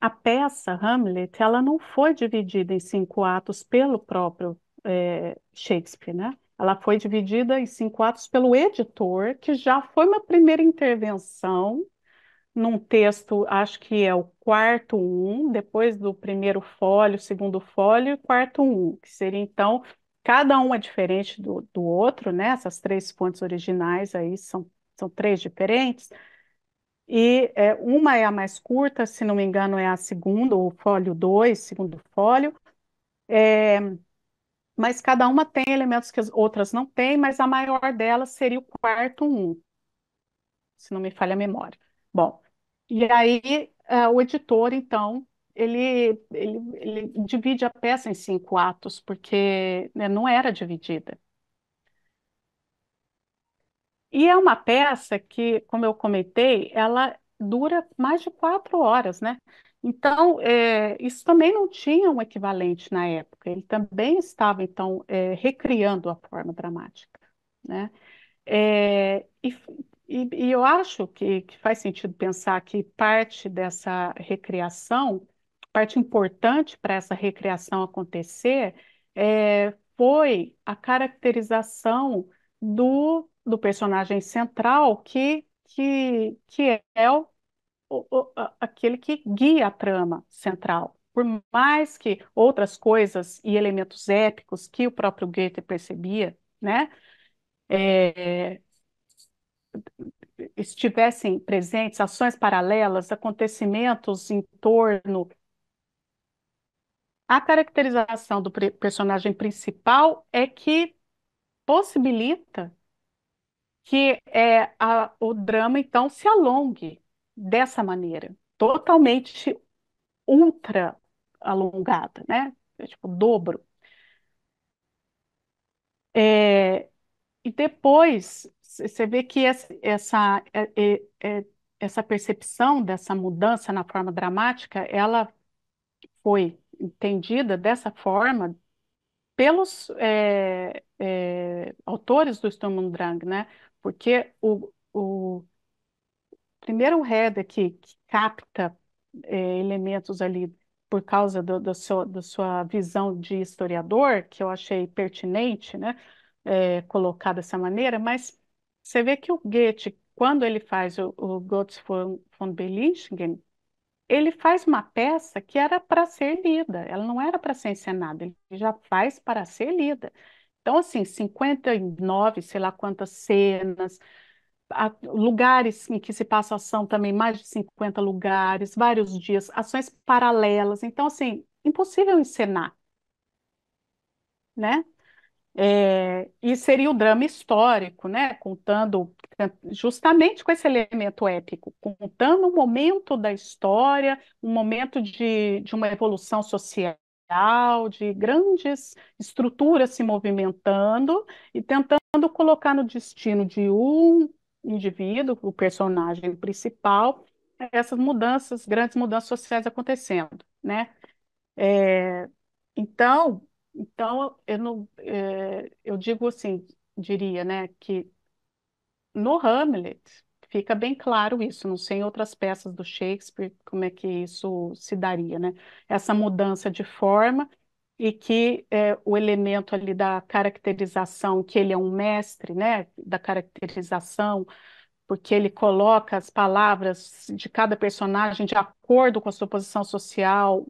a peça Hamlet, ela não foi dividida em cinco atos pelo próprio é, Shakespeare, né? Ela foi dividida em cinco atos pelo editor, que já foi uma primeira intervenção num texto, acho que é o quarto um, depois do primeiro fólio, segundo fólio quarto um, que seria então cada um é diferente do, do outro, né? Essas três fontes originais aí são, são três diferentes. E é, uma é a mais curta, se não me engano, é a segunda, o fólio 2, segundo fólio. É, mas cada uma tem elementos que as outras não têm, mas a maior delas seria o quarto 1, um, se não me falha a memória. Bom, e aí uh, o editor, então, ele, ele, ele divide a peça em cinco atos, porque né, não era dividida. E é uma peça que, como eu comentei, ela dura mais de quatro horas, né? Então, é, isso também não tinha um equivalente na época. Ele também estava, então, é, recriando a forma dramática, né? É, e, e, e, eu acho que, que faz sentido pensar que parte dessa recriação parte importante para essa recriação acontecer é, foi a caracterização do, do personagem central que, que, que é o, o, aquele que guia a trama central. Por mais que outras coisas e elementos épicos que o próprio Goethe percebia, né, é, estivessem presentes ações paralelas, acontecimentos em torno a caracterização do personagem principal é que possibilita que é, a, o drama, então, se alongue dessa maneira, totalmente ultra alongada, né? É tipo, dobro. É, e depois, você vê que essa, essa, é, é, é, essa percepção dessa mudança na forma dramática, ela foi entendida dessa forma pelos é, é, autores do Sturm Drang, né? Porque o, o primeiro o que, que capta é, elementos ali por causa do, do seu, da sua visão de historiador, que eu achei pertinente, né? É, colocar dessa maneira, mas você vê que o Goethe, quando ele faz o, o Goethe von, von ele faz uma peça que era para ser lida, ela não era para ser encenada, ele já faz para ser lida. Então, assim, 59, sei lá quantas cenas, lugares em que se passa ação também, mais de 50 lugares, vários dias, ações paralelas. Então, assim, impossível encenar, né? É, e seria o drama histórico, né? Contando justamente com esse elemento épico, contando um momento da história, um momento de, de uma evolução social, de grandes estruturas se movimentando e tentando colocar no destino de um indivíduo, o personagem principal, essas mudanças, grandes mudanças sociais acontecendo, né? É, então, então, eu não, é, eu digo assim, diria, né, que no Hamlet fica bem claro isso, não sei em outras peças do Shakespeare como é que isso se daria, né? Essa mudança de forma e que é, o elemento ali da caracterização, que ele é um mestre, né, da caracterização porque ele coloca as palavras de cada personagem de acordo com a sua posição social,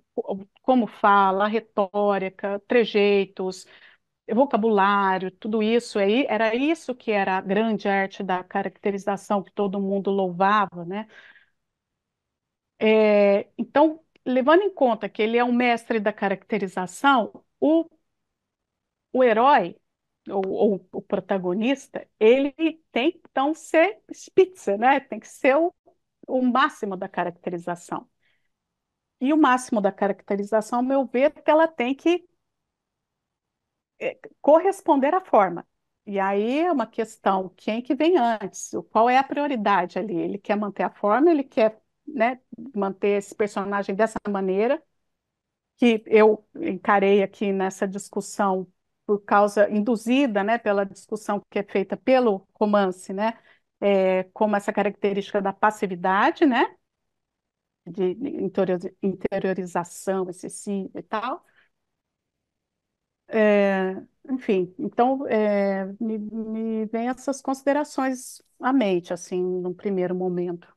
como fala, a retórica, trejeitos, vocabulário, tudo isso aí, era isso que era a grande arte da caracterização que todo mundo louvava, né? É, então, levando em conta que ele é um mestre da caracterização, o, o herói ou, ou, o protagonista, ele tem que então ser spitzer, né? Tem que ser o, o máximo da caracterização. E o máximo da caracterização, ao meu ver, é que ela tem que é, corresponder à forma. E aí é uma questão, quem que vem antes? Qual é a prioridade ali? Ele quer manter a forma, ele quer, né, manter esse personagem dessa maneira, que eu encarei aqui nessa discussão por causa induzida, né, pela discussão que é feita pelo romance, né, é, como essa característica da passividade, né, de interiorização excessiva e tal. É, enfim, então é, me, me vem essas considerações à mente, assim, num primeiro momento.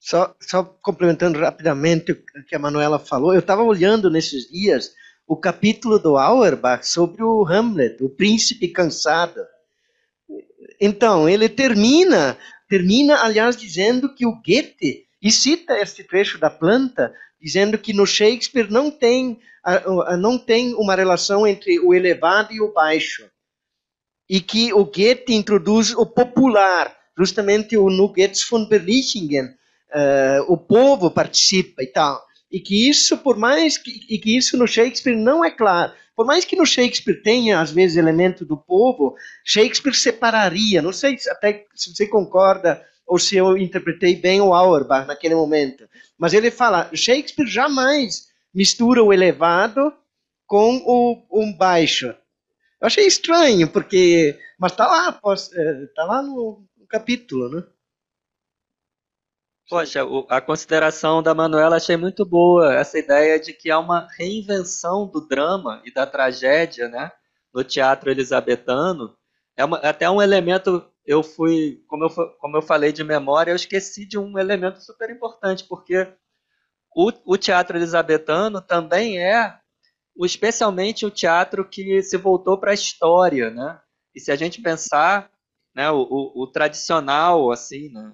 Só, só complementando rapidamente o que a Manuela falou, eu estava olhando nesses dias o capítulo do Auerbach sobre o Hamlet, o príncipe cansado. Então, ele termina, termina, aliás, dizendo que o Goethe, e cita este trecho da planta, dizendo que no Shakespeare não tem, não tem uma relação entre o elevado e o baixo. E que o Goethe introduz o popular, justamente o no Goethes von Berlichingen, uh, eh, o povo participa e tal. E que isso, por mais que, e que isso no Shakespeare não é claro. Por mais que no Shakespeare tenha, às vezes, elemento do povo, Shakespeare separaria. Não sei até se você concorda ou se eu interpretei bem o Auerbach naquele momento. Mas ele fala, Shakespeare jamais mistura o elevado com o um baixo. Eu achei estranho, porque... Mas está lá, eh, tá lá no capítulo, né? Poxa, a consideração da Manuela achei muito boa, essa ideia de que há uma reinvenção do drama e da tragédia, né, no teatro elisabetano. É uma, é até um elemento, eu fui, como eu, como eu falei de memória, eu esqueci de um elemento super importante, porque o, o teatro elisabetano também é, especialmente o teatro que se voltou para a história, né, e se a gente pensar, né, o, o, o tradicional, assim, né,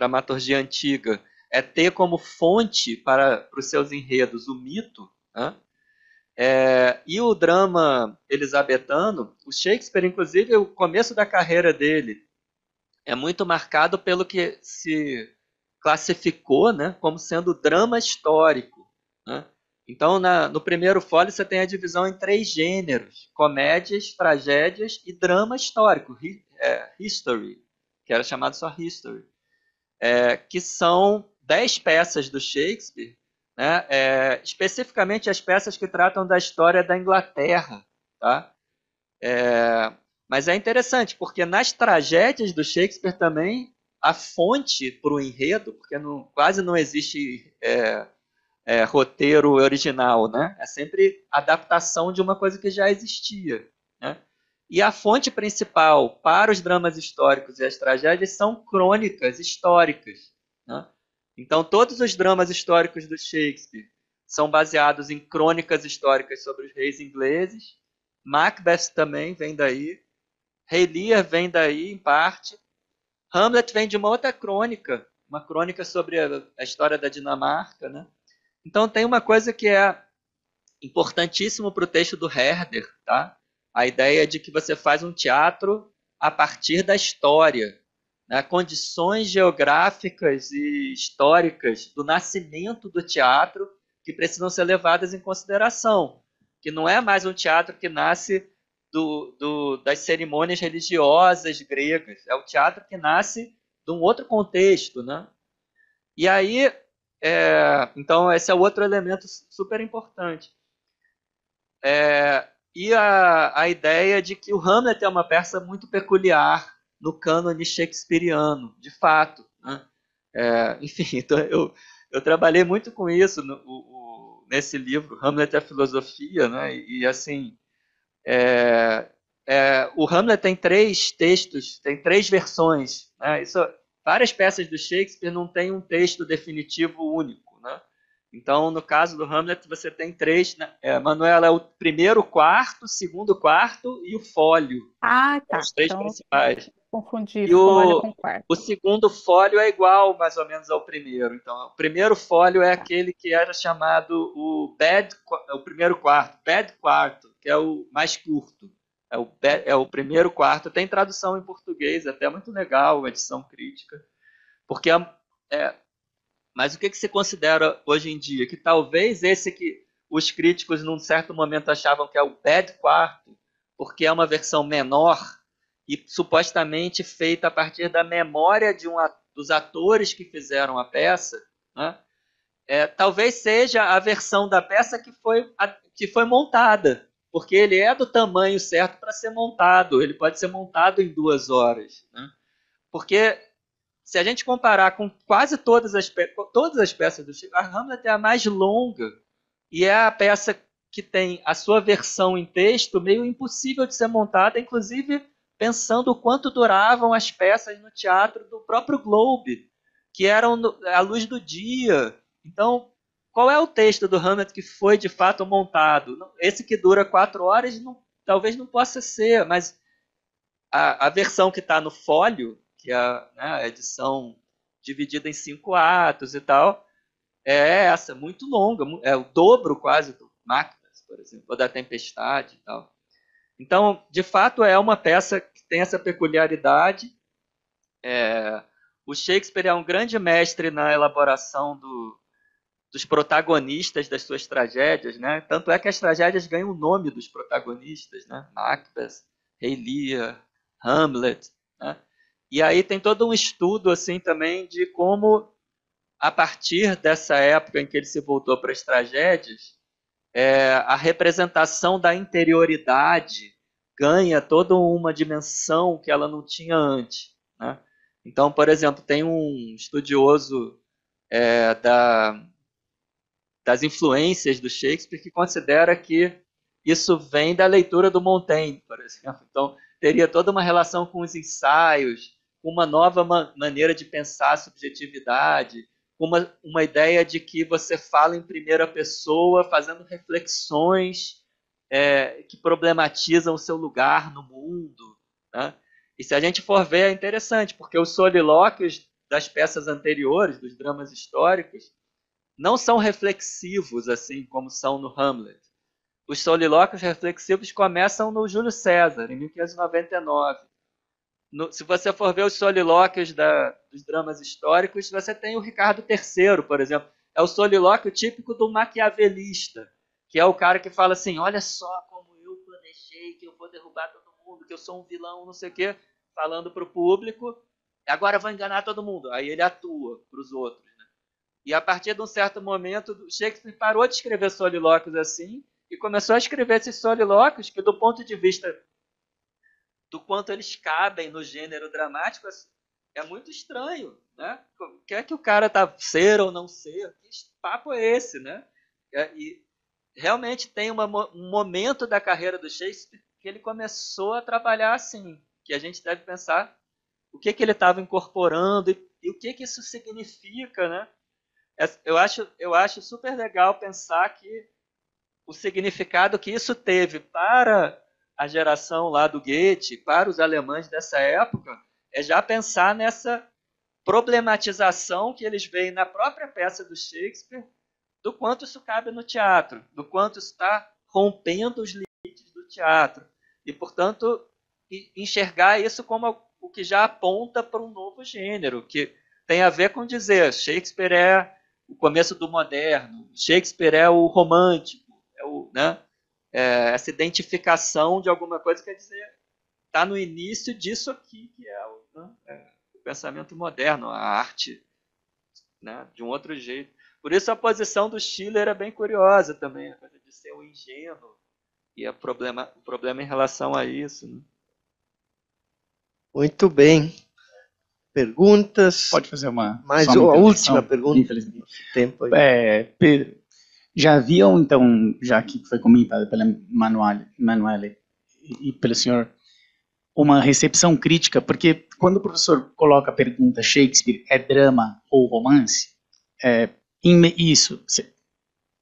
dramaturgia antiga, é ter como fonte para, para os seus enredos o mito. Né? É, e o drama elisabetano, o Shakespeare, inclusive, o começo da carreira dele é muito marcado pelo que se classificou né, como sendo drama histórico. Né? Então, na, no primeiro fólio, você tem a divisão em três gêneros: comédias, tragédias e drama histórico, hi, é, history, que era chamado só history é, que são dez peças do Shakespeare, né, é, especificamente as peças que tratam da história da Inglaterra. Tá? É, mas é interessante, porque nas tragédias do Shakespeare também a fonte para o enredo, porque não, quase não existe é, é, roteiro original, né? é sempre adaptação de uma coisa que já existia. Né? E a fonte principal para os dramas históricos e as tragédias são crônicas históricas. Né? Então, todos os dramas históricos do Shakespeare são baseados em crônicas históricas sobre os reis ingleses. Macbeth também vem daí. Rei Lear vem daí, em parte. Hamlet vem de uma outra crônica, uma crônica sobre a, história da Dinamarca. Né? Então, tem uma coisa que é importantíssimo para o texto do Herder, tá? A ideia é de que você faz um teatro a partir da história, né? condições geográficas e históricas do nascimento do teatro que precisam ser levadas em consideração, que não é mais um teatro que nasce do, do, das cerimônias religiosas gregas, é o teatro que nasce de um outro contexto, né? E aí, é, então esse é outro elemento super importante. É, e a, a ideia de que o Hamlet é uma peça muito peculiar no cânone shakespeariano, de fato. Né? É, enfim, então eu, eu trabalhei muito com isso no, o, nesse livro, Hamlet e a Filosofia, né? e, e assim, é, é, o Hamlet tem três textos, tem três versões. Né? Isso, várias peças do Shakespeare não têm um texto definitivo único. Então, no caso do Hamlet, você tem três. Né? É, Manuela é o primeiro quarto, segundo quarto e o fólio. Ah, é tá. Os três então, principais. Confundi e o, com quarto. O segundo fólio é igual, mais ou menos, ao primeiro. Então, o primeiro fólio é tá. aquele que era chamado o bad, é o primeiro quarto, bad quarto, que é o mais curto. É o, é o primeiro quarto. Tem tradução em português, é até muito legal, edição crítica. Porque é, é mas o que, que se considera hoje em dia? Que talvez esse que os críticos, num certo momento, achavam que é o Bad Quarto, porque é uma versão menor e supostamente feita a partir da memória de um, dos atores que fizeram a peça, né? é, talvez seja a versão da peça que foi, a, que foi montada, porque ele é do tamanho certo para ser montado, ele pode ser montado em duas horas. Né? Porque se a gente comparar com quase todas as, todas as peças do Shakespeare, Hamlet é a mais longa e é a peça que tem a sua versão em texto meio impossível de ser montada, inclusive pensando o quanto duravam as peças no teatro do próprio Globe, que eram a luz do dia. Então, qual é o texto do Hamlet que foi de fato montado? Esse que dura quatro horas não, talvez não possa ser, mas a, a versão que está no fólio que é né, a edição dividida em cinco atos e tal, é essa, muito longa, é o dobro quase do Máquinas, por exemplo, ou da Tempestade e tal. Então, de fato, é uma peça que tem essa peculiaridade. É, o Shakespeare é um grande mestre na elaboração do, dos protagonistas das suas tragédias, né? Tanto é que as tragédias ganham o nome dos protagonistas, né? Macbeth, Rei Lear, Hamlet, né? E aí tem todo um estudo assim também de como a partir dessa época em que ele se voltou para as tragédias, é, a representação da interioridade ganha toda uma dimensão que ela não tinha antes. Né? Então, por exemplo, tem um estudioso é, da, das influências do Shakespeare que considera que isso vem da leitura do Montaigne, por exemplo. Então, teria toda uma relação com os ensaios, uma nova ma maneira de pensar a subjetividade, uma, uma ideia de que você fala em primeira pessoa, fazendo reflexões é, que problematizam o seu lugar no mundo. Né? E se a gente for ver, é interessante, porque os solilóquios das peças anteriores, dos dramas históricos, não são reflexivos, assim como são no Hamlet. Os solilóquios reflexivos começam no Júlio César, em 1599. No, se você for ver os solilóquios da, dos dramas históricos, você tem o Ricardo III, por exemplo. É o solilóquio típico do maquiavelista, que é o cara que fala assim: olha só como eu planejei que eu vou derrubar todo mundo, que eu sou um vilão, não sei o quê, falando para o público, agora vou enganar todo mundo. Aí ele atua para os outros. Né? E a partir de um certo momento, Shakespeare parou de escrever solilóquios assim e começou a escrever esses solilóquios que, do ponto de vista do quanto eles cabem no gênero dramático, assim, é muito estranho, né? Quer que o cara tá ser ou não ser? Que papo é esse, né? É, e realmente tem uma, um momento da carreira do Shakespeare que ele começou a trabalhar assim, que a gente deve pensar o que, que ele estava incorporando e, e, o que, que isso significa, né? É, eu acho, eu acho super legal pensar que o significado que isso teve para a geração lá do Goethe, para os alemães dessa época, é já pensar nessa problematização que eles veem na própria peça do Shakespeare, do quanto isso cabe no teatro, do quanto está rompendo os limites do teatro. E, portanto, enxergar isso como o que já aponta para um novo gênero, que tem a ver com dizer Shakespeare é o começo do moderno, Shakespeare é o romântico, é o, né? é, essa identificação de alguma coisa quer dizer está no início disso aqui que é o, né, é o, pensamento moderno, a arte, né, de um outro jeito. Por isso a posição do Schiller é bem curiosa também, a coisa de ser um ingênuo e o problema, o problema em relação a isso. Né? Muito bem. Perguntas? Pode fazer uma. Mais uma última então, pergunta. Infelizmente. Tempo aí. É, Pedro, já haviam, então, já que foi comentado pela Manuela, e pelo senhor, uma recepção crítica, porque quando o professor coloca a pergunta Shakespeare é drama ou romance, é, isso,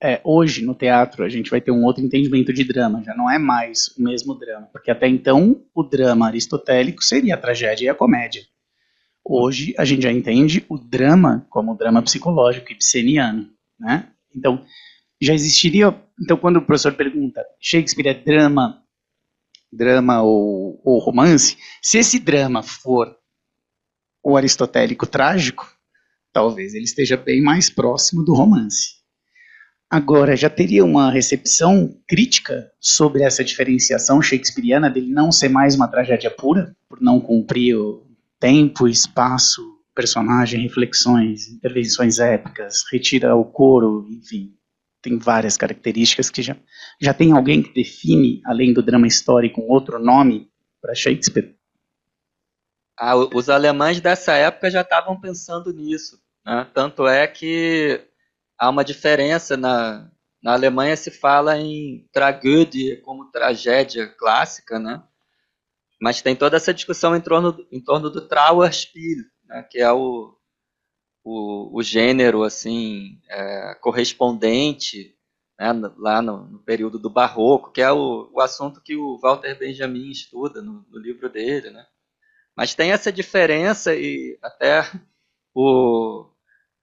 é, hoje no teatro a gente vai ter um outro entendimento de drama, já não é mais o mesmo drama, porque até então o drama aristotélico seria a tragédia e a comédia. Hoje a gente já entende o drama como o drama psicológico ibseniano, né? Então, já existiria. Então, quando o professor pergunta Shakespeare é drama, drama ou, ou romance, se esse drama for o aristotélico trágico, talvez ele esteja bem mais próximo do romance. Agora, já teria uma recepção crítica sobre essa diferenciação shakespeariana dele não ser mais uma tragédia pura, por não cumprir o tempo, espaço, personagem, reflexões, intervenções épicas, retira o coro, enfim, tem várias características que já, já tem alguém que define, além do drama histórico, um outro nome para Shakespeare? Ah, os alemães dessa época já estavam pensando nisso. Né? Tanto é que há uma diferença na, na Alemanha se fala em tragédia como tragédia clássica, né? Mas tem toda essa discussão em torno, em torno do Trauerspiel, né? que é o, o, o gênero assim é, correspondente né, lá no, no, período do Barroco, que é o, o assunto que o Walter Benjamin estuda no, no livro dele, né? Mas tem essa diferença e até o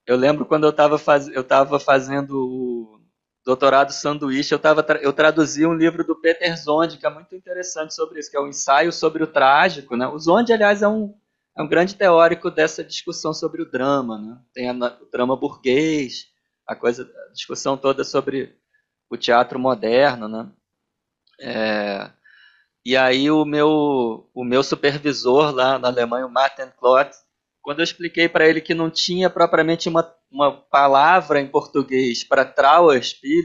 eu lembro quando eu estava faz, eu estava fazendo o doutorado sanduíche, eu tava eu traduzi um livro do Peter Zonde que é muito interessante sobre isso, que é o um ensaio sobre o trágico, né? O Zonde, aliás, é um é um grande teórico dessa discussão sobre o drama. Né? Tem a, o drama burguês, a, coisa, a discussão toda sobre o teatro moderno. Né? É, e aí o meu, o meu supervisor lá na Alemanha, o Martin Klotz, quando eu expliquei para ele que não tinha propriamente uma, uma palavra em português para Trauerspiel,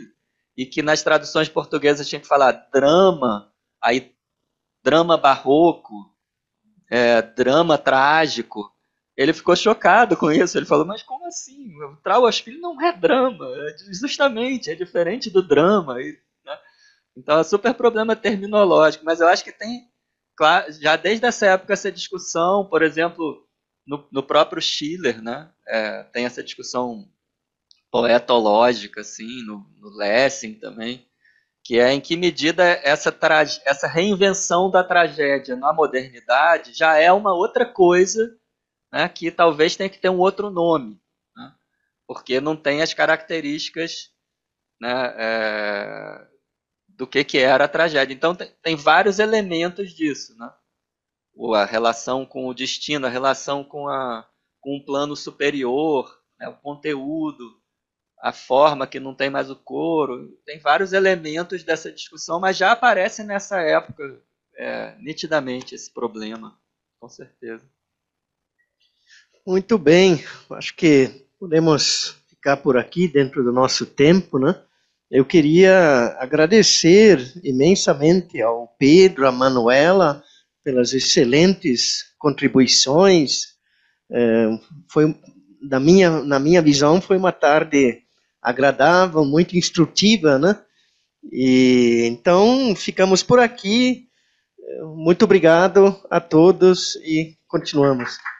e que nas traduções portuguesas tinha que falar drama, aí drama barroco, é, drama trágico. Ele ficou chocado com isso. Ele falou: Mas como assim? O Trauas Filho não é drama. É justamente, é diferente do drama. E, né? Então é super problema terminológico. Mas eu acho que tem, já desde essa época, essa discussão, por exemplo, no, no próprio Schiller, né? É, tem essa discussão poetológica, assim, no, no Lessing também que é em que medida essa, essa reinvenção da tragédia na modernidade já é uma outra coisa né, que talvez tenha que ter um outro nome, né, porque não tem as características né, é, do que, que era a tragédia. Então, tem, tem vários elementos disso. Né? a relação com o destino, a relação com, a, com o plano superior, né, o conteúdo, a forma que não tem mais o couro, tem vários elementos dessa discussão, mas já aparece nessa época é, nitidamente esse problema, com certeza. Muito bem, acho que podemos ficar por aqui dentro do nosso tempo, né? Eu queria agradecer imensamente ao Pedro, à Manuela, pelas excelentes contribuições. É, foi, da minha, na minha visão, foi uma tarde agradável, muito instrutiva, né? E então ficamos por aqui. Muito obrigado a todos e continuamos.